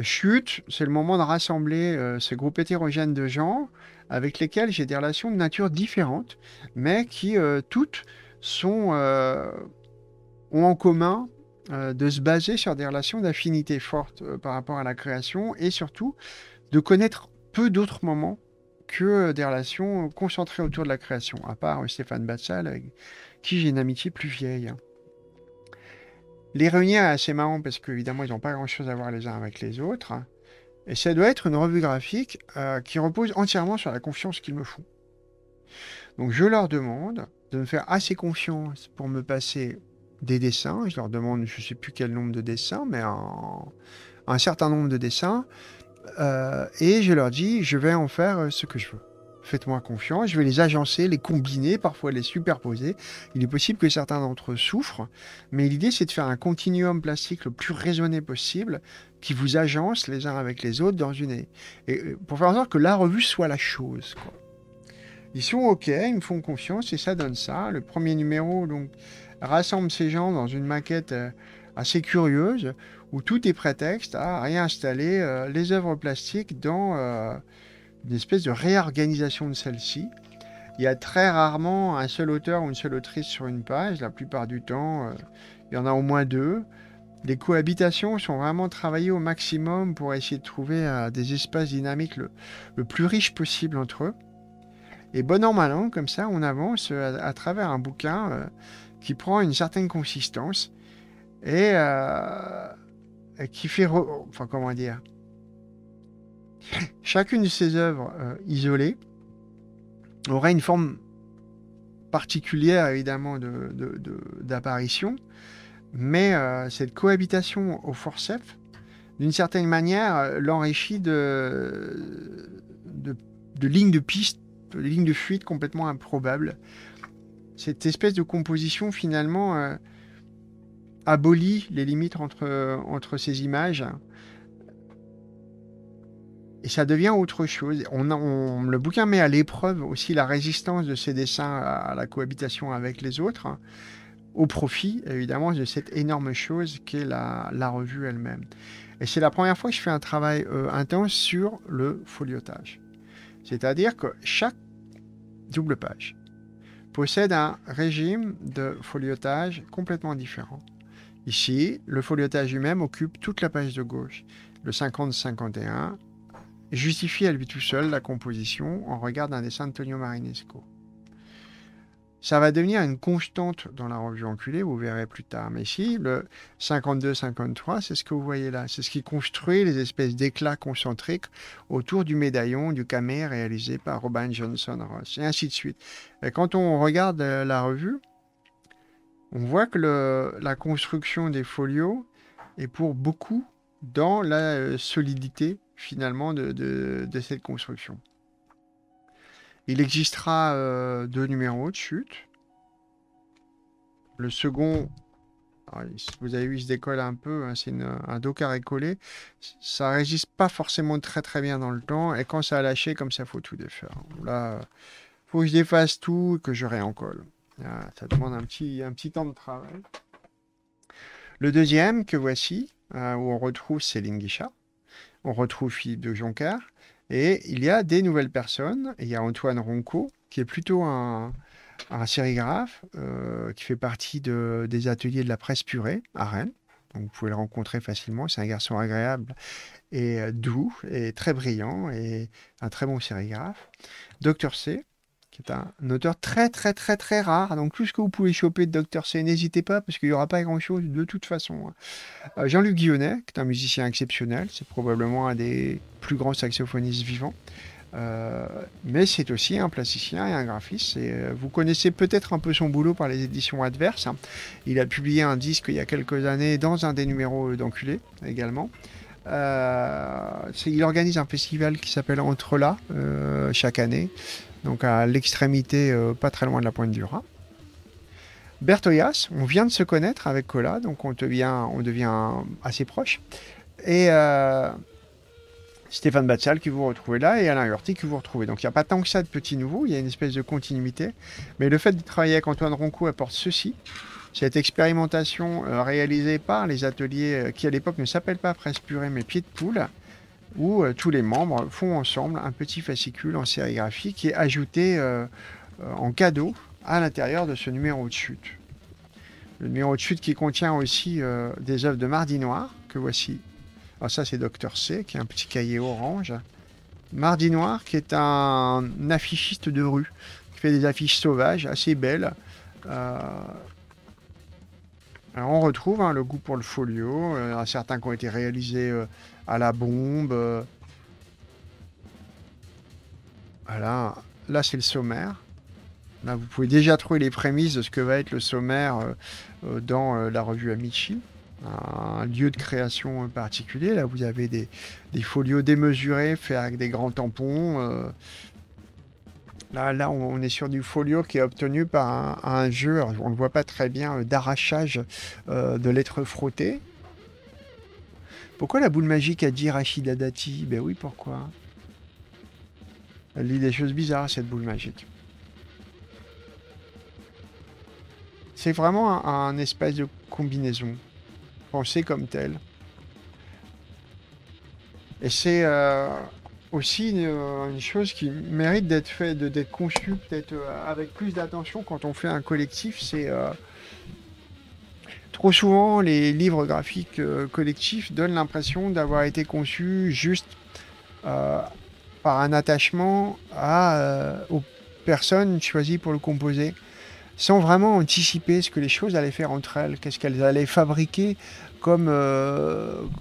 chute, c'est le moment de rassembler euh, ces groupes hétérogènes de gens avec lesquels j'ai des relations de nature différentes, mais qui euh, toutes euh, ont en commun de se baser sur des relations d'affinité forte par rapport à la création et surtout de connaître peu d'autres moments que des relations concentrées autour de la création, à part Stéphane Batsal, avec qui j'ai une amitié plus vieille. Les réunir est assez marrant parce qu'évidemment, ils n'ont pas grand-chose à voir les uns avec les autres. Hein. Et ça doit être une revue graphique euh, qui repose entièrement sur la confiance qu'ils me font. Donc je leur demande de me faire assez confiance pour me passer des dessins. Je leur demande, je ne sais plus quel nombre de dessins, mais un, certain nombre de dessins. Euh, et je leur dis, je vais en faire euh, ce que je veux. Faites-moi confiance, je vais les agencer, les combiner, parfois les superposer. Il est possible que certains d'entre eux souffrent, mais l'idée c'est de faire un continuum plastique le plus raisonné possible qui vous agence les uns avec les autres dans une... Et euh, pour faire en sorte que la revue soit la chose. Quoi. Ils sont OK, ils me font confiance et ça donne ça. Le premier numéro donc, rassemble ces gens dans une maquette euh, assez curieuse où tout est prétexte à réinstaller euh, les œuvres plastiques dans une espèce de réorganisation de celle-ci. Il y a très rarement un seul auteur ou une seule autrice sur une page. La plupart du temps, euh, il y en a au moins deux. Les cohabitations sont vraiment travaillées au maximum pour essayer de trouver euh, des espaces dynamiques le, plus riches possible entre eux. Et bon an, mal an, comme ça, on avance euh, à, travers un bouquin qui prend une certaine consistance et, et qui fait, enfin comment dire, Chacune de ces œuvres euh, isolées aurait une forme particulière, évidemment, d'apparition, mais euh, cette cohabitation au forceps, d'une certaine manière, euh, l'enrichit de, lignes de piste, de lignes de fuite complètement improbables. Cette espèce de composition, finalement, abolit les limites entre, entre ces images. Et ça devient autre chose. On, le bouquin met à l'épreuve aussi la résistance de ces dessins à, la cohabitation avec les autres, hein, au profit évidemment de cette énorme chose qu'est la, la revue elle-même. Et c'est la première fois que je fais un travail euh, intense sur le foliotage. C'est-à-dire que chaque double page possède un régime de foliotage complètement différent. Ici, le foliotage lui-même occupe toute la page de gauche, le 50-51, justifie à lui tout seul la composition en regard d'un dessin d'Antonio Marinesco. Ça va devenir une constante dans la revue enculée, vous verrez plus tard. Mais si, le 52-53, c'est ce que vous voyez là. C'est ce qui construit les espèces d'éclats concentriques autour du médaillon, du camé réalisé par Robin Johnson Ross, et ainsi de suite. quand on regarde euh, la revue, on voit que la construction des folios est pour beaucoup dans la euh, solidité finalement de, cette construction. Il existera euh, deux numéros de chute. Le second, vous avez vu, il se décolle un peu, hein, c'est un dos carré collé. Ça résiste pas forcément très très bien dans le temps, et quand ça a lâché, comme ça, faut tout défaire. Là, faut que je défasse tout et que je réencolle. Ah, ça demande un petit, un petit temps de travail. Le deuxième que voici, euh, où on retrouve Céline Guichard, on retrouve Philippe de Joncar, et il y a des nouvelles personnes. Il y a Antoine Ronco, qui est plutôt un, sérigraphe, euh, qui fait partie des ateliers de la presse purée à Rennes. Donc vous pouvez le rencontrer facilement. C'est un garçon agréable et euh, doux, et très brillant, et un très bon sérigraphe. Docteur C, qui est un, auteur très très très très rare. Donc tout ce que vous pouvez choper de Docteur C, n'hésitez pas, parce qu'il n'y aura pas grand-chose de toute façon. Hein. Euh, Jean-Luc Guillonnet, qui est un musicien exceptionnel, c'est probablement un des plus grands saxophonistes vivants. Euh, mais c'est aussi un plasticien et un graphiste. Et, euh, vous connaissez peut-être un peu son boulot par les éditions adverses. Hein. Il a publié un disque il y a quelques années dans un des numéros d'Enculé également. il organise un festival qui s'appelle Entre là chaque année donc à l'extrémité euh, pas très loin de la pointe du rat Bertoyas, on vient de se connaître avec Cola, donc on devient, assez proche. Et euh, Stéphane Batsal qui vous retrouvez là et Alain Hurti qui vous retrouvez. Donc il n'y a pas tant que ça de petits nouveaux, il y a une espèce de continuité. Mais le fait de travailler avec Antoine Roncou apporte ceci. Cette expérimentation euh, réalisée par les ateliers qui à l'époque ne s'appellent pas Presse Purée mais Pieds de Poule, où euh, tous les membres font ensemble un petit fascicule en sérigraphie qui est ajouté euh, euh, en cadeau à l'intérieur de ce numéro de chute. Le numéro de chute qui contient aussi des œuvres de Mardi Noir, que voici. Alors ah, ça c'est Docteur C, qui est un petit cahier orange. Mardi Noir, qui est un affichiste de rue, qui fait des affiches sauvages, assez belles. Alors on retrouve hein, le goût pour le folio, a certains qui ont été réalisés à la bombe. Voilà, là c'est le sommaire. Là, vous pouvez déjà trouver les prémices de ce que va être le sommaire euh, euh, dans euh, la revue Amici, un lieu de création particulier. Là, vous avez des, folios démesurés faits avec des grands tampons. Là, là, on, est sur du folio qui est obtenu par un, jeu, on ne le voit pas très bien, d'arrachage de lettres frottées. Pourquoi la boule magique a dit Rachida Dati Ben oui, pourquoi Elle dit des choses bizarres, cette boule magique. C'est vraiment un, espace espèce de combinaison, pensée comme telle. Et c'est euh, aussi une, chose qui mérite d'être faite, d'être conçue peut-être euh, avec plus d'attention quand on fait un collectif, c'est... Euh, Trop souvent, les livres graphiques euh, collectifs donnent l'impression d'avoir été conçus juste euh, par un attachement à, euh, aux personnes choisies pour le composer, sans vraiment anticiper ce que les choses allaient faire entre elles, qu'est-ce qu'elles allaient fabriquer comme,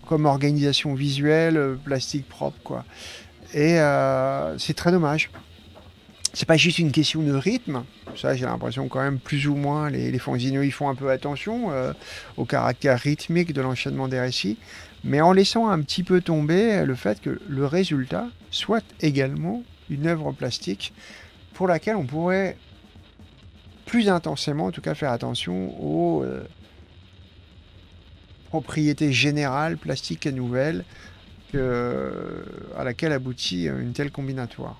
comme organisation visuelle, plastique propre. Quoi. Et c'est très dommage c'est pas juste une question de rythme. Ça, j'ai l'impression quand même plus ou moins les, les ils font un peu attention euh, au caractère rythmique de l'enchaînement des récits, mais en laissant un petit peu tomber le fait que le résultat soit également une œuvre plastique pour laquelle on pourrait plus intensément, en tout cas, faire attention aux euh, propriétés générales, plastiques et nouvelles, à laquelle aboutit une telle combinatoire.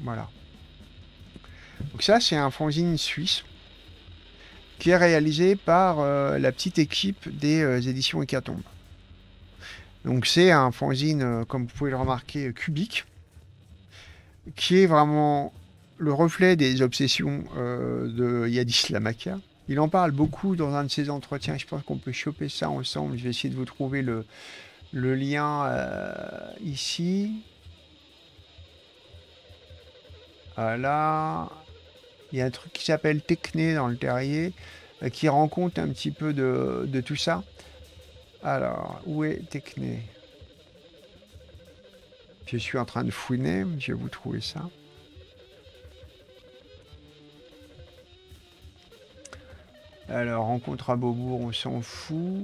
Voilà. Donc ça, c'est un fanzine suisse qui est réalisé par euh, la petite équipe des euh, éditions Hécatombe. Donc c'est un fanzine, euh, comme vous pouvez le remarquer, cubique, qui est vraiment le reflet des obsessions de Yadis Lamakia. Il en parle beaucoup dans un de ses entretiens, je pense qu'on peut choper ça ensemble, je vais essayer de vous trouver le, le lien ici. Voilà. Il y a un truc qui s'appelle Techné dans le terrier, euh, qui rend compte un petit peu de, tout ça. Alors, où est Techné Je suis en train de fouiner, je vais vous trouver ça. Alors, rencontre à Beaubourg, on s'en fout.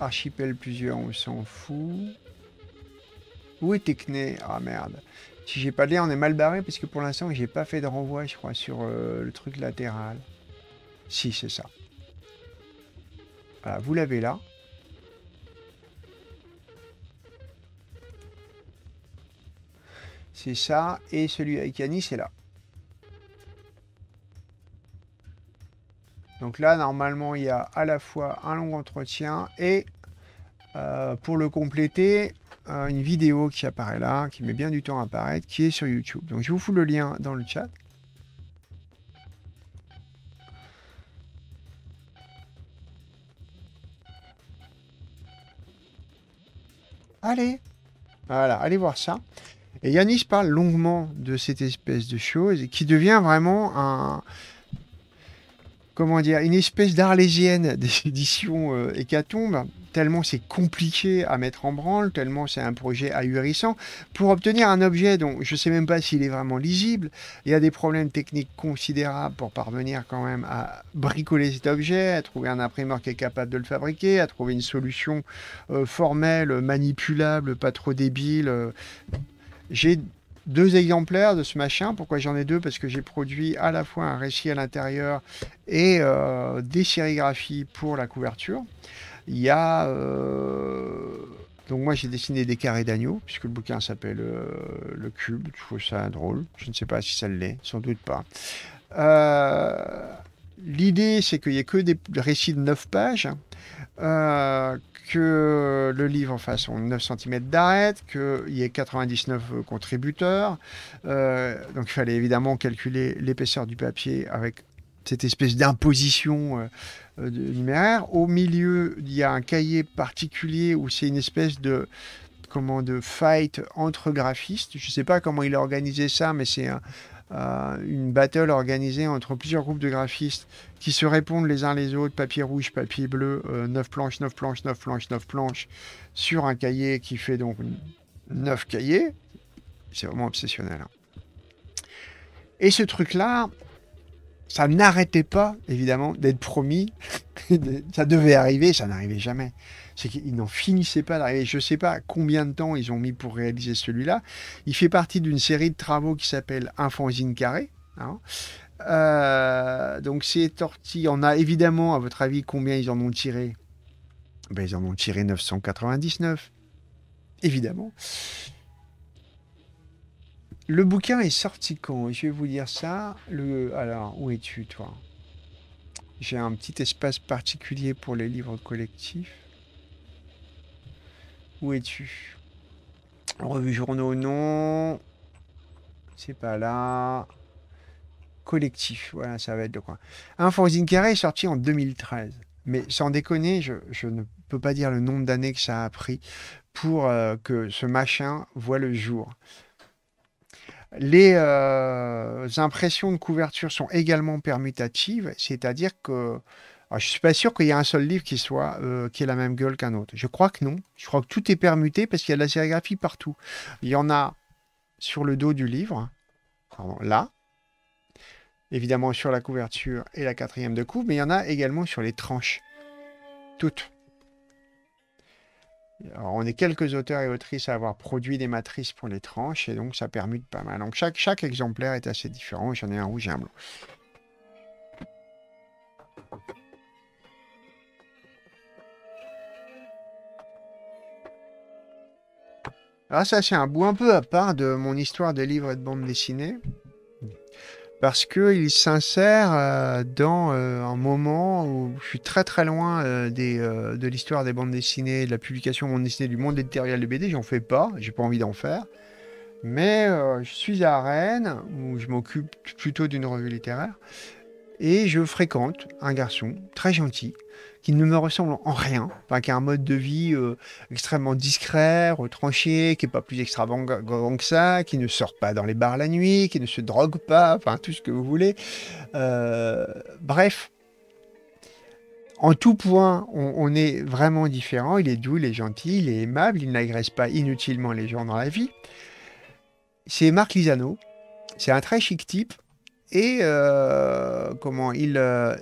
Archipel plusieurs, on s'en fout. Où est Techné Ah merde. Si j'ai pas de lien, on est mal barré parce que pour l'instant, j'ai pas fait de renvoi, je crois, sur euh, le truc latéral. Si, c'est ça. Voilà, vous l'avez là. C'est ça. Et celui avec Annie, c'est là. Donc là, normalement, il y a à la fois un long entretien et euh, pour le compléter, euh, une vidéo qui apparaît là, qui met bien du temps à apparaître, qui est sur YouTube. Donc je vous fous le lien dans le chat. Allez Voilà, allez voir ça. Et Yanis parle longuement de cette espèce de chose qui devient vraiment un comment dire, une espèce d'arlésienne des éditions euh, Hécatombes tellement c'est compliqué à mettre en branle, tellement c'est un projet ahurissant. Pour obtenir un objet dont je ne sais même pas s'il est vraiment lisible, il y a des problèmes techniques considérables pour parvenir quand même à bricoler cet objet, à trouver un imprimeur qui est capable de le fabriquer, à trouver une solution euh, formelle, manipulable, pas trop débile. Euh. J'ai deux exemplaires de ce machin. Pourquoi j'en ai deux Parce que j'ai produit à la fois un récit à l'intérieur et euh, des sérigraphies pour la couverture. Il y a. Euh, donc moi j'ai dessiné des carrés d'agneau, puisque le bouquin s'appelle euh, Le Cube, je trouve ça drôle, je ne sais pas si ça l'est, sans doute pas. Euh, l'idée c'est qu'il n'y ait que des récits de 9 pages, que le livre en ont 9 cm d'arête, qu'il y ait 99 contributeurs, donc il fallait évidemment calculer l'épaisseur du papier avec cette espèce d'imposition euh, Au milieu, il y a un cahier particulier où c'est une espèce de comment de fight entre graphistes. Je ne sais pas comment il a organisé ça, mais c'est euh, une battle organisée entre plusieurs groupes de graphistes qui se répondent les uns les autres, papier rouge, papier bleu, 9 euh, planches, 9 planches, 9 planches, 9 planches, sur un cahier qui fait donc 9 cahiers. C'est vraiment obsessionnel. Hein. Et ce truc-là, ça n'arrêtait pas, évidemment, d'être promis. ça devait arriver, ça n'arrivait jamais. C'est qu'ils n'en finissaient pas d'arriver. Je ne sais pas combien de temps ils ont mis pour réaliser celui-là. Il fait partie d'une série de travaux qui s'appelle Infanzine carré. Hein. Euh, donc c'est torti On a évidemment, à votre avis, combien ils en ont tiré ben, Ils en ont tiré 999. Évidemment. Le bouquin est sorti quand Je vais vous dire ça. Le... Alors, où es-tu, toi J'ai un petit espace particulier pour les livres collectifs. Où es-tu Revue journaux, non. C'est pas là. Collectif, voilà, ça va être de quoi. Un carré est sorti en 2013. Mais sans déconner, je, ne peux pas dire le nombre d'années que ça a pris pour euh, que ce machin voit le jour. Les euh, impressions de couverture sont également permutatives, c'est-à-dire que ah, je ne suis pas sûr qu'il y ait un seul livre qui soit euh, qui ait la même gueule qu'un autre. Je crois que non. Je crois que tout est permuté parce qu'il y a de la sérigraphie partout. Il y en a sur le dos du livre, là, évidemment sur la couverture et la quatrième de couve, mais il y en a également sur les tranches, toutes on est quelques auteurs et autrices à avoir produit des matrices pour les tranches et donc ça de pas mal. Donc chaque, chaque exemplaire est assez différent. J'en ai un rouge et un blanc. Alors ah, ça c'est un bout un peu à part de mon histoire de livres et de bande dessinées parce qu'il s'insère euh, dans euh, un moment où je suis très très loin euh, de l'histoire des bandes dessinées, de la publication des bandes dessinées, du monde éditorial de BD. J'en fais pas, j'ai pas envie d'en faire. Mais je suis à Rennes, où je m'occupe plutôt d'une revue littéraire et je fréquente un garçon très gentil qui ne me ressemble en rien, enfin, qui a un mode de vie euh, extrêmement discret, retranché, qui n'est pas plus extravagant que ça, qui ne sort pas dans les bars la nuit, qui ne se drogue pas, enfin tout ce que vous voulez. Euh, bref, en tout point, on, on est vraiment différent. Il est doux, il est gentil, il est aimable, il n'agresse pas inutilement les gens dans la vie. C'est Marc Lisano, c'est un très chic type et euh, comment il, euh,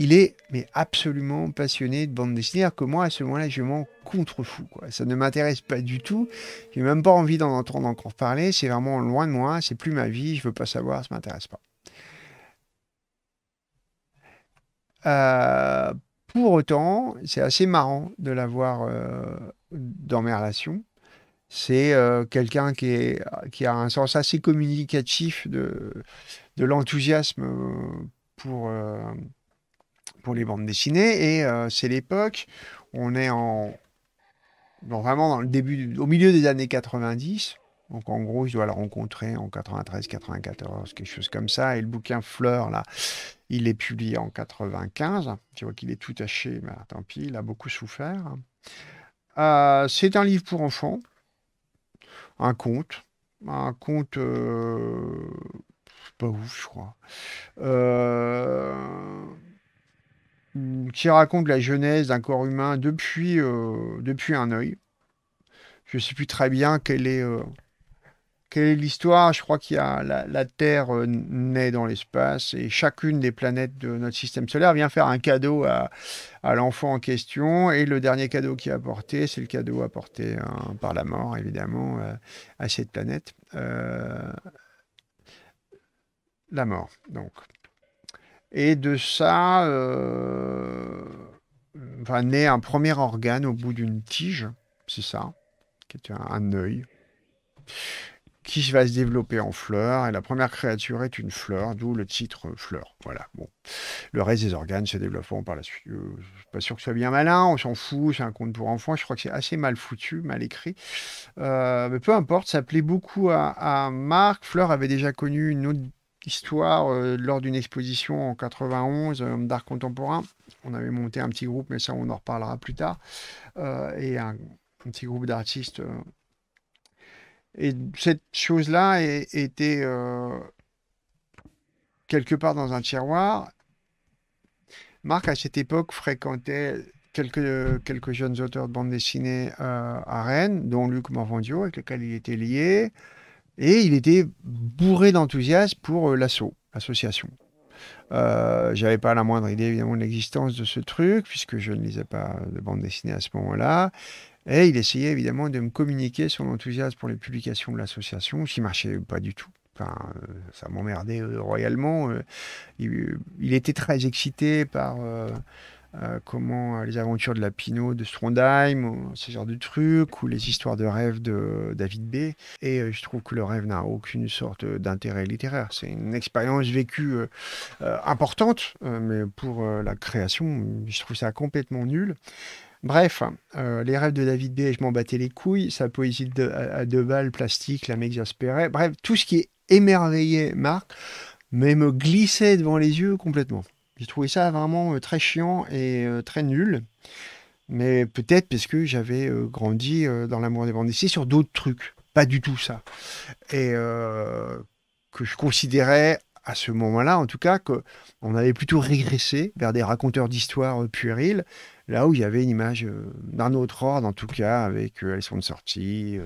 il est mais absolument passionné de bande dessinée, alors que moi à ce moment-là je m'en contrefous. Quoi. Ça ne m'intéresse pas du tout. J'ai même pas envie d'en entendre encore parler. C'est vraiment loin de moi. C'est plus ma vie. Je veux pas savoir. Ça m'intéresse pas. Euh, pour autant, c'est assez marrant de l'avoir dans mes relations. C'est quelqu'un qui, qui a un sens assez communicatif de, de l'enthousiasme euh, pour, euh, pour les bandes dessinées. Et euh, c'est l'époque, on est en, vraiment dans le début, au milieu des années 90. Donc en gros, je dois le rencontrer en 93, 94, quelque chose comme ça. Et le bouquin Fleur, là, il est publié en 95. Tu vois qu'il est tout taché, mais tant pis, il a beaucoup souffert. c'est un livre pour enfants, un conte, un conte pas ouf, je crois. Euh, qui raconte la genèse d'un corps humain depuis, euh, depuis un œil. Je sais plus très bien quelle est euh, quelle est l'histoire. Je crois qu'il y a la, Terre naît dans l'espace et chacune des planètes de notre système solaire vient faire un cadeau à, l'enfant en question. Et le dernier cadeau qui est apporté, c'est le cadeau apporté hein, par la mort, évidemment, à cette planète la mort. Donc. Et de ça euh, va naître un premier organe au bout d'une tige, c'est ça, qui est un, œil, qui va se développer en fleur. Et la première créature est une fleur, d'où le titre fleur. Voilà. Bon. Le reste des organes se développent par la suite. Euh, je ne suis pas sûr que ce soit bien malin, on s'en fout, c'est un conte pour enfants. Je crois que c'est assez mal foutu, mal écrit. Euh, mais peu importe, ça plaît beaucoup à, à Marc. Fleur avait déjà connu une autre histoire, euh, lors d'une exposition en 91 euh, d'art contemporain, on avait monté un petit groupe, mais ça on en reparlera plus tard, euh, et un, petit groupe d'artistes. et cette chose-là était quelque part dans un tiroir. Marc, à cette époque, fréquentait quelques, quelques jeunes auteurs de bande dessinée à Rennes, dont Luc Morvandio, avec lequel il était lié. Et il était bourré d'enthousiasme pour euh, l'assaut, l'association. Euh, j'avais pas la moindre idée évidemment de l'existence de ce truc, puisque je ne lisais pas de bande dessinée à ce moment-là. Et il essayait évidemment de me communiquer son enthousiasme pour les publications de l'association, qui marchait pas du tout. Enfin, euh, ça m'emmerdait royalement. il, était très excité par euh, comment euh, les aventures de Lapino, de Strondheim, ce genre de trucs, ou les histoires de rêve de David B. Et euh, je trouve que le rêve n'a aucune sorte d'intérêt littéraire. C'est une expérience vécue importante, mais pour la création, je trouve ça complètement nul. Bref, les rêves de David B, je m'en battais les couilles, sa poésie à, deux balles, plastiques la m'exaspérait. Bref, tout ce qui émerveillait Marc, mais me glissait devant les yeux complètement. J'ai trouvé ça vraiment très chiant et très nul. Mais peut-être parce que j'avais grandi dans l'amour des bandes dessinées sur d'autres trucs. Pas du tout ça. Et que je considérais à ce moment-là, en tout cas, qu'on avait plutôt régressé vers des raconteurs d'histoires puériles, là où il y avait une image d'un autre ordre, en tout cas, avec les sons de sortie.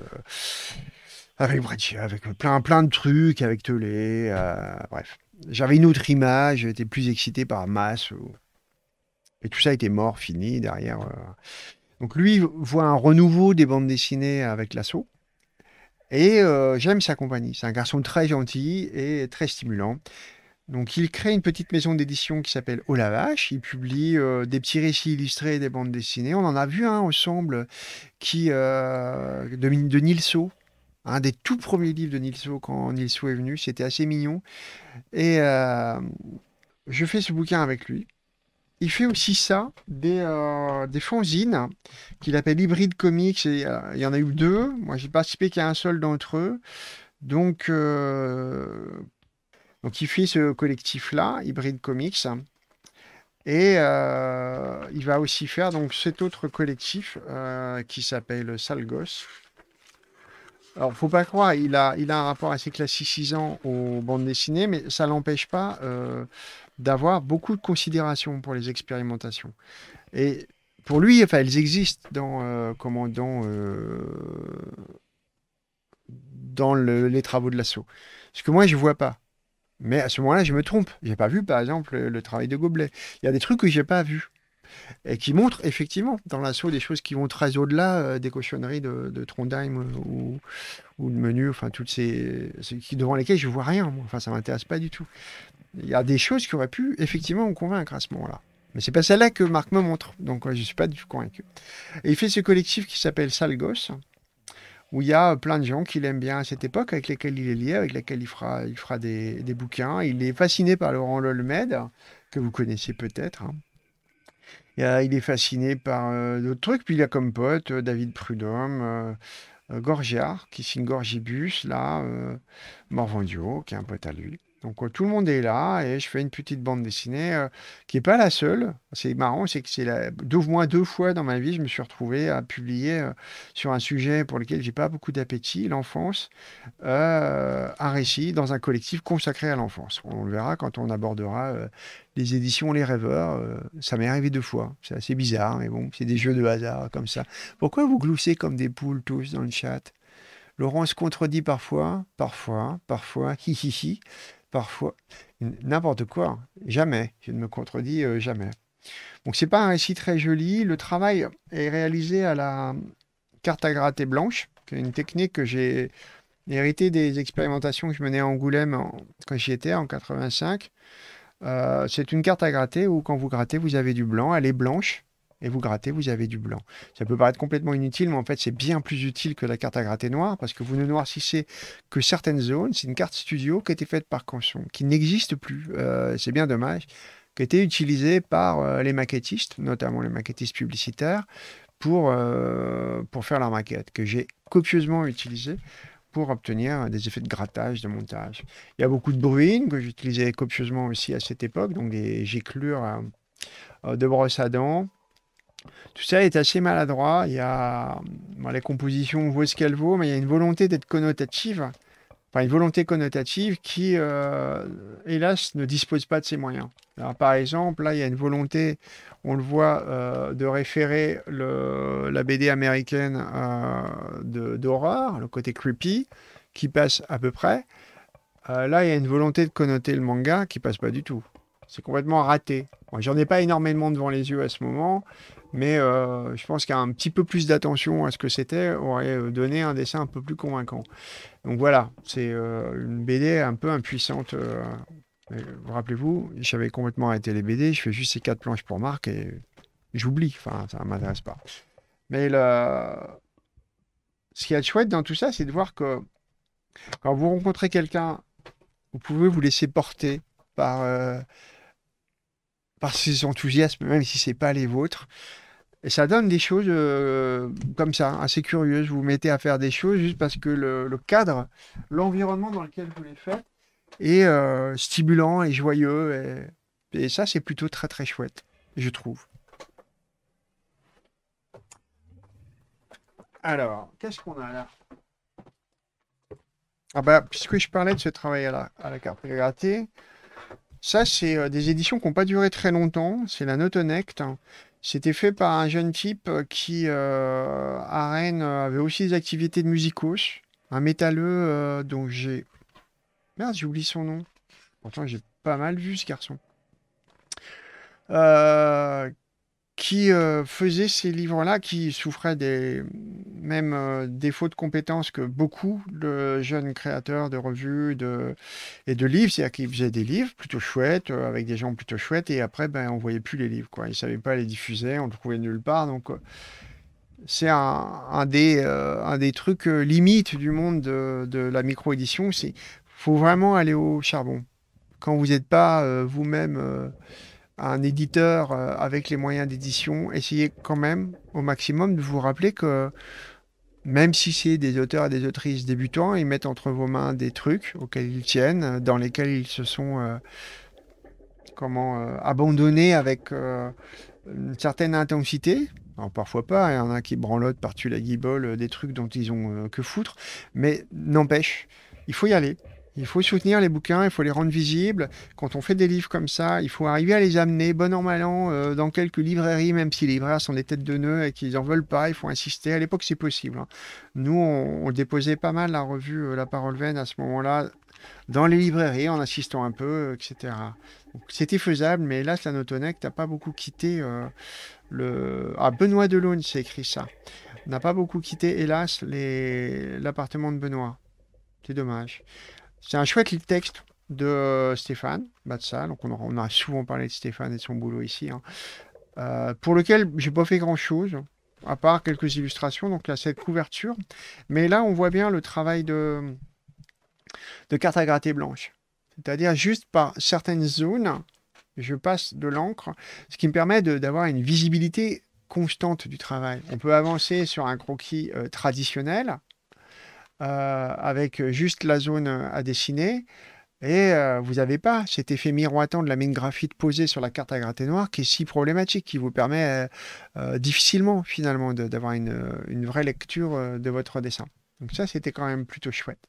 avec avec plein, plein de trucs, avec Telé, euh, bref j'avais une autre image, j'étais plus excité par masse. Et tout ça était mort, fini, derrière. Euh. Donc lui voit un renouveau des bandes dessinées avec l'assaut. Et euh, j'aime sa compagnie. C'est un garçon très gentil et très stimulant. Donc il crée une petite maison d'édition qui s'appelle Au la Il publie euh, des petits récits illustrés des bandes dessinées. On en a vu un ensemble qui, de, de Nilso, un des tout premiers livres de Nilsou quand Nilsou est venu. C'était assez mignon. Et euh, je fais ce bouquin avec lui. Il fait aussi ça, des, euh, des fanzines qu'il appelle Hybride Comics. Et, euh, il y en a eu deux. Moi, j'ai participé qu'à un seul d'entre eux. Donc, donc, il fait ce collectif-là, Hybride Comics. Et il va aussi faire donc cet autre collectif qui s'appelle Salgos, alors, faut pas croire, il a, il a un rapport assez classicisant aux bandes dessinées, mais ça l'empêche pas euh, d'avoir beaucoup de considération pour les expérimentations. Et pour lui, enfin, elles existent dans, euh, dans, euh, les travaux de l'assaut. Ce que moi, je vois pas. Mais à ce moment-là, je me trompe. J'ai pas vu, par exemple, le, travail de Gobelet. Il y a des trucs que j'ai pas vus et qui montre effectivement dans l'assaut des choses qui vont très au-delà euh, des cautionneries de, Trondheim euh, ou, de menu, enfin, toutes ces. qui, devant lesquelles je ne vois rien, moi. enfin, ça m'intéresse pas du tout. Il y a des choses qui auraient pu effectivement me convaincre à ce moment-là. Mais c'est pas celle-là que Marc me montre, donc je je suis pas du tout convaincu. il fait ce collectif qui s'appelle Salgos, où il y a euh, plein de gens qu'il aime bien à cette époque, avec lesquels il est lié, avec lesquels il fera, il fera des, bouquins. Il est fasciné par Laurent Lolmed, que vous connaissez peut-être, hein il est fasciné par euh, d'autres trucs. Puis il a comme pote euh, David Prudhomme, euh, Gorgiard, qui signe Gorgibus, là, Morvandio, qui est un pote à lui. Donc euh, tout le monde est là et je fais une petite bande dessinée euh, qui n'est pas la seule. C'est marrant, c'est que c'est la... moins deux fois dans ma vie, je me suis retrouvé à publier euh, sur un sujet pour lequel j'ai pas beaucoup d'appétit, l'enfance, un récit dans un collectif consacré à l'enfance. On le verra quand on abordera les éditions Les Rêveurs. ça m'est arrivé deux fois. C'est assez bizarre, mais bon, c'est des jeux de hasard comme ça. Pourquoi vous gloussez comme des poules tous dans le chat Laurent se contredit parfois, parfois, parfois, hi hi hi parfois n'importe quoi, jamais. Je ne me contredis euh, jamais. Donc c'est pas un récit très joli. Le travail est réalisé à la carte à gratter blanche, qui est une technique que j'ai héritée des expérimentations que je menais à Angoulême quand j'y étais en 85. Euh, c'est une carte à gratter où quand vous grattez, vous avez du blanc. Elle est blanche et vous grattez, vous avez du blanc. Ça peut paraître complètement inutile, mais en fait, c'est bien plus utile que la carte à gratter noire parce que vous ne noircissez que certaines zones. C'est une carte studio qui a été faite par Canson, qui n'existe plus. Euh, c'est bien dommage qui a été utilisée par euh, les maquettistes, notamment les maquettistes publicitaires, pour, euh, pour faire leur maquette, que j'ai copieusement utilisée pour obtenir des effets de grattage, de montage. Il y a beaucoup de bruines que j'utilisais copieusement aussi à cette époque, donc des éclures de brosse à dents, tout ça est assez maladroit. Il y a les compositions vaut ce qu'elle vaut, mais il y a une volonté d'être connotative, enfin une volonté connotative qui, euh, hélas, ne dispose pas de ses moyens. par exemple, là, il y a une volonté, on le voit, euh, de référer le, la BD américaine euh, d'horreur, le côté creepy, qui passe à peu près. là, il y a une volonté de connoter le manga qui passe pas du tout. C'est complètement raté. J'en ai pas énormément devant les yeux à ce moment. Mais euh, je pense qu'un petit peu plus d'attention à ce que c'était aurait euh, donné un dessin un peu plus convaincant. Donc voilà, c'est euh, une BD un peu impuissante. vous Rappelez-vous, j'avais complètement arrêté les BD, je fais juste ces quatre planches pour Marc et j'oublie, enfin ça ne m'intéresse pas. Mais le... ce qui est chouette dans tout ça, c'est de voir que quand vous rencontrez quelqu'un, vous pouvez vous laisser porter par, par ses enthousiasmes, même si ce n'est pas les vôtres. Et ça donne des choses euh, comme ça, assez curieuses. Vous vous mettez à faire des choses juste parce que le, cadre, l'environnement dans lequel vous les faites est euh, stimulant et joyeux. Et, ça, c'est plutôt très très chouette, je trouve. Alors, qu'est-ce qu'on a là Ah bah, puisque je parlais de ce travail à la, à carte ça, c'est euh, des éditions qui n'ont pas duré très longtemps. C'est la Notonect. Hein. C'était fait par un jeune type euh, qui, euh, à Rennes, euh, avait aussi des activités de musicos. Un métalleux dont j'ai... Merde, j'ai oublié son nom. Pourtant, j'ai pas mal vu ce garçon. Euh, qui euh, faisait ces livres-là, qui souffrait des mêmes euh, défauts de compétences que beaucoup de jeunes créateurs de revues de, et de livres, c'est-à-dire qu'ils faisaient des livres plutôt chouettes, euh, avec des gens plutôt chouettes, et après, ben, on voyait plus les livres. Quoi. Ils ne savaient pas les diffuser, on ne trouvait nulle part. Donc, c'est un, des, un des trucs limites du monde de, la micro-édition, c'est faut vraiment aller au charbon. Quand vous n'êtes pas vous-même un éditeur euh, avec les moyens d'édition, essayez quand même au maximum de vous rappeler que même si c'est des auteurs et des autrices débutants, ils mettent entre vos mains des trucs auxquels ils tiennent, dans lesquels ils se sont euh, comment euh, abandonnés avec une certaine intensité. parfois pas, il y en a qui branlotent par-dessus la guibole des trucs dont ils ont que foutre, mais n'empêche, il faut y aller. Il faut soutenir les bouquins, il faut les rendre visibles. Quand on fait des livres comme ça, il faut arriver à les amener, bon an, mal an, euh, dans quelques librairies, même si les libraires sont des têtes de nœud et qu'ils n'en veulent pas, il faut insister. À l'époque, c'est possible. Hein. Nous, on, déposait pas mal la revue euh, La Parole Vaine à ce moment-là, dans les librairies, en insistant un peu, euh, etc. C'était faisable, mais hélas, la Notonec n'a pas beaucoup quitté le... Ah, Benoît Delaune s'est écrit ça. N'a pas beaucoup quitté, hélas, l'appartement de Benoît. C'est dommage. C'est un chouette texte de euh, Stéphane Batsa, donc on, a, on a souvent parlé de Stéphane et de son boulot ici, hein. euh, pour lequel j'ai pas fait grand chose, à part quelques illustrations, donc il y a cette couverture, mais là on voit bien le travail de, de carte à gratter blanche, c'est-à-dire juste par certaines zones, je passe de l'encre, ce qui me permet d'avoir une visibilité constante du travail. On peut avancer sur un croquis euh, traditionnel, euh, avec juste la zone euh, à dessiner. Et euh, vous n'avez pas cet effet miroitant de la mine graphite posée sur la carte à gratter noire qui est si problématique, qui vous permet difficilement finalement d'avoir une, vraie lecture de votre dessin. Donc ça, c'était quand même plutôt chouette.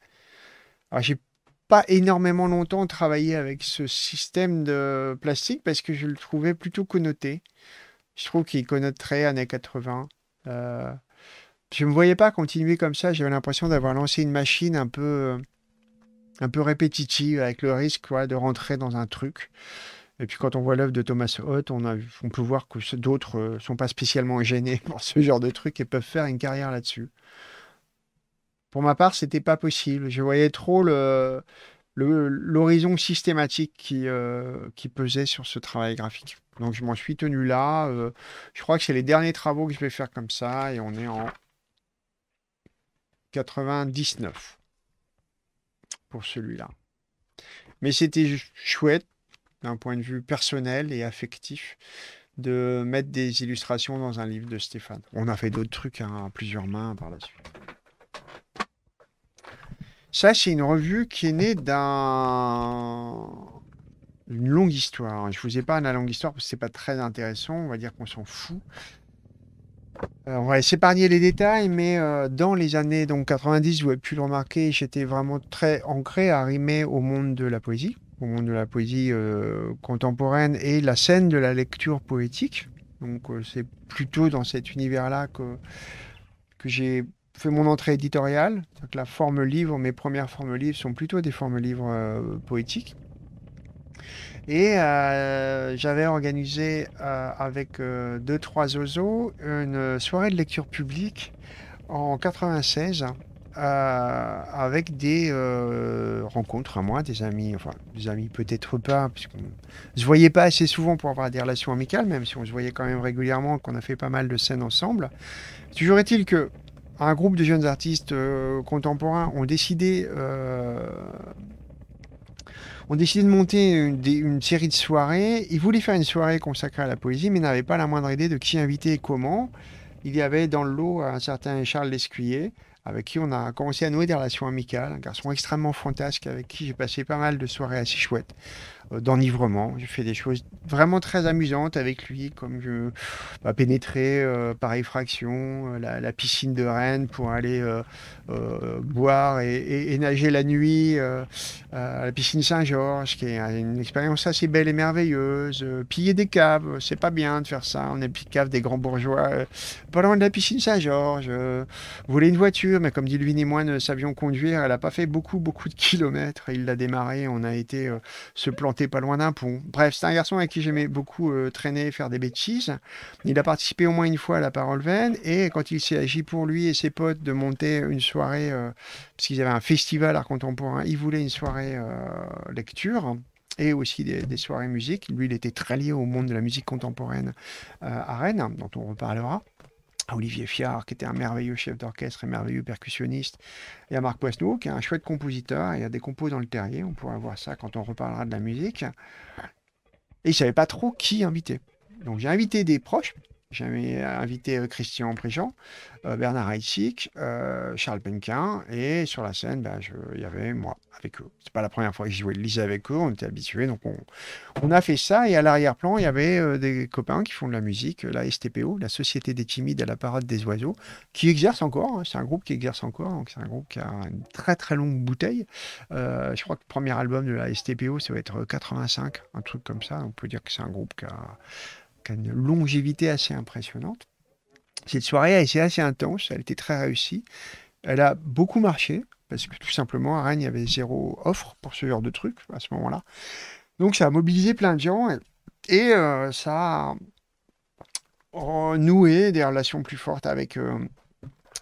Alors j'ai pas énormément longtemps travaillé avec ce système de plastique parce que je le trouvais plutôt connoté. Je trouve qu'il connoterait années 80 je ne me voyais pas continuer comme ça. J'avais l'impression d'avoir lancé une machine un peu, un peu répétitive, avec le risque de rentrer dans un truc. Et puis quand on voit l'œuvre de Thomas Hoth, on, on peut voir que d'autres ne euh, sont pas spécialement gênés pour ce genre de truc et peuvent faire une carrière là-dessus. Pour ma part, ce n'était pas possible. Je voyais trop le, l'horizon systématique qui, euh, qui pesait sur ce travail graphique. Donc je m'en suis tenu là. Euh, je crois que c'est les derniers travaux que je vais faire comme ça et on est en 99 pour celui-là. Mais c'était chouette d'un point de vue personnel et affectif de mettre des illustrations dans un livre de Stéphane. On a fait d'autres trucs hein, à plusieurs mains par la suite. Ça, c'est une revue qui est née d'un longue histoire. Je vous ai pas la longue histoire parce que ce n'est pas très intéressant. On va dire qu'on s'en fout. Euh, on va s'épargner les détails, mais euh, dans les années donc, 90, vous avez pu le remarquer, j'étais vraiment très ancré, arrimé au monde de la poésie, au monde de la poésie euh, contemporaine et la scène de la lecture poétique. Donc c'est plutôt dans cet univers-là que, que j'ai fait mon entrée éditoriale. la forme livre, mes premières formes livres sont plutôt des formes livres poétiques. Et euh, j'avais organisé euh, avec euh, deux, trois oiseaux une soirée de lecture publique en 96 avec des rencontres à moi, des amis, enfin des amis peut-être pas, puisqu'on ne se voyait pas assez souvent pour avoir des relations amicales, même si on se voyait quand même régulièrement, qu'on a fait pas mal de scènes ensemble. Toujours est-il que un groupe de jeunes artistes contemporains ont décidé on décidé de monter une, série de soirées. Il voulait faire une soirée consacrée à la poésie, mais n'avait pas la moindre idée de qui inviter et comment. Il y avait dans le lot un certain Charles Lescuyer, avec qui on a commencé à nouer des relations amicales, un garçon extrêmement fantasque avec qui j'ai passé pas mal de soirées assez chouettes, euh, d'enivrement. J'ai fait des choses vraiment très amusantes avec lui, comme je bah, pénétrer euh, par effraction euh, la, piscine de Rennes pour aller euh, boire et, nager la nuit euh, à la piscine Saint-Georges, qui est une expérience assez belle et merveilleuse. Euh, piller des caves, c'est pas bien de faire ça. On est petite caves des grands bourgeois, pas loin de la piscine Saint-Georges. voler une voiture, mais comme dit lui ni moi, ne savions conduire. Elle n'a pas fait beaucoup, beaucoup de kilomètres. Il l'a démarré. On a été se planter pas loin d'un pont. Bref, c'est un garçon avec qui j'aimais beaucoup traîner, faire des bêtises. Il a participé au moins une fois à la parole veine Et quand il s'est agi pour lui et ses potes de monter une soirée, soirée, euh, parce qu'ils avaient un festival art contemporain, ils voulaient une soirée euh, lecture et aussi des, soirées musique. Lui, il était très lié au monde de la musique contemporaine euh, à Rennes, dont on reparlera. À Olivier Fiard, qui était un merveilleux chef d'orchestre et merveilleux percussionniste, et à Marc Poisneau, qui est un chouette compositeur et a des compos dans le terrier. On pourra voir ça quand on reparlera de la musique. Et il ne savait pas trop qui inviter. Donc j'ai invité des proches, j'avais euh, invité euh, Christian Préjean, euh, Bernard Heitzig, Charles Penquin, et sur la scène, ben, il y avait moi avec eux. C'est pas la première fois que je jouais Lisa avec eux, on était habitués, donc on, on a fait ça. Et à l'arrière-plan, il y avait des copains qui font de la musique, la STPO, la Société des Timides à la Parade des Oiseaux, qui exerce encore. Hein. c'est un groupe qui exerce encore, donc c'est un groupe qui a une très très longue bouteille. je crois que le premier album de la STPO, ça va être 85, un truc comme ça. On peut dire que c'est un groupe qui a une longévité assez impressionnante. Cette soirée a été assez intense, elle était très réussie. Elle a beaucoup marché, parce que tout simplement, à Rennes, il y avait zéro offre pour ce genre de truc à ce moment-là. Donc ça a mobilisé plein de gens et, euh, ça a noué des relations plus fortes avec euh,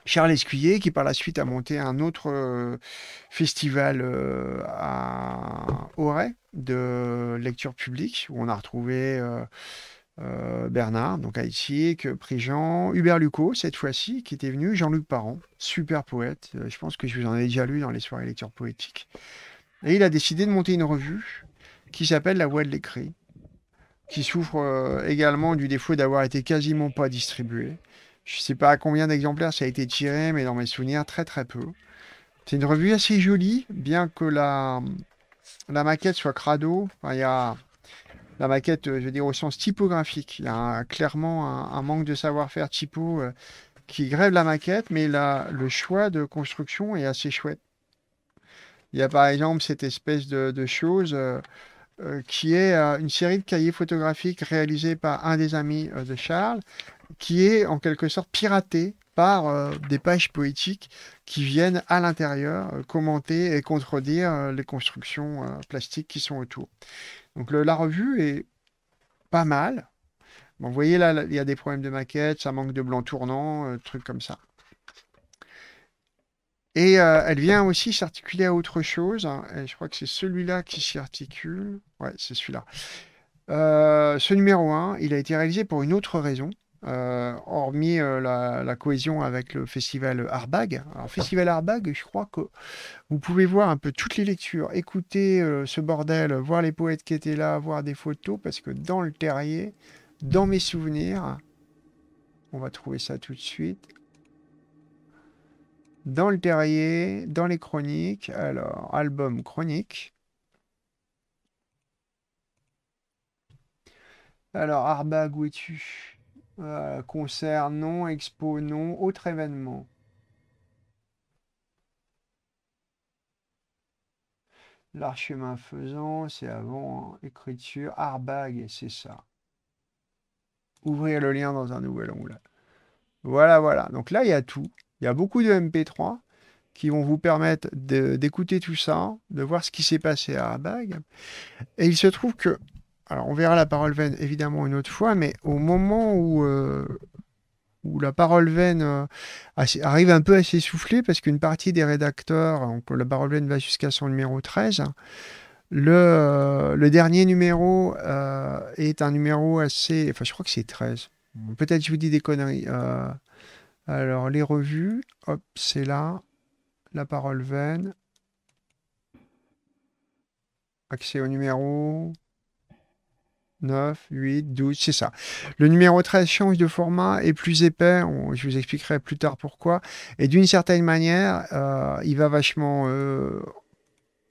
Charles Escuyer, qui par la suite a monté un autre euh, festival à Auray de lecture publique, où on a retrouvé euh, Bernard, donc que Prigent, Hubert Lucot, cette fois-ci, qui était venu, Jean-Luc Parent, super poète. Euh, je pense que je vous en ai déjà lu dans les soirées lecture poétique. Et il a décidé de monter une revue qui s'appelle La Voix de l'écrit, qui souffre euh, également du défaut d'avoir été quasiment pas distribuée. Je ne sais pas à combien d'exemplaires ça a été tiré, mais dans mes souvenirs, très très peu. C'est une revue assez jolie, bien que la, la maquette soit crado. Il y a la maquette, euh, je veux dire, au sens typographique. Il y a clairement un, manque de savoir-faire typo euh, qui grève la maquette, mais le choix de construction est assez chouette. Il y a par exemple cette espèce de, chose euh, qui est une série de cahiers photographiques réalisés par un des amis de Charles, qui est en quelque sorte piraté par des pages poétiques qui viennent à l'intérieur commenter et contredire les constructions plastiques qui sont autour. Donc la revue est pas mal. vous voyez là, il y a des problèmes de maquette, ça manque de blanc tournant, euh, trucs comme ça. Et euh, elle vient aussi s'articuler à autre chose. Hein, je crois que c'est celui-là qui s'y articule. Ouais, c'est celui-là. Euh, ce numéro 1, il a été réalisé pour une autre raison. Euh, hormis euh, la, cohésion avec le festival Arbag. Alors, festival Arbag, je crois que vous pouvez voir un peu toutes les lectures, écouter euh, ce bordel, voir les poètes qui étaient là, voir des photos, parce que dans le terrier, dans mes souvenirs, on va trouver ça tout de suite. Dans le terrier, dans les chroniques, alors, album chronique. Alors, Arbag, où es-tu euh, concert non, expo non, autre événement. l'archemin faisant, c'est avant, hein, écriture, Arbag, c'est ça. Ouvrir le lien dans un nouvel onglet. Voilà, voilà. Donc là, il y a tout. Il y a beaucoup de MP3 qui vont vous permettre d'écouter tout ça, de voir ce qui s'est passé à Arbag. Et il se trouve que alors on verra la parole veine évidemment une autre fois, mais au moment où, euh, où la parole veine euh, arrive un peu à s'essouffler, parce qu'une partie des rédacteurs, donc, la parole veine va jusqu'à son numéro 13, le, dernier numéro euh, est un numéro assez... Enfin, je crois que c'est 13. Peut-être je vous dis des conneries. alors, les revues, hop, c'est là. La parole veine. Accès au numéro. 9, 8, 12, c'est ça. Le numéro 13 change de format, est plus épais, je vous expliquerai plus tard pourquoi, et d'une certaine manière, euh, il va vachement euh,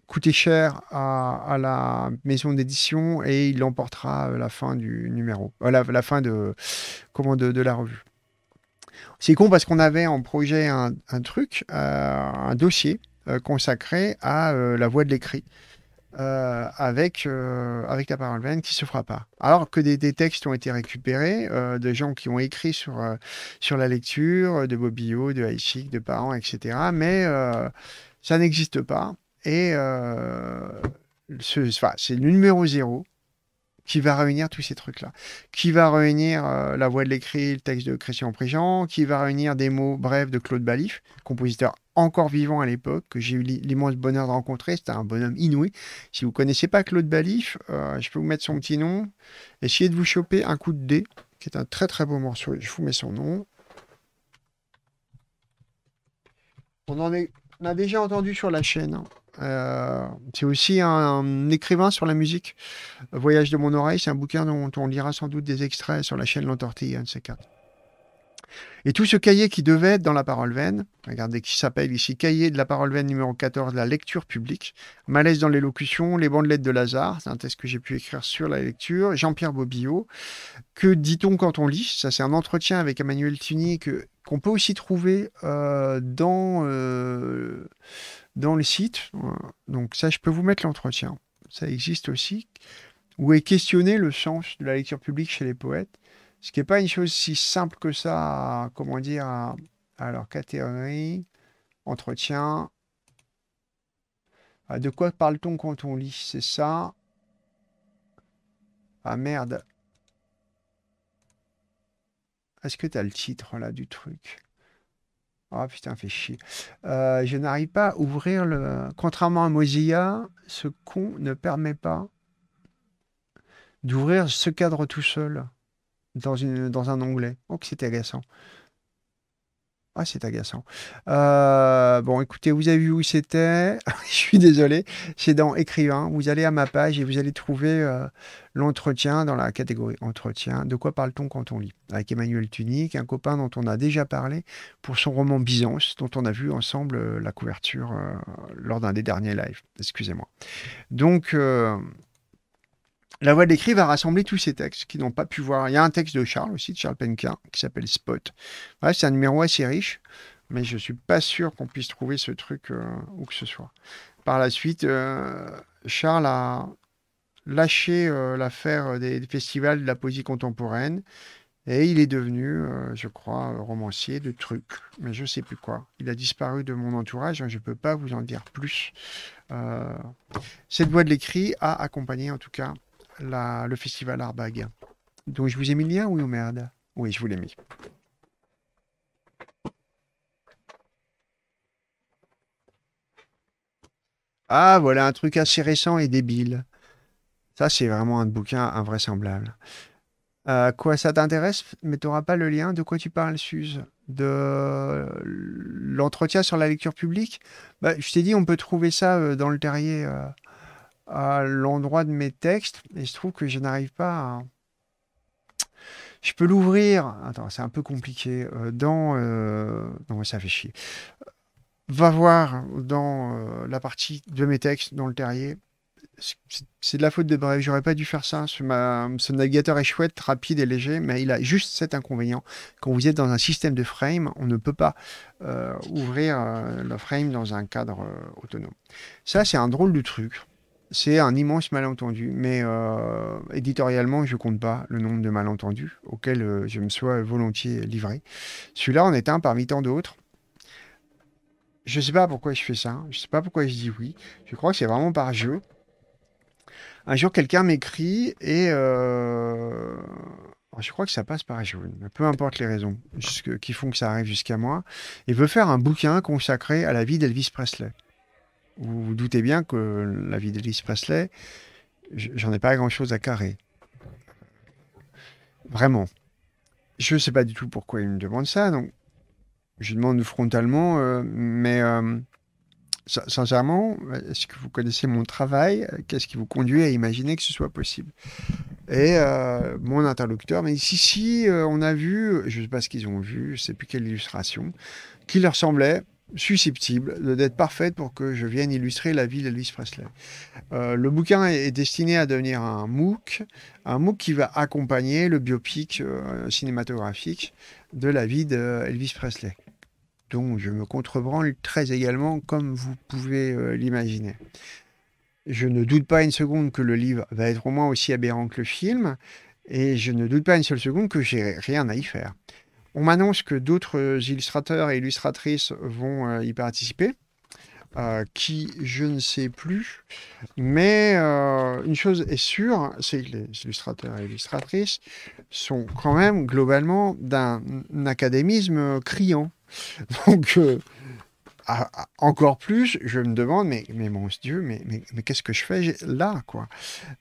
coûter cher à, la maison d'édition et il emportera euh, la fin du numéro, la, fin de, comment, de, la revue. C'est con parce qu'on avait en projet un, un truc, un dossier consacré à la voix de l'écrit. Euh, avec, euh, avec la parole vaine qui se fera pas. Alors que des, textes ont été récupérés, euh, de gens qui ont écrit sur, sur la lecture, de Bobbio, de Haïchik, de parents, etc. Mais ça n'existe pas. Et c'est ce, le numéro zéro qui va réunir tous ces trucs-là, qui va réunir la voix de l'écrit, le texte de Christian Prigent, qui va réunir des mots brefs de Claude Balif, compositeur encore vivant à l'époque, que j'ai eu l'immense bonheur de rencontrer. C'était un bonhomme inouï. Si vous ne connaissez pas Claude Balif, euh, je peux vous mettre son petit nom. Essayez de vous choper un coup de dé, qui est un très très beau morceau. Je vous mets son nom. On en a déjà entendu sur la chaîne. Hein. Euh, c'est aussi un, écrivain sur la musique. Voyage de mon oreille, c'est un bouquin dont on lira sans doute des extraits sur la chaîne L'Entortille, un de ces quatre. Et tout ce cahier qui devait être dans la parole vaine, regardez qui s'appelle ici cahier de la parole vaine numéro 14, la lecture publique, malaise dans l'élocution, les bandelettes de Lazare, c'est un texte que j'ai pu écrire sur la lecture, Jean-Pierre Bobillot, que dit-on quand on lit Ça c'est un entretien avec Emmanuel Tuny qu'on peut aussi trouver euh, dans, euh, dans le site. Donc ça, je peux vous mettre l'entretien. Ça existe aussi. Où est questionné le sens de la lecture publique chez les poètes ce qui n'est pas une chose si simple que ça, comment dire, alors catégorie, entretien. Ah, de quoi parle-t-on quand on lit C'est ça. Ah merde. Est-ce que tu as le titre là du truc Ah oh, putain, fait chier. Euh, je n'arrive pas à ouvrir le. Contrairement à Mozilla, ce con ne permet pas d'ouvrir ce cadre tout seul dans, dans un onglet. Oh, c'était c'est agaçant. Ah, c'est agaçant. Euh, bon, écoutez, vous avez vu où c'était. Je suis désolé. C'est dans Écrivain. Vous allez à ma page et vous allez trouver euh, l'entretien dans la catégorie Entretien. De quoi parle-t-on quand on lit Avec Emmanuel Tunic, un copain dont on a déjà parlé pour son roman Byzance, dont on a vu ensemble euh, la couverture lors d'un des derniers lives. Excusez-moi. Donc. La voix de l'écrit va rassembler tous ces textes qui n'ont pas pu voir. Il y a un texte de Charles aussi, de Charles Penkin, qui s'appelle Spot. c'est un numéro assez riche, mais je ne suis pas sûr qu'on puisse trouver ce truc euh, où que ce soit. Par la suite, euh, Charles a lâché euh, l'affaire des, festivals de la poésie contemporaine. Et il est devenu, je crois, romancier de trucs, mais je ne sais plus quoi. Il a disparu de mon entourage, hein, je ne peux pas vous en dire plus. cette voix de l'écrit a accompagné en tout cas le festival Arbag. Donc je vous ai mis le lien, oui ou merde Oui, je vous l'ai mis. Ah, voilà un truc assez récent et débile. Ça, c'est vraiment un bouquin invraisemblable. À euh, quoi, ça t'intéresse Mais tu n'auras pas le lien. De quoi tu parles, Suze De l'entretien sur la lecture publique bah, Je t'ai dit, on peut trouver ça euh, dans le terrier. Euh, à l'endroit de mes textes et je trouve que je n'arrive pas à... Je peux l'ouvrir. Attends, c'est un peu compliqué. Euh, dans... Euh, non, ça fait chier. Va voir dans euh, la partie de mes textes, dans le terrier. C'est de la faute de bref, J'aurais pas dû faire ça. Ce, ma... navigateur est chouette, rapide et léger, mais il a juste cet inconvénient. Quand vous êtes dans un système de frame, on ne peut pas ouvrir le frame dans un cadre autonome. Ça, c'est un drôle de truc. C'est un immense malentendu, mais euh, éditorialement, je ne compte pas le nombre de malentendus auxquels euh, je me sois volontiers livré. Celui-là en est un parmi tant d'autres. Je ne sais pas pourquoi je fais ça, je ne sais pas pourquoi je dis oui. Je crois que c'est vraiment par jeu. Un jour, quelqu'un m'écrit et euh, oh, je crois que ça passe par jeu, peu importe les raisons qui font que ça arrive jusqu'à moi, et veut faire un bouquin consacré à la vie d'Elvis Presley. Vous vous doutez bien que la vie d'Elise Presley, j'en ai pas grand-chose à carrer. Vraiment. Je ne sais pas du tout pourquoi il me demande ça, donc je demande frontalement, euh, mais euh, sincèrement, est-ce que vous connaissez mon travail Qu'est-ce qui vous conduit à imaginer que ce soit possible Et euh, mon interlocuteur me dit, si, si, on a vu, je ne sais pas ce qu'ils ont vu, je ne sais plus quelle illustration, qui leur semblait susceptible d'être parfaite pour que je vienne illustrer la vie d'Elvis Presley. Euh, le bouquin est destiné à devenir un MOOC, un MOOC qui va accompagner le biopic euh, cinématographique de la vie d'Elvis Presley. Donc je me contrebranle très également comme vous pouvez euh, l'imaginer. Je ne doute pas une seconde que le livre va être au moins aussi aberrant que le film, et je ne doute pas une seule seconde que j'ai rien à y faire. On m'annonce que d'autres euh, illustrateurs et illustratrices vont euh, y participer. Euh, qui je ne sais plus. Mais une chose est sûre, c'est que les illustrateurs et illustratrices sont quand même globalement d'un académisme criant. Donc, encore plus, je me demande, mais, mais mon Dieu, mais, qu'est-ce que je fais là, quoi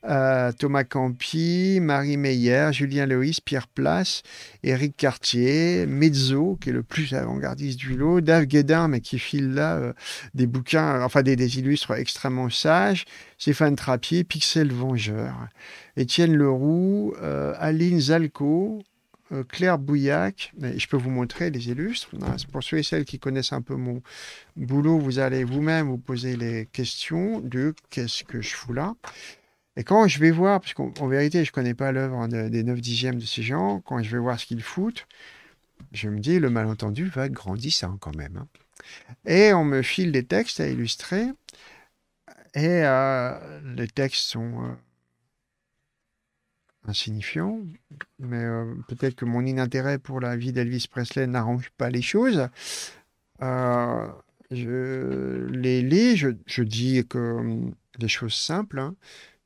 euh, Thomas Campi, Marie Meyer, Julien Loïs, Pierre Place, Éric Cartier, Mezzo, qui est le plus avant-gardiste du lot, Dave Guédin, mais qui file là euh, des bouquins, enfin des, illustres extrêmement sages, Stéphane Trappier, Pixel Vengeur, Étienne Leroux, euh, Aline Zalco, euh, Claire Bouillac, je peux vous montrer les illustres. Pour ceux et celles qui connaissent un peu mon boulot, vous allez vous-même vous poser les questions de qu'est-ce que je fous là. Et quand je vais voir, parce qu'en vérité, je ne connais pas l'œuvre des 9 dixièmes de ces gens, quand je vais voir ce qu'ils foutent, je me dis, le malentendu va grandissant quand même. Hein. Et on me file des textes à illustrer, et euh, les textes sont... Euh, insignifiant, mais euh, peut-être que mon inintérêt pour la vie d'Elvis Presley n'arrange pas les choses. Euh, je les lis, je, dis que les mm, choses simples. Hein.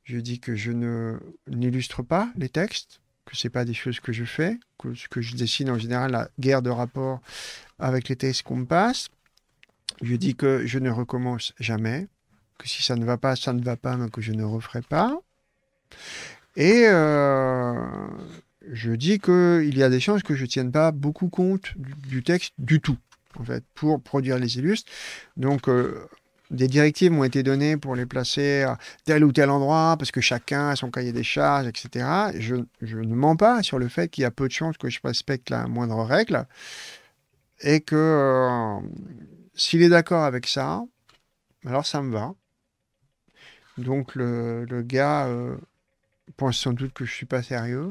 je dis que je ne n'illustre pas les textes, que c'est pas des choses que je fais, que ce que je dessine en général la guerre de rapport avec les textes qu'on me passe. Je dis que je ne recommence jamais, que si ça ne va pas, ça ne va pas, mais que je ne referai pas. Et euh, je dis qu'il y a des chances que je ne tienne pas beaucoup compte du, texte du tout, en fait, pour produire les illustres. Donc, euh, des directives m'ont été données pour les placer à tel ou tel endroit, parce que chacun a son cahier des charges, etc. Je, ne mens pas sur le fait qu'il y a peu de chances que je respecte la moindre règle. Et que euh, s'il est d'accord avec ça, alors ça me va. Donc le, gars pense sans doute que je suis pas sérieux.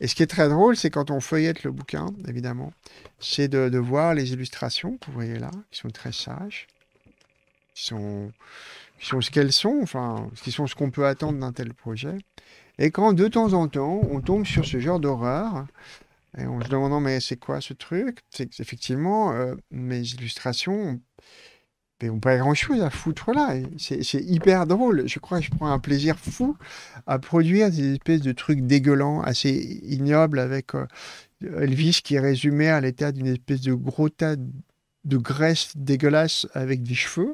Et ce qui est très drôle, c'est quand on feuillette le bouquin, évidemment, c'est de, voir les illustrations que vous voyez là, qui sont très sages, qui sont, ce qu'elles sont, enfin, qui sont ce qu'on peut attendre d'un tel projet. Et quand de temps en temps, on tombe sur ce genre d'horreur, et en se demandant mais c'est quoi ce truc, c'est effectivement, euh, mes illustrations on n'a pas grand-chose à foutre là. C'est hyper drôle. Je crois que je prends un plaisir fou à produire des espèces de trucs dégueulants, assez ignobles, avec euh, Elvis qui est à l'état d'une espèce de gros tas de graisse dégueulasse avec des cheveux.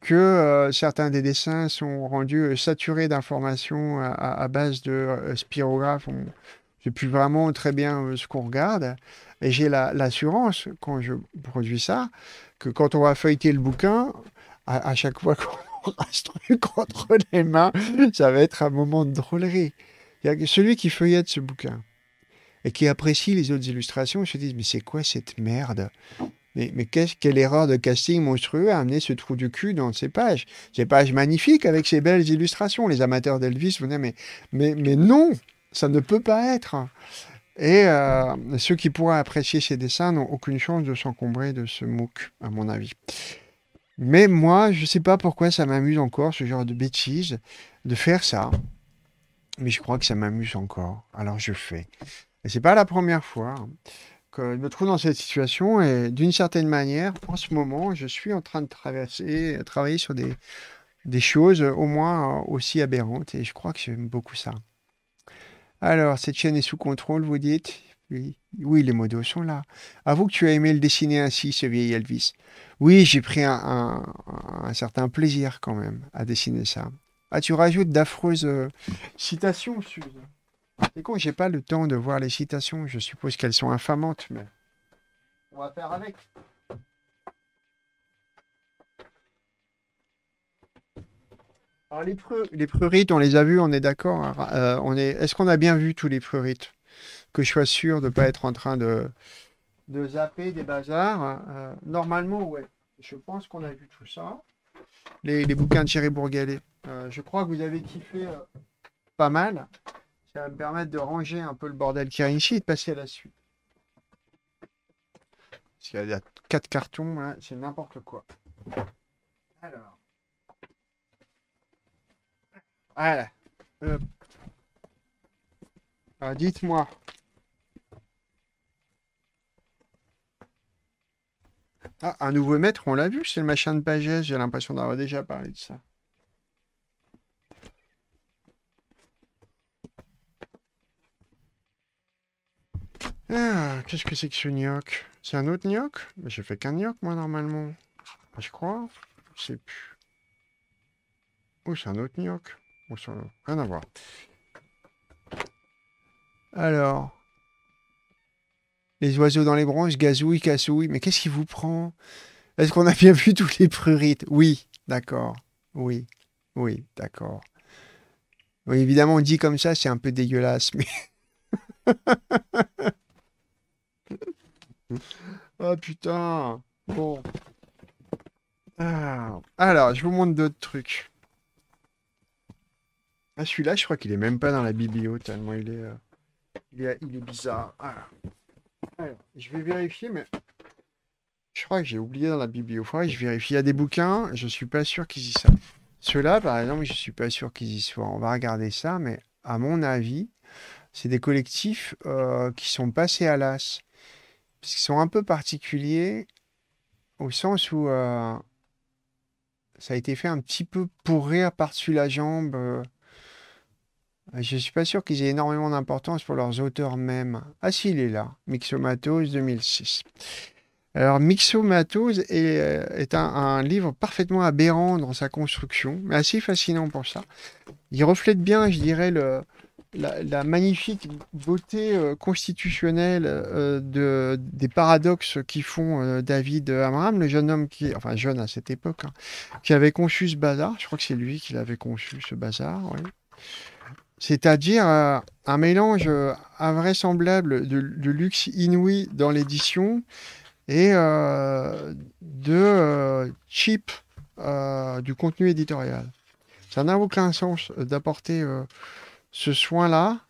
Que euh, certains des dessins sont rendus euh, saturés d'informations à, base de spirographes. Je ne sais plus vraiment très bien ce qu'on regarde. Et j'ai l'assurance, quand je produis ça, que quand on va feuilleter le bouquin, à, chaque fois qu'on aura ce les mains, ça va être un moment de drôlerie. Il y a celui qui feuillette ce bouquin et qui apprécie les autres illustrations se dit « Mais c'est quoi cette merde mais, mais ce quelle erreur de casting monstrueux a amené ce trou du cul dans ces pages Ces pages magnifiques avec ces belles illustrations. Les amateurs d'Elvis vous dire mais, mais, mais non, ça ne peut pas être. Et euh, ceux qui pourraient apprécier ces dessins n'ont aucune chance de s'encombrer de ce MOOC, à mon avis. Mais moi, je ne sais pas pourquoi ça m'amuse encore, ce genre de bêtises, de faire ça. Mais je crois que ça m'amuse encore. Alors je fais. Et c'est pas la première fois que je me trouve dans cette situation. Et d'une certaine manière, en ce moment, je suis en train de traverser, travailler sur des, des choses au moins euh, aussi aberrantes. Et je crois que j'aime beaucoup ça. Alors, cette chaîne est sous contrôle, vous dites oui. les modos sont là. Avoue que tu as aimé le dessiner ainsi, ce vieil Elvis. Oui, j'ai pris un, certain plaisir quand même à dessiner ça. Ah, tu rajoutes d'affreuses euh, citations, Suze. C'est con, j'ai pas le temps de voir les citations. Je suppose qu'elles sont infamantes, mais on va faire avec. Alors les, prurites, on les a vus, on est d'accord. Hein, euh, on est. Est-ce qu'on a bien vu tous les prurites Que je sois sûr de ne pas être en train de, zapper des bazars. Hein, euh, normalement, ouais. Je pense qu'on a vu tout ça. Les, bouquins de Thierry Bourgalet. Euh, je crois que vous avez kiffé pas mal. Ça va me permettre de ranger un peu le bordel qui ici et de passer à la suite. Il y a quatre cartons, hein, c'est n'importe quoi. Alors. Voilà. Ah, dites-moi. Ah, un nouveau maître, on l'a vu, c'est le machin de Pagès, j'ai l'impression d'avoir déjà parlé de ça. Ah, qu'est-ce que c'est que ce gnoc C'est un autre gnoc Mais j'ai fait qu'un gnoc, moi, normalement. Je crois. Je sais plus. Oh, c'est un autre gnoc rien à voir. Alors. Les oiseaux dans les branches gazouillent, cassouillent. Mais qu'est-ce qui vous prend Est-ce qu'on a bien vu tous les prurites Oui, d'accord. Oui, oui, d'accord. Oui, évidemment, on dit comme ça, c'est un peu dégueulasse, mais. oh putain Bon. Ah. Alors, je vous montre d'autres trucs. Ah, celui-là, je crois qu'il est même pas dans la bibliothèque. tellement il est, euh, bizarre. je vais vérifier, mais je crois que j'ai oublié dans la bibliothèque. je vérifie. Il y a des bouquins, je ne suis pas sûr qu'ils y soient. Ceux-là, par exemple, je ne suis pas sûr qu'ils y soient. On va regarder ça, mais à mon avis, c'est des collectifs euh, qui sont passés à l'as. Parce qu'ils sont un peu particuliers au sens où euh, ça a été fait un petit peu pour rire par-dessus la jambe. Euh, je ne suis pas sûr qu'ils aient énormément d'importance pour leurs auteurs même. Ah si, il est là. Mixomatose 2006. Alors, Mixomatose est, euh, est un, livre parfaitement aberrant dans sa construction, mais assez fascinant pour ça. Il reflète bien, je dirais, le, la, magnifique beauté euh, constitutionnelle de, des paradoxes qui font David Amram, le jeune homme qui, enfin jeune à cette époque, hein, qui avait conçu ce bazar. Je crois que c'est lui qui l'avait conçu, ce bazar. Ouais c'est-à-dire un mélange euh, invraisemblable de, luxe inouï dans l'édition et euh, de euh, cheap du contenu éditorial. Ça n'a aucun sens d'apporter ce soin-là,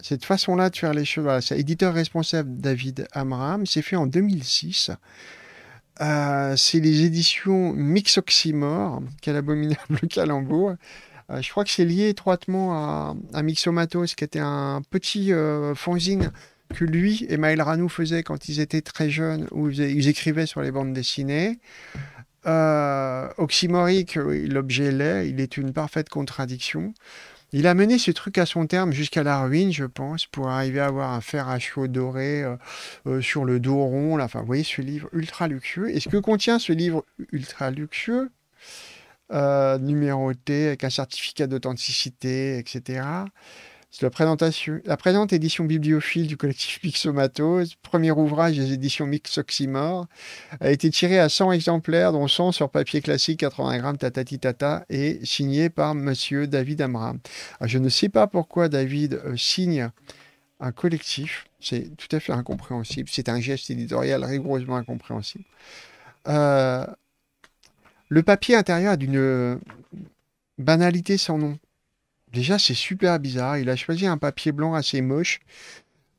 cette façon-là de faire les choses. c'est éditeur responsable David Amram, c'est fait en 2006. c'est les éditions Mixoxymore, quel abominable calembour, euh, je crois que c'est lié étroitement à, à Mixomatos, qui était un petit euh, fanzine que lui et Maël Ranou faisaient quand ils étaient très jeunes, où ils, écrivaient sur les bandes dessinées. Euh, oxymorique, euh, l'objet l'est, il est une parfaite contradiction. Il a mené ce truc à son terme jusqu'à la ruine, je pense, pour arriver à avoir un fer à chaud doré sur le dos rond. Enfin, vous voyez ce livre ultra luxueux. Et ce que contient ce livre ultra luxueux, euh, numéroté avec un certificat d'authenticité, etc. C'est la présentation, la présente édition bibliophile du collectif Pixomatos, premier ouvrage des éditions Mixoxymore, a été tirée à 100 exemplaires, dont 100 sur papier classique 80 grammes tata, et signé par Monsieur David Amram. je ne sais pas pourquoi David euh, signe un collectif, c'est tout à fait incompréhensible. C'est un geste éditorial rigoureusement incompréhensible. Euh, le papier intérieur a d'une euh, banalité sans nom. Déjà, c'est super bizarre. Il a choisi un papier blanc assez moche.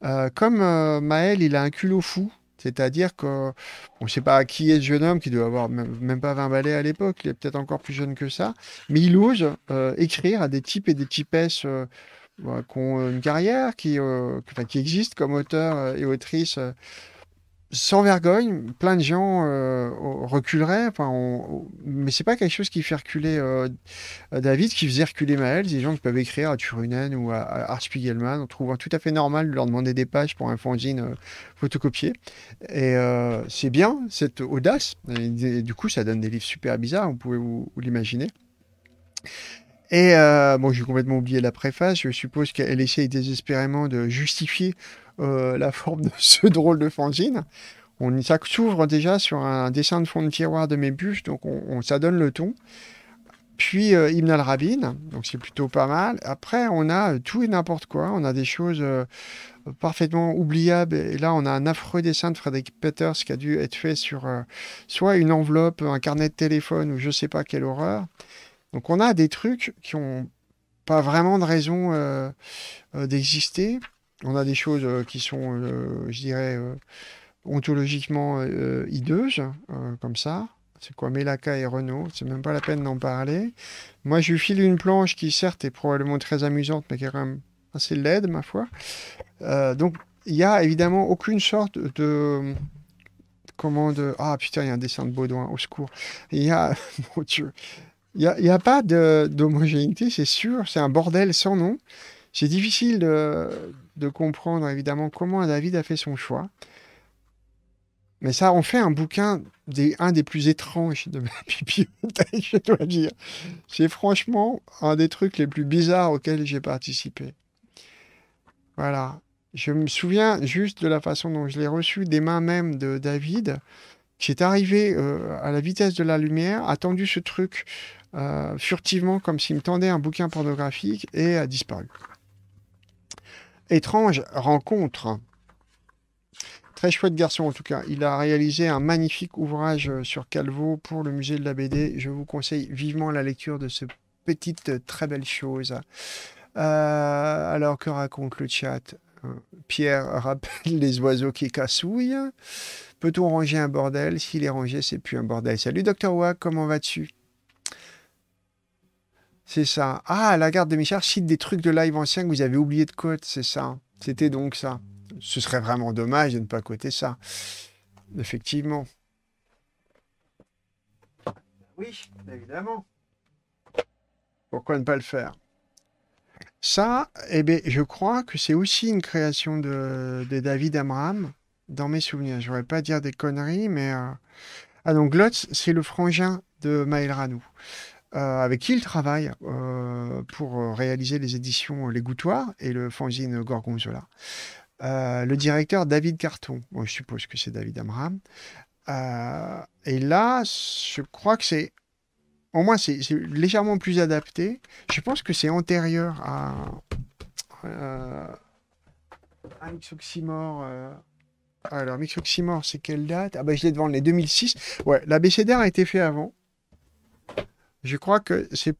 Euh, comme euh, Maël, il a un culot fou. C'est-à-dire qu'on ne sait pas qui est ce jeune homme qui doit avoir même, pas 20 balais à l'époque. Il est peut-être encore plus jeune que ça. Mais il ose écrire à des types et des typesses bah, qui ont une carrière, qui, qui existent comme auteur et autrice sans vergogne, plein de gens euh, reculeraient. Enfin, ce n'est mais c'est pas quelque chose qui fait reculer euh, David, qui faisait reculer Maël. Des gens qui peuvent écrire à Turunen ou à, à Spiegelman, en trouvant tout à fait normal de leur demander des pages pour un fanzine euh, photocopié. Et c'est bien cette audace. du coup, ça donne des livres super bizarres. Vous pouvez vous, l'imaginer. Et bon, j'ai complètement oublié la préface. Je suppose qu'elle essaye désespérément de justifier euh, la forme de ce drôle de fanzine. On, ça s'ouvre déjà sur un dessin de fond de tiroir de mes bûches, donc on, ça donne le ton. Puis Ibn euh, al-Rabin, donc c'est plutôt pas mal. Après, on a euh, tout et n'importe quoi. On a des choses parfaitement oubliables. Et là, on a un affreux dessin de Frederick Peters qui a dû être fait sur soit une enveloppe, un carnet de téléphone ou je sais pas quelle horreur. Donc on a des trucs qui ont pas vraiment de raison d'exister. On a des choses euh, qui sont, euh, je dirais, euh, ontologiquement hideuses, comme ça. C'est quoi Melaka et Renault C'est même pas la peine d'en parler. Moi, je file une planche qui, certes, est probablement très amusante, mais qui est quand même assez laide, ma foi. donc, il n'y a évidemment aucune sorte de. Comment de. Ah putain, il y a un dessin de Baudouin, au secours. Il y a. Il n'y a, a, pas d'homogénéité, c'est sûr. C'est un bordel sans nom. C'est difficile de, comprendre évidemment comment David a fait son choix. Mais ça en fait un bouquin, des, un des plus étranges de ma bibliothèque, je dois dire. C'est franchement un des trucs les plus bizarres auxquels j'ai participé. Voilà. Je me souviens juste de la façon dont je l'ai reçu des mains même de David, qui est arrivé euh, à la vitesse de la lumière, a tendu ce truc euh, furtivement comme s'il me tendait un bouquin pornographique et a disparu étrange rencontre. Très chouette garçon en tout cas. Il a réalisé un magnifique ouvrage euh, sur Calvo pour le musée de la BD. Je vous conseille vivement la lecture de ce petite euh, très belle chose. Euh, alors que raconte le chat Pierre rappelle les oiseaux qui cassouillent. Peut-on ranger un bordel S'il est rangé, c'est plus un bordel. Salut Docteur wa comment vas-tu c'est ça. Ah, la garde de Michard cite des trucs de live anciens que vous avez oublié de coter, c'est ça. C'était donc ça. Ce serait vraiment dommage de ne pas coter ça. Effectivement. Oui, évidemment. Pourquoi ne pas le faire Ça, eh bien, je crois que c'est aussi une création de, David Amram dans mes souvenirs. Je ne pas dire des conneries, mais... Euh, ah donc Glotz, c'est le frangin de Maël Ranou. Euh, avec qui il travaille euh, pour euh, réaliser les éditions Les Goutoirs et le fanzine Gorgonzola. le directeur David Carton, je suppose que c'est David Amram. et là, je crois que c'est au moins c'est légèrement plus adapté. Je pense que c'est antérieur à, euh, à Alors, Mixoxymore c'est quelle date Ah, bah, je l'ai devant les 2006. Ouais, l'ABCDR a été fait avant je crois que c'est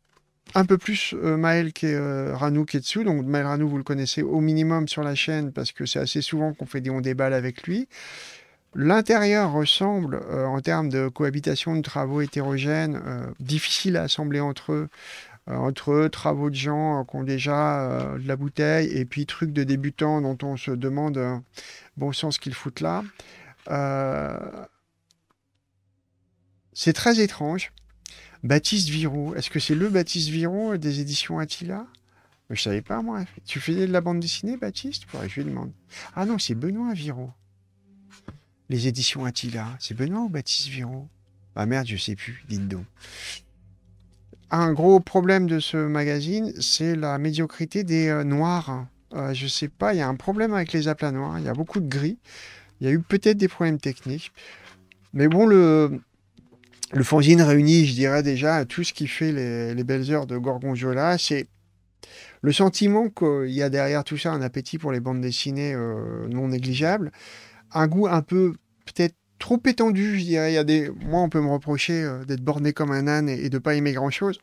un peu plus euh, Maël qui est euh, Ranou qui est dessus. Donc Maël Ranou, vous le connaissez au minimum sur la chaîne parce que c'est assez souvent qu'on fait des on déballe avec lui. L'intérieur ressemble euh, en termes de cohabitation de travaux hétérogènes, difficiles à assembler entre eux, entre travaux de gens qui ont déjà de la bouteille et puis trucs de débutants dont on se demande bon sens qu'ils foutent là. c'est très étrange. Baptiste Virou. Est-ce que c'est le Baptiste viron euh, des éditions Attila Je ne savais pas, moi. Tu faisais de la bande dessinée, Baptiste Je lui demande. Ah non, c'est Benoît Virou. Les éditions Attila. C'est Benoît ou Baptiste Virou Ah merde, je sais plus. Dites donc. Un gros problème de ce magazine, c'est la médiocrité des euh, noirs. Je euh, je sais pas, il y a un problème avec les aplats noirs. Il y a beaucoup de gris. Il y a eu peut-être des problèmes techniques. Mais bon, le, le fanzine réunit, je dirais déjà, tout ce qui fait les, belles heures de Gorgonzola. C'est le sentiment qu'il y a derrière tout ça un appétit pour les bandes dessinées euh, non négligeable, un goût un peu peut-être trop étendu, je dirais. Il Moi, on peut me reprocher euh, d'être borné comme un âne et, de pas aimer grand-chose.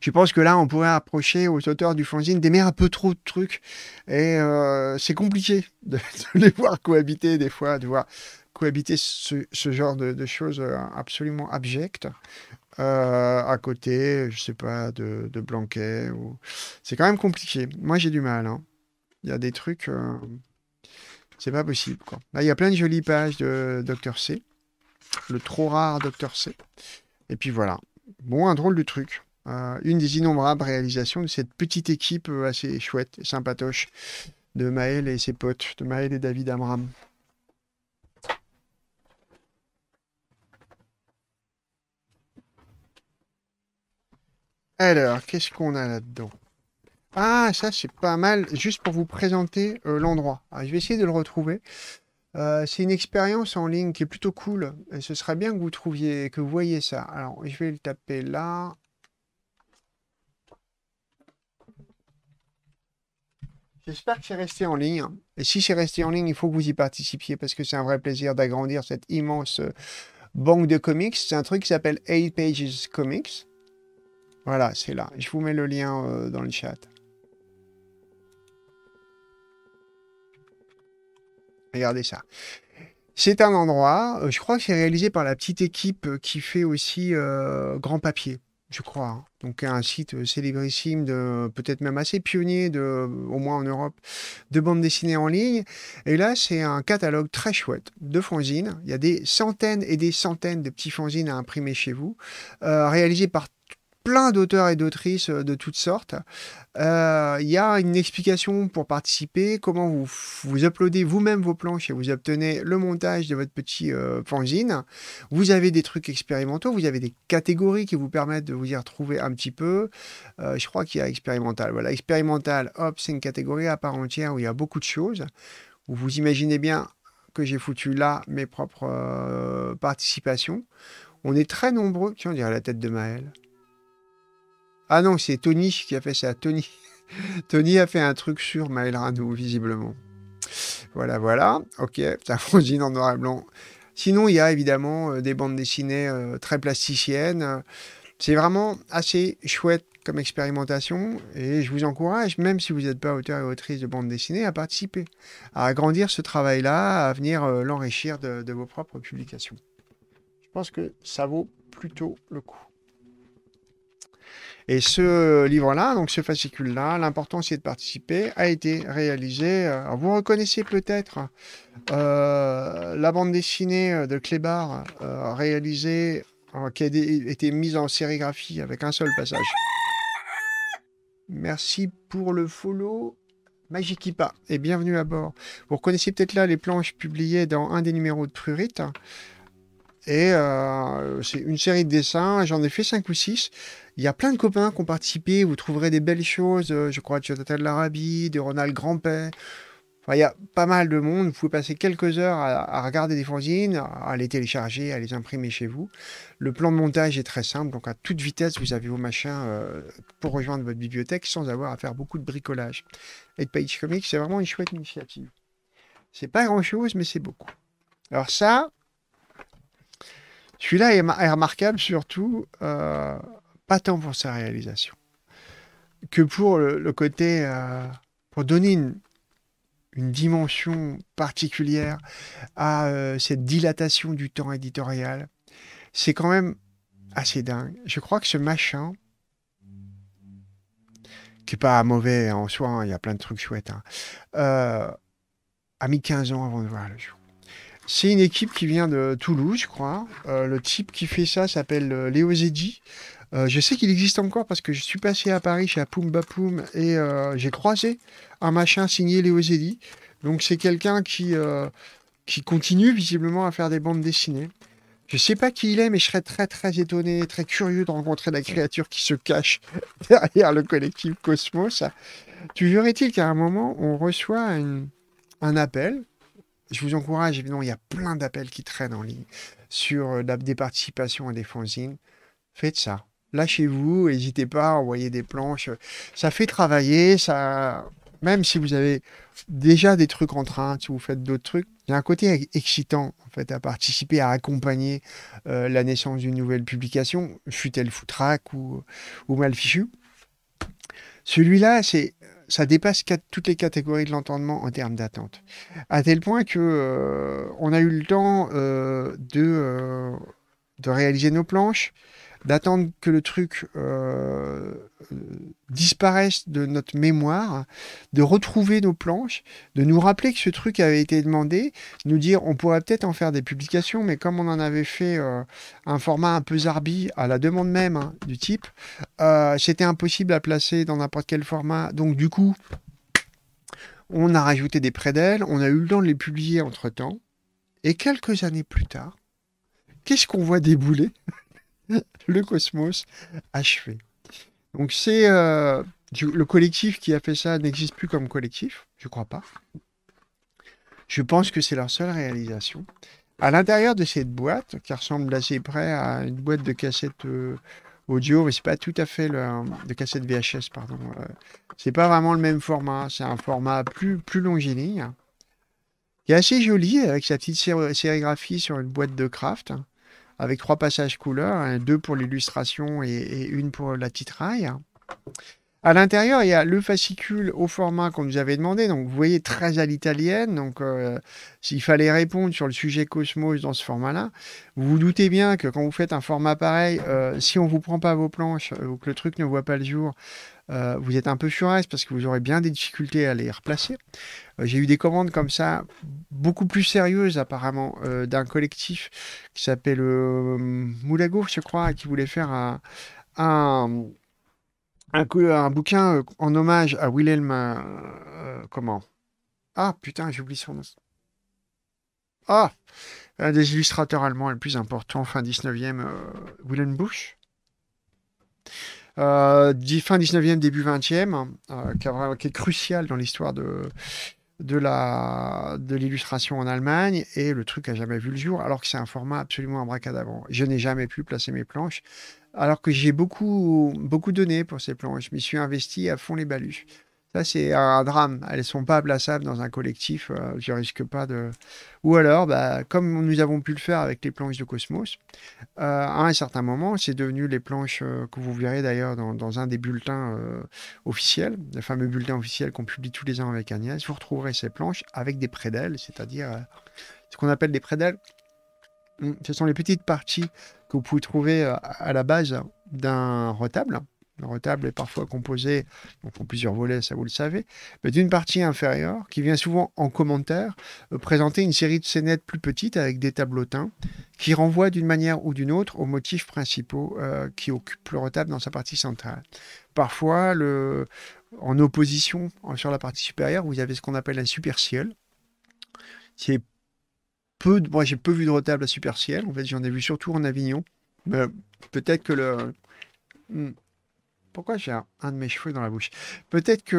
Je pense que là, on pourrait approcher aux auteurs du fanzine d'aimer un peu trop de trucs. Et euh, c'est compliqué de, de, les voir cohabiter des fois, de voir cohabiter ce, genre de, choses euh, absolument abjectes euh, à côté, je sais pas, de, Blanquet. Ou... C'est quand même compliqué. Moi, j'ai du mal. Hein. Il y a des trucs. Euh, c'est pas possible. Là, il y a plein de jolies pages de Dr. C. Le trop rare Dr. C. Et puis voilà. Bon, un drôle de truc. une des innombrables réalisations de cette petite équipe assez chouette et sympatoche de Maël et ses potes, de Maël et David Amram. Alors, qu'est-ce qu'on a là-dedans Ah, ça, c'est pas mal, juste pour vous présenter euh, l'endroit. Ah, je vais essayer de le retrouver. Euh, c'est une expérience en ligne qui est plutôt cool. ce serait bien que vous trouviez, que vous voyez ça. Alors, je vais le taper là. J'espère que c'est resté en ligne. Et si c'est resté en ligne, il faut que vous y participiez parce que c'est un vrai plaisir d'agrandir cette immense euh, banque de comics. C'est un truc qui s'appelle 8 Pages Comics. Voilà, c'est là. Je vous mets le lien euh, dans le chat. Regardez ça. C'est un endroit, euh, je crois que c'est réalisé par la petite équipe qui fait aussi euh, Grand Papier, je crois. Hein. Donc un site célébrissime, peut-être même assez pionnier, de, au moins en Europe, de bande dessinée en ligne. Et là, c'est un catalogue très chouette de fanzines. Il y a des centaines et des centaines de petits fanzines à imprimer chez vous, réalisés par plein d'auteurs et d'autrices euh, de toutes sortes. Il euh, y a une explication pour participer, comment vous, vous uploadez vous-même vos planches et vous obtenez le montage de votre petit euh, fanzine. Vous avez des trucs expérimentaux, vous avez des catégories qui vous permettent de vous y retrouver un petit peu. Euh, je crois qu'il y a expérimental. Voilà, expérimental, hop, c'est une catégorie à part entière où il y a beaucoup de choses. Où vous imaginez bien que j'ai foutu là mes propres participations. On est très nombreux, tiens, on dirait la tête de Maël. Ah non, c'est Tony qui a fait ça. Tony. Tony a fait un truc sur Maël Rano, visiblement. Voilà, voilà. Ok, ça fondine en noir et blanc. Sinon, il y a évidemment euh, des bandes dessinées euh, très plasticiennes. C'est vraiment assez chouette comme expérimentation et je vous encourage, même si vous n'êtes pas auteur et autrice de bandes dessinées, à participer, à agrandir ce travail-là, à venir euh, l'enrichir de vos propres publications. Je pense que ça vaut plutôt le coup. Et ce euh, livre-là, donc ce fascicule-là, l'important, c'est de participer, a été réalisé. Euh, vous reconnaissez peut-être euh, la bande dessinée de Clébar, réalisée, qui a été mise en sérigraphie avec un seul passage. Merci pour le follow. Magikipa et bienvenue à bord. Vous reconnaissez peut-être là les planches publiées dans un des numéros de Prurite. Et c'est une série de dessins, j'en ai fait 5 ou 6. Il y a plein de copains qui ont participé. Vous trouverez des belles choses. Euh, je crois de Jonathan Larabie, de Ronald Grandpay. il y a pas mal de monde. Vous pouvez passer quelques heures à, regarder des fanzines, à les télécharger, à les imprimer chez vous. Le plan de montage est très simple. Donc, à toute vitesse, vous avez vos machins euh, pour rejoindre votre bibliothèque sans avoir à faire beaucoup de bricolage. Et Page Comics, c'est vraiment une chouette initiative. C'est pas grand-chose, mais c'est beaucoup. Alors ça, celui-là est, remarquable surtout... Euh, pas tant pour sa réalisation que pour le, côté, euh, pour donner une, dimension particulière à euh, cette dilatation du temps éditorial. C'est quand même assez dingue. Je crois que ce machin, qui n'est pas mauvais en soi, hein, il y a plein de trucs chouettes, hein, euh, a mis 15 ans avant de voir le jour. C'est une équipe qui vient de Toulouse, je crois. le type qui fait ça s'appelle Léo Zeddy. Euh, je sais qu'il existe encore parce que je suis passé à Paris chez Apoum Poum et euh, j'ai croisé un machin signé Léo Zéli. Donc c'est quelqu'un qui, euh, qui continue visiblement à faire des bandes dessinées. Je sais pas qui il est, mais je serais très très étonné, très curieux de rencontrer la créature qui se cache derrière le collectif Cosmos. tu verrais il qu'à un moment, on reçoit un appel. Je vous encourage, évidemment, il y a plein d'appels qui traînent en ligne sur des participations à des fanzines. Faites ça lâchez-vous, n'hésitez pas à envoyer des planches. Ça fait travailler, ça. Même si vous avez déjà des trucs en train, si vous faites d'autres trucs, il y a un côté excitant en fait à participer, à accompagner euh, la naissance d'une nouvelle publication, fut-elle foutraque ou, ou mal fichue. Celui-là, c'est ça dépasse toutes les catégories de l'entendement en termes d'attente, à tel point que euh, on a eu le temps euh, de de réaliser nos planches, d'attendre que le truc euh, disparaisse de notre mémoire, de retrouver nos planches, de nous rappeler que ce truc avait été demandé, nous dire on pourrait peut-être en faire des publications, mais comme on en avait fait euh, un format un peu zarbi à la demande même hein, du type, euh, c'était impossible à placer dans n'importe quel format. Donc du coup, on a rajouté des d'elle, on a eu le temps de les publier entre-temps, et quelques années plus tard, qu'est-ce qu'on voit débouler le cosmos achevé. Donc c'est euh, le collectif qui a fait ça n'existe plus comme collectif, je crois pas. Je pense que c'est leur seule réalisation. À l'intérieur de cette boîte, qui ressemble assez près à une boîte de cassettes euh, audio, mais c'est pas tout à fait le, de cassette VHS, pardon. Euh, c'est pas vraiment le même format. C'est un format plus plus longiligne, qui est assez joli avec sa petite sérigraphie sur une boîte de craft avec trois passages couleurs, hein, deux pour l'illustration et, une pour la titraille. À l'intérieur, il y a le fascicule au format qu'on nous avait demandé. Donc, vous voyez, très à l'italienne. Donc, euh, s'il fallait répondre sur le sujet Cosmos dans ce format-là, vous vous doutez bien que quand vous faites un format pareil, euh, si on ne vous prend pas vos planches euh, ou que le truc ne voit pas le jour, vous êtes un peu furieuse parce que vous aurez bien des difficultés à les replacer. Euh, j'ai eu des commandes comme ça, beaucoup plus sérieuses apparemment, euh, d'un collectif qui s'appelle euh, Moulago, je crois, qui voulait faire un, un un, bouquin en hommage à Wilhelm. comment Ah putain, j'ai oublié son nom. Ah Un des illustrateurs allemands le plus important, fin 19e, Wilhelm Busch. fin 19e, début 20e, qui, est crucial dans l'histoire de, de la de l'illustration en Allemagne et le truc a jamais vu le jour alors que c'est un format absolument un d'avant Je n'ai jamais pu placer mes planches alors que j'ai beaucoup beaucoup donné pour ces planches, je m'y suis investi à fond les balus. Ça, c'est un drame. Elles ne sont pas plaçables dans un collectif. Euh, je risque pas de. Ou alors, bah, comme nous avons pu le faire avec les planches de Cosmos, euh, à un certain moment, c'est devenu les planches euh, que vous verrez d'ailleurs dans, un des bulletins officiels, le fameux bulletin officiel qu'on publie tous les ans avec Agnès. Vous retrouverez ces planches avec des prédelles, c'est-à-dire ce qu'on appelle des prédelles. Ce sont les petites parties que vous pouvez trouver à la base d'un retable le retable est parfois composé, donc en plusieurs volets, ça vous le savez, mais d'une partie inférieure qui vient souvent en commentaire euh, présenter une série de scénettes plus petites avec des tableautins qui renvoient d'une manière ou d'une autre aux motifs principaux euh, qui occupent le retable dans sa partie centrale. Parfois, le, en opposition euh, sur la partie supérieure, vous avez ce qu'on appelle un superciel. C'est peu, moi j'ai peu vu de retable à superciel. En fait, j'en ai vu surtout en Avignon. peut-être que le hmm, pourquoi j'ai un, de mes cheveux dans la bouche Peut-être que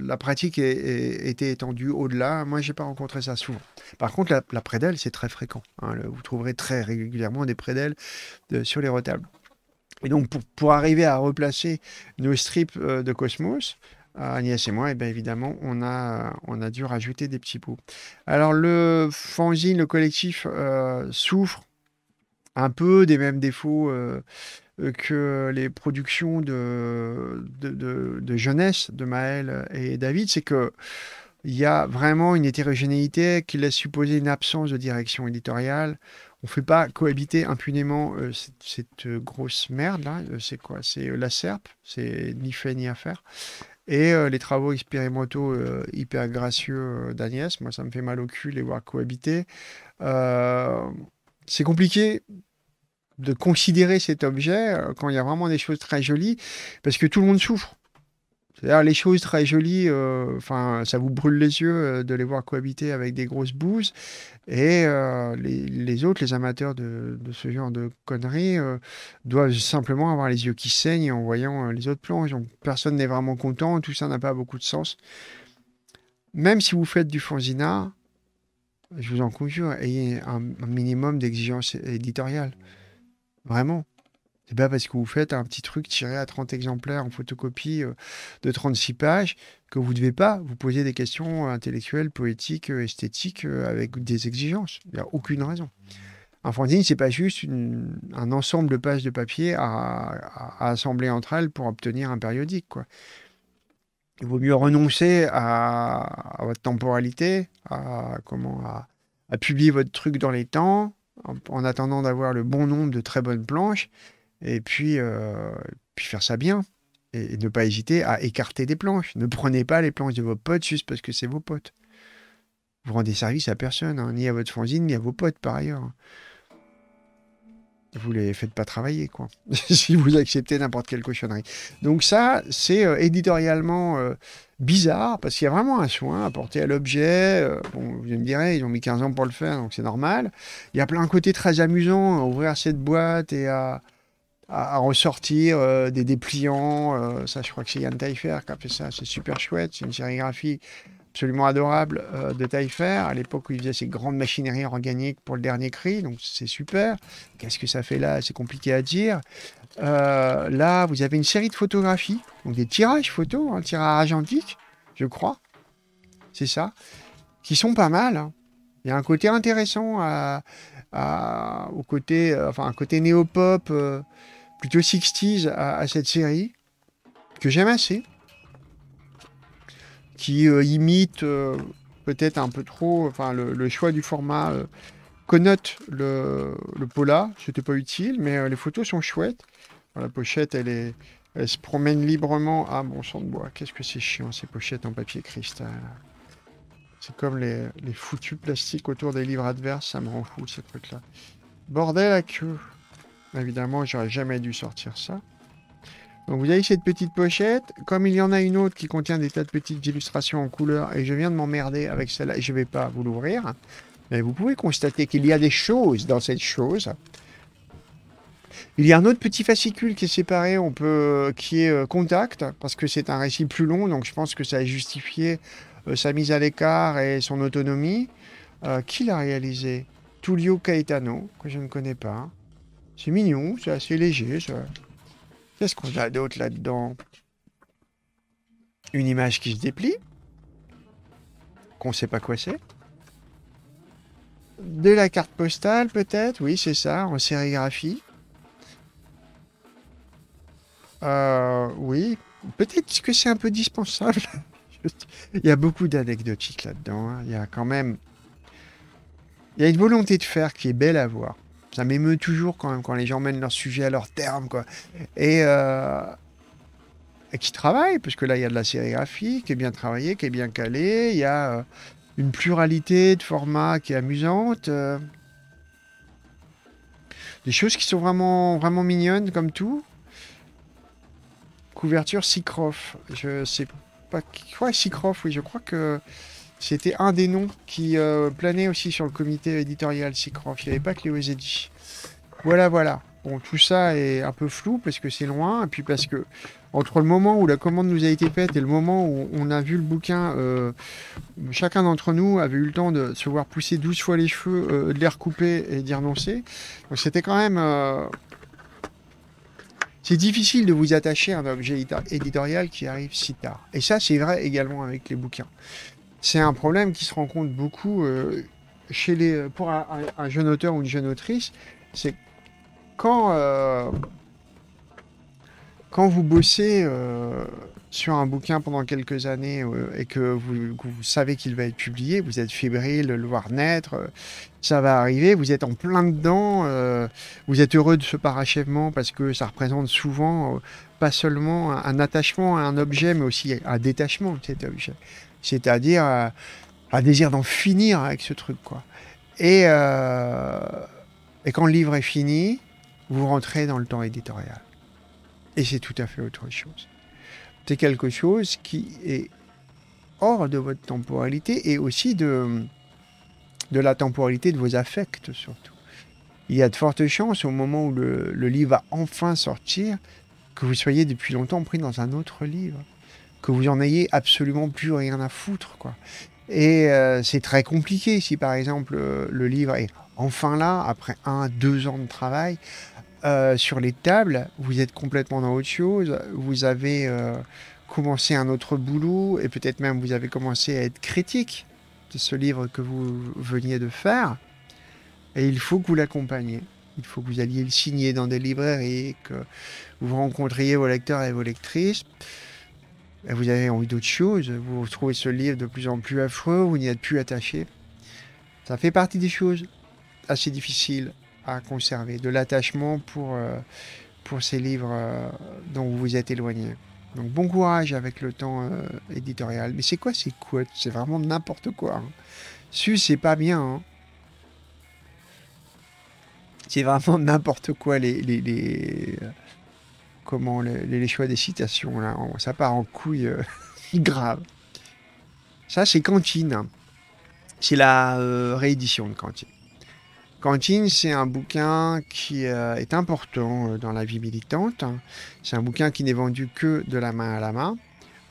la pratique était étendue au-delà. Moi, je n'ai pas rencontré ça souvent. Par contre, la, la prédelle, c'est très fréquent. Hein, vous trouverez très régulièrement des prédelles sur les retables. Et donc, pour, arriver à replacer nos strips euh, de Cosmos, Agnès et moi, eh bien évidemment, on a, dû rajouter des petits bouts. Alors, le fanzine, le collectif, euh, souffre un peu des mêmes défauts euh, euh, que les productions de, de, de, jeunesse de Maël et David, c'est que il y a vraiment une hétérogénéité qui laisse supposer une absence de direction éditoriale. On ne fait pas cohabiter impunément euh, cette, grosse merde euh, C'est quoi C'est la serpe. C'est ni fait ni à faire. Et les travaux expérimentaux hyper gracieux d'Agnès, moi ça me fait mal au cul les voir cohabiter. c'est compliqué de considérer cet objet euh, quand il y a vraiment des choses très jolies, parce que tout le monde souffre. cest à les choses très jolies, euh, enfin, ça vous brûle les yeux euh, de les voir cohabiter avec des grosses bouses. Et les, autres, les amateurs de, ce genre de conneries, doivent simplement avoir les yeux qui saignent en voyant les autres plans. Donc, personne n'est vraiment content, tout ça n'a pas beaucoup de sens. Même si vous faites du fanzina, je vous en conjure, ayez un, un minimum d'exigence éditoriale. Vraiment. C'est pas parce que vous faites un petit truc tiré à 30 exemplaires en photocopie euh, de 36 pages que vous ne devez pas vous poser des questions intellectuelles, poétiques, euh, esthétiques euh, avec des exigences. Il n'y a aucune raison. Un fanzine, c'est pas juste un ensemble de pages de papier à, assembler entre elles pour obtenir un périodique. Il vaut mieux renoncer à, à votre temporalité, à, comment, à, publier votre truc dans les temps, en, attendant d'avoir le bon nombre de très bonnes planches, et puis, euh, puis faire ça bien. Et, ne pas hésiter à écarter des planches. Ne prenez pas les planches de vos potes juste parce que c'est vos potes. Vous rendez service à personne, hein, ni à votre fanzine, ni à vos potes par ailleurs vous les faites pas travailler, quoi. si vous acceptez n'importe quelle cochonnerie. Donc ça, c'est euh, éditorialement euh, bizarre, parce qu'il y a vraiment un soin apporté à l'objet. Euh, bon, vous me direz, ils ont mis 15 ans pour le faire, donc c'est normal. Il y a plein de côtés très amusants à ouvrir cette boîte et à, ressortir des dépliants. ça, je crois que c'est Yann Taillefer qui a fait ça. C'est super chouette, c'est une sérigraphie absolument adorable euh, de Taillefer à l'époque où il faisait ses grandes machineries organiques pour le dernier cri, donc c'est super. Qu'est-ce que ça fait là C'est compliqué à dire. Euh, là, vous avez une série de photographies, donc des tirages photos, un hein, tirage antique, je crois, c'est ça, qui sont pas mal. Hein. Il y a un côté intéressant au côté, euh, enfin un côté néo-pop, plutôt 60s à cette série, que j'aime assez qui euh, imite euh, peut-être un peu trop, enfin le, choix du format euh, connote le, le Pola, c'était pas utile, mais les photos sont chouettes. la pochette, elle est, elle se promène librement. Ah, bon sang de bois, qu'est-ce que c'est chiant ces pochettes en papier cristal. C'est comme les, les, foutus plastiques autour des livres adverses, ça me rend fou ces trucs-là. Bordel à queue Évidemment, j'aurais jamais dû sortir ça. Donc vous avez cette petite pochette. Comme il y en a une autre qui contient des tas de petites illustrations en couleur, et je viens de m'emmerder avec celle-là, je ne vais pas vous l'ouvrir. Mais vous pouvez constater qu'il y a des choses dans cette chose. Il y a un autre petit fascicule qui est séparé, on peut, euh, qui est euh, contact, parce que c'est un récit plus long, donc je pense que ça a justifié euh, sa mise à l'écart et son autonomie. qui l'a réalisé Tullio Caetano, que je ne connais pas. C'est mignon, c'est assez léger, ça. Qu'est-ce qu'on a d'autre là-dedans Une image qui se déplie, qu'on sait pas quoi c'est. De la carte postale peut-être, oui c'est ça, en sérigraphie. Euh, oui, peut-être que c'est un peu dispensable. Il y a beaucoup d'anecdotiques là-dedans. Hein. Il y a quand même... Il y a une volonté de faire qui est belle à voir. Ça m'émeut toujours quand même quand les gens mènent leur sujet à leur terme, quoi. Et, euh, qui travaillent, parce que là, il y a de la sérigraphie qui est bien travaillée, qui est bien calée. Il y a euh, une pluralité de formats qui est amusante. Euh, des choses qui sont vraiment, vraiment mignonnes, comme tout. Couverture Sicrof. Je sais pas. Ouais, Sicrof, oui, je crois que c'était un des noms qui euh, planait aussi sur le comité éditorial Seacroft. Il n'y avait pas que les Zeddy. Voilà, voilà. Bon, tout ça est un peu flou parce que c'est loin, et puis parce que entre le moment où la commande nous a été faite et le moment où on a vu le bouquin, euh, chacun d'entre nous avait eu le temps de se voir pousser 12 fois les cheveux, euh, de les recouper et d'y renoncer. Donc c'était quand même... C'est difficile de vous attacher à un objet éditorial qui arrive si tard. Et ça, c'est vrai également avec les bouquins. C'est un problème qui se rencontre beaucoup euh, chez les, pour un, jeune auteur ou une jeune autrice. C'est quand, euh, quand vous bossez euh, sur un bouquin pendant quelques années et que vous, savez qu'il va être publié, vous êtes fébrile, le voir naître, ça va arriver, vous êtes en plein dedans, vous êtes heureux de ce parachèvement parce que ça représente souvent pas seulement un, un attachement à un objet, mais aussi un détachement de cet objet. C'est-à-dire euh, un désir d'en finir avec ce truc, quoi. Et, euh, et quand le livre est fini, vous rentrez dans le temps éditorial. Et c'est tout à fait autre chose. C'est quelque chose qui est hors de votre temporalité et aussi de, de la temporalité de vos affects, surtout. Il y a de fortes chances, au moment où le livre va enfin sortir, que vous soyez depuis longtemps pris dans un autre livre que vous en ayez absolument plus rien à foutre. Quoi. Et euh, c'est très compliqué si par exemple euh, le livre est enfin là, après un, deux ans de travail, euh, sur les tables, vous êtes complètement dans autre chose, vous avez commencé un autre boulot, et peut-être même vous avez commencé à être critique de ce livre que vous veniez de faire, et il faut que vous l'accompagniez. Il faut que vous alliez le signer dans des librairies, que vous rencontriez vos lecteurs et vos lectrices vous avez envie d'autre chose, vous trouvez ce livre de plus en plus affreux, vous n'y êtes plus attaché. Ça fait partie des choses assez difficiles à conserver, de l'attachement pour, euh, pour ces livres euh, dont vous vous êtes éloigné. Donc bon courage avec le temps euh, éditorial. Mais c'est quoi ces quotes C'est vraiment n'importe quoi. Hein. Su, c'est pas bien. Hein. C'est vraiment n'importe quoi les, les, les, comment les, choix des citations, là, ça part en couille euh, grave. Ça, c'est Cantine. C'est la euh, réédition de Cantine. Cantine, c'est un bouquin qui euh, est important dans la vie militante. C'est un bouquin qui n'est vendu que de la main à la main,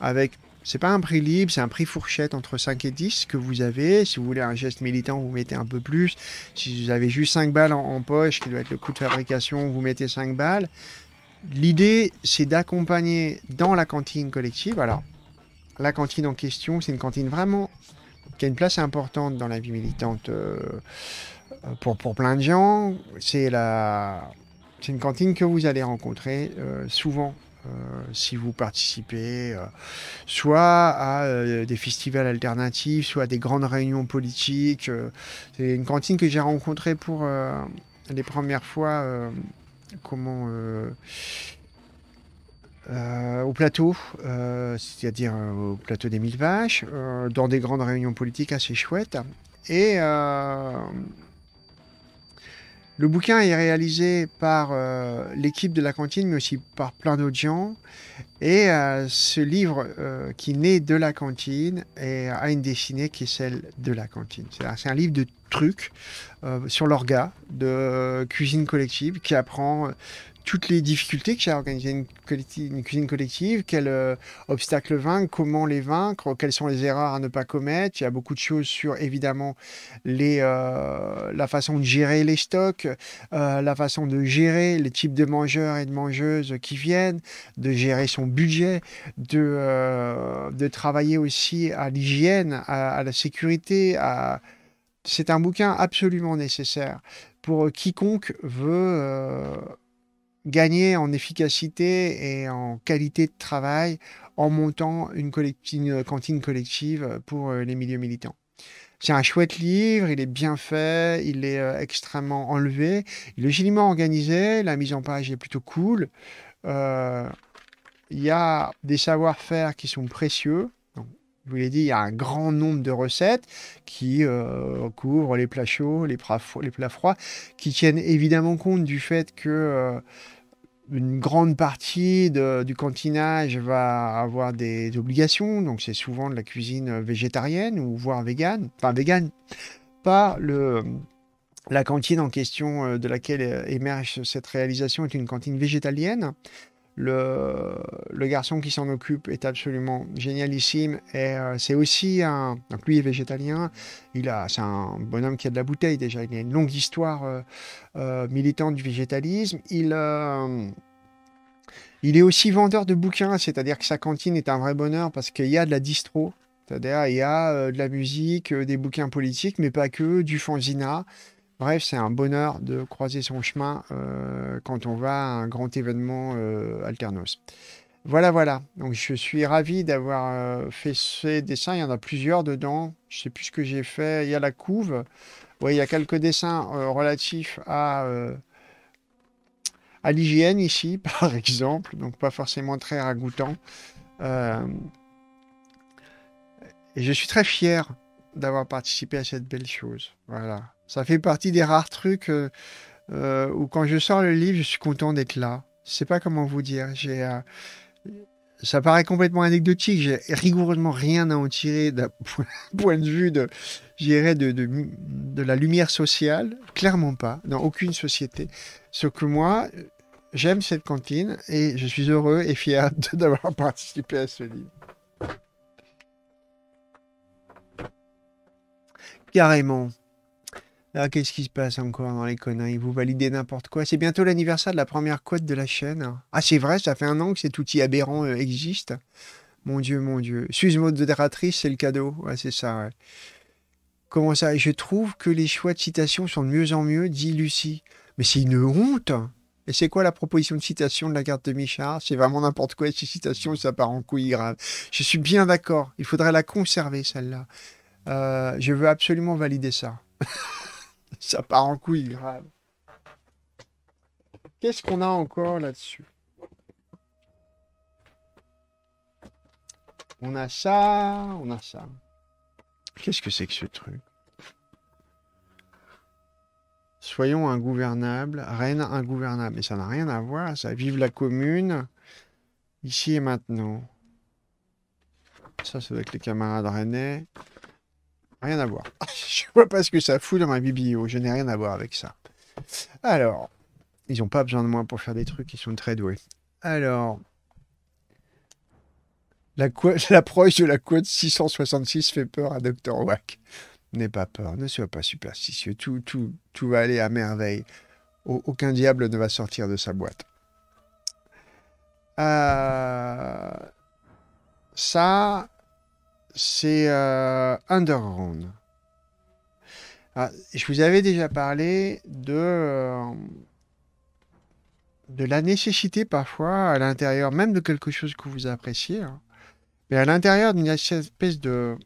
avec c'est pas un prix libre, c'est un prix fourchette entre 5 et 10 que vous avez. Si vous voulez un geste militant, vous mettez un peu plus. Si vous avez juste 5 balles en, en poche, qui doit être le coût de fabrication, vous mettez 5 balles. L'idée, c'est d'accompagner dans la cantine collective. Alors, la cantine en question, c'est une cantine vraiment qui a une place importante dans la vie militante euh, euh, pour, pour plein de gens. C'est la... une cantine que vous allez rencontrer euh, souvent si vous participez soit à des festivals alternatifs, soit à des grandes réunions politiques. c'est une cantine que j'ai rencontrée pour les premières fois comment euh, euh, au plateau, euh, c'est-à-dire au plateau des mille vaches, dans des grandes réunions politiques assez chouettes. Et le bouquin est réalisé par euh, l'équipe de la cantine, mais aussi par plein d'autres Et euh, ce livre euh, qui naît de la cantine a une dessinée qui est celle de la cantine. C'est un livre de trucs sur l'orga, de cuisine collective, qui apprend toutes les difficultés que j'ai à organiser une, cuisine collective, quels euh, obstacles vaincre, comment les vaincre, quelles sont les erreurs à ne pas commettre. Il y a beaucoup de choses sur évidemment les, euh, la façon de gérer les stocks, euh, la façon de gérer les types de mangeurs et de mangeuses qui viennent, de gérer son budget, de, de travailler aussi à l'hygiène, à, la sécurité, c'est un bouquin absolument nécessaire pour quiconque veut gagner en efficacité et en qualité de travail en montant une, une cantine collective pour euh, les milieux militants. C'est un chouette livre, il est bien fait, il est euh, extrêmement enlevé, il est joliment organisé, la mise en page est plutôt cool. Euh, il y a des savoir-faire qui sont précieux. Je vous l'ai dit, il y a un grand nombre de recettes qui euh, couvrent les plats chauds, les, les plats, froids, qui tiennent évidemment compte du fait que euh, une grande partie du cantinage va avoir des obligations. Donc c'est souvent de la cuisine végétarienne ou voire végane. Enfin, végane, pas le... La cantine en question euh, de laquelle émerge cette réalisation est une cantine végétalienne le, garçon qui s'en occupe est absolument génialissime. Et euh, c'est aussi un. Donc lui est végétalien. Il a, c'est un bonhomme qui a de la bouteille déjà. Il a une longue histoire euh, euh, militante du végétalisme. Il. il est aussi vendeur de bouquins, c'est-à-dire que sa cantine est un vrai bonheur parce qu'il y a de la distro, c'est-à-dire, il y a de la musique, des bouquins politiques, mais pas que, du fanzina. Bref, c'est un bonheur de croiser son chemin euh, quand on va à un grand événement euh, Alternos. Voilà, voilà. Donc, je suis ravi d'avoir euh, fait ces dessins. Il y en a plusieurs dedans. Je sais plus ce que j'ai fait. Il y a la couve. il y a quelques dessins relatifs à à l'hygiène ici, par exemple, donc pas forcément très ragoûtant. et je suis très fier d'avoir participé à cette belle chose. Voilà. Ça fait partie des rares trucs euh, euh, où quand je sors le livre, je suis content d'être là. Je sais pas comment vous dire. J'ai, euh, ça paraît complètement anecdotique. J'ai rigoureusement rien à en tirer d'un point de vue de, de, de, de la lumière sociale. Clairement pas, dans aucune société. Ce que moi, j'aime cette cantine et je suis heureux et fier d'avoir participé à ce livre. Carrément. Ah, qu'est-ce qui se passe encore dans les Ils Vous validez n'importe quoi. C'est bientôt l'anniversaire de la première quote de la chaîne. Ah, c'est vrai, ça fait un an que cet outil aberrant euh, existe. Mon Dieu, mon Dieu. mode modératrice, c'est le cadeau. Ouais, c'est ça, Comment ça Je trouve que les choix de citation sont de mieux en mieux, dit Lucie. Mais c'est une honte et c'est quoi la proposition de citation de la carte de Michard C'est vraiment n'importe quoi, ces citations, ça part en couille grave. Je suis bien d'accord, il faudrait la conserver, celle-là. Euh, je veux absolument valider ça. ça part en couille, grave. Qu'est-ce qu'on a encore là-dessus On a ça, on a ça. Qu'est-ce que c'est que ce truc Soyons ingouvernables, reine ingouvernable. Mais ça n'a rien à voir, ça. Vive la commune, ici et maintenant. Ça, c'est avec les camarades rennais rien à voir. je vois pas ce que ça fout dans ma biblio, je n'ai rien à voir avec ça. Alors, ils n'ont pas besoin de moi pour faire des trucs, ils sont très doués. Alors, l'approche de la quote 666 fait peur à Dr. Wack. N'aie pas peur, ne sois pas superstitieux, tout, tout, va aller à merveille. Aucun diable ne va sortir de sa boîte. Euh, ça, c'est euh, Underground. Ah, je vous avais déjà parlé de, euh, de la nécessité parfois à l'intérieur même de quelque chose que vous appréciez, hein, mais à l'intérieur d'une espèce de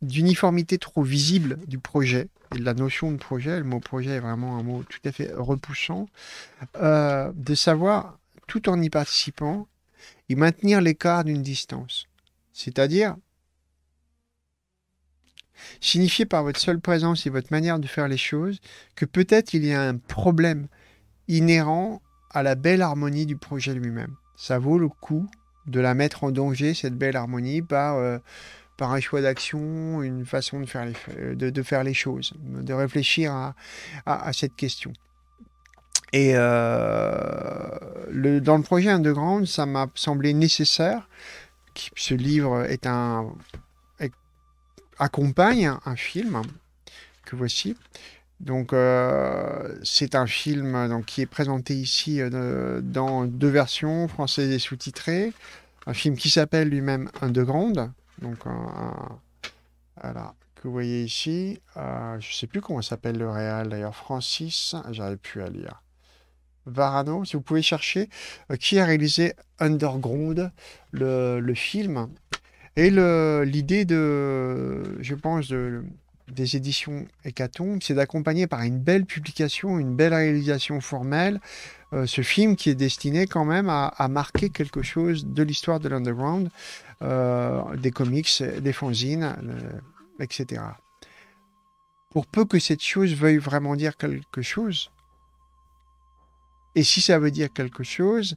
d'uniformité trop visible du projet et de la notion de projet, le mot projet est vraiment un mot tout à fait repoussant, euh, de savoir tout en y participant et maintenir l'écart d'une distance c'est-à-dire signifier par votre seule présence et votre manière de faire les choses que peut-être il y a un problème inhérent à la belle harmonie du projet lui-même. Ça vaut le coup de la mettre en danger, cette belle harmonie, par, euh, un choix d'action, une façon de faire, les, euh, de, faire les choses, de réfléchir à, cette question. Et euh, dans le projet Underground, ça m'a semblé nécessaire ce livre est un accompagne un, film que voici. Donc euh, c'est un film donc, qui est présenté ici euh, dans deux versions françaises et sous-titrées. Un film qui s'appelle lui-même Underground. Donc Grande. voilà, que vous voyez ici. Euh, je ne sais plus comment s'appelle le réal d'ailleurs. Francis, j'arrive plus à lire. Varano, si vous pouvez chercher, euh, qui a réalisé Underground, le, film. Et l'idée de, je pense, de, des éditions Hécatombe, c'est d'accompagner par une belle publication, une belle réalisation formelle, euh, ce film qui est destiné quand même à, marquer quelque chose de l'histoire de l'underground, euh, des comics, des fanzines, etc. Pour peu que cette chose veuille vraiment dire quelque chose, et si ça veut dire quelque chose,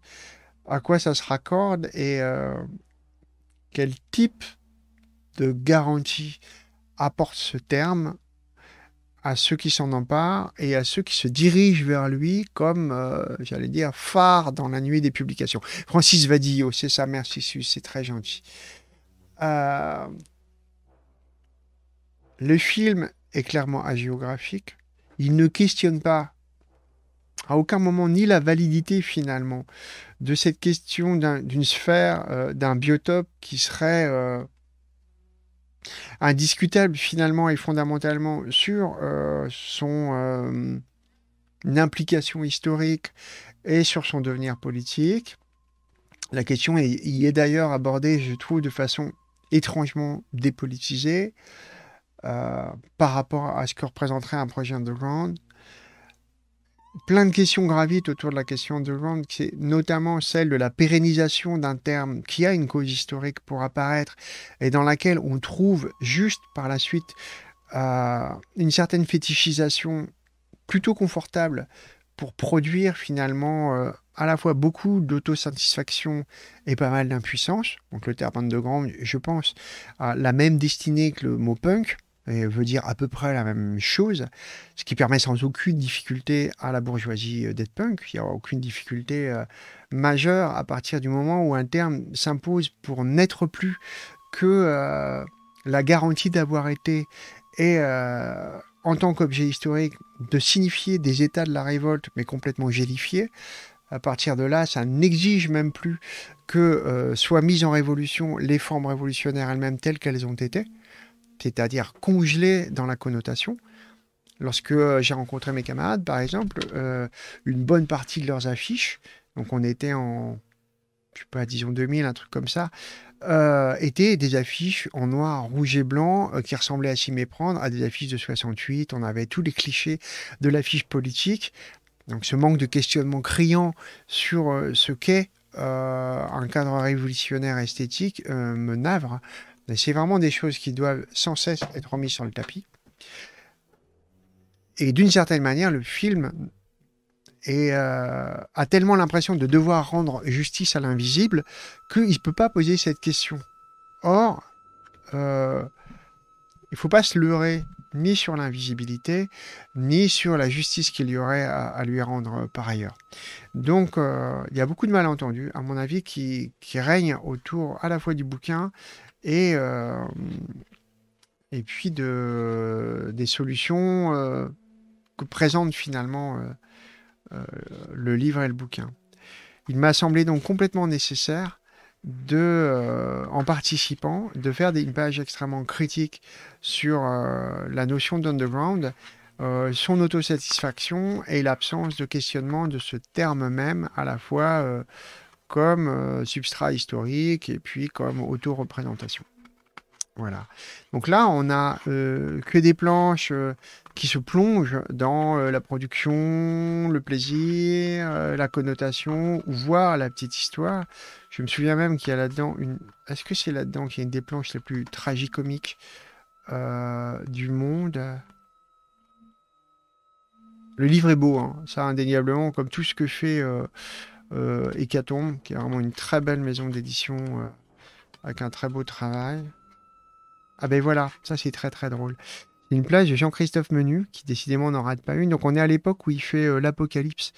à quoi ça se raccorde et euh, quel type de garantie apporte ce terme à ceux qui s'en emparent et à ceux qui se dirigent vers lui comme, euh, j'allais dire, phare dans la nuit des publications. Francis Vadillo, c'est ça, merci c'est très gentil. Euh, le film est clairement agiographique. Il ne questionne pas à aucun moment ni la validité finalement de cette question d'une sphère, euh, d'un biotope qui serait euh, indiscutable finalement et fondamentalement sur euh, son implication historique et sur son devenir politique. La question y est d'ailleurs abordée, je trouve, de façon étrangement dépolitisée par rapport à ce que représenterait un projet underground plein de questions gravitent autour de la question de grande, qui notamment celle de la pérennisation d'un terme qui a une cause historique pour apparaître et dans laquelle on trouve juste par la suite euh, une certaine fétichisation plutôt confortable pour produire finalement euh, à la fois beaucoup d'autosatisfaction et pas mal d'impuissance. Donc le terme de grand je pense, a la même destinée que le mot punk veut dire à peu près la même chose, ce qui permet sans aucune difficulté à la bourgeoisie euh, d'être punk. Il n'y aura aucune difficulté euh, majeure à partir du moment où un terme s'impose pour n'être plus que euh, la garantie d'avoir été et en tant qu'objet historique de signifier des états de la révolte mais complètement gélifiés. À partir de là, ça n'exige même plus que soient mises en révolution les formes révolutionnaires elles-mêmes telles qu'elles ont été c'est-à-dire congelé dans la connotation. Lorsque euh, j'ai rencontré mes camarades, par exemple, euh, une bonne partie de leurs affiches, donc on était en, je sais pas, disons 2000, un truc comme ça, euh, étaient des affiches en noir, rouge et blanc qui ressemblaient à s'y méprendre à des affiches de 68. On avait tous les clichés de l'affiche politique. Donc ce manque de questionnement criant sur ce qu'est un cadre révolutionnaire esthétique me navre c'est vraiment des choses qui doivent sans cesse être remises sur le tapis. Et d'une certaine manière, le film euh, a tellement l'impression de devoir rendre justice à l'invisible qu'il ne peut pas poser cette question. Or, euh, il ne faut pas se leurrer ni sur l'invisibilité, ni sur la justice qu'il y aurait à, lui rendre par ailleurs. Donc, euh, il y a beaucoup de malentendus, à mon avis, qui, qui règnent autour à la fois du bouquin et, euh, et puis de, des solutions euh, que présentent finalement euh, le livre et le bouquin. Il m'a semblé donc complètement nécessaire de, en participant, de faire des, une page extrêmement critique sur la notion d'underground, euh, son autosatisfaction et l'absence de questionnement de ce terme même, à la fois comme euh, substrat historique et puis comme auto-représentation. Voilà. Donc là, on a euh, que des planches euh, qui se plongent dans la production, le plaisir, la connotation, voire la petite histoire. Je me souviens même qu'il y a là-dedans une. Est-ce que c'est là-dedans qu'il y a une des planches les plus tragicomiques du monde Le livre est beau, hein. ça indéniablement, comme tout ce que fait. Euh, Hécatombe, qui est vraiment une très belle maison d'édition euh, avec un très beau travail. Ah ben voilà, ça c'est très très drôle. C'est une place de Jean-Christophe Menu, qui décidément n'en rate pas une. Donc on est à l'époque où il fait euh, l'Apocalypse.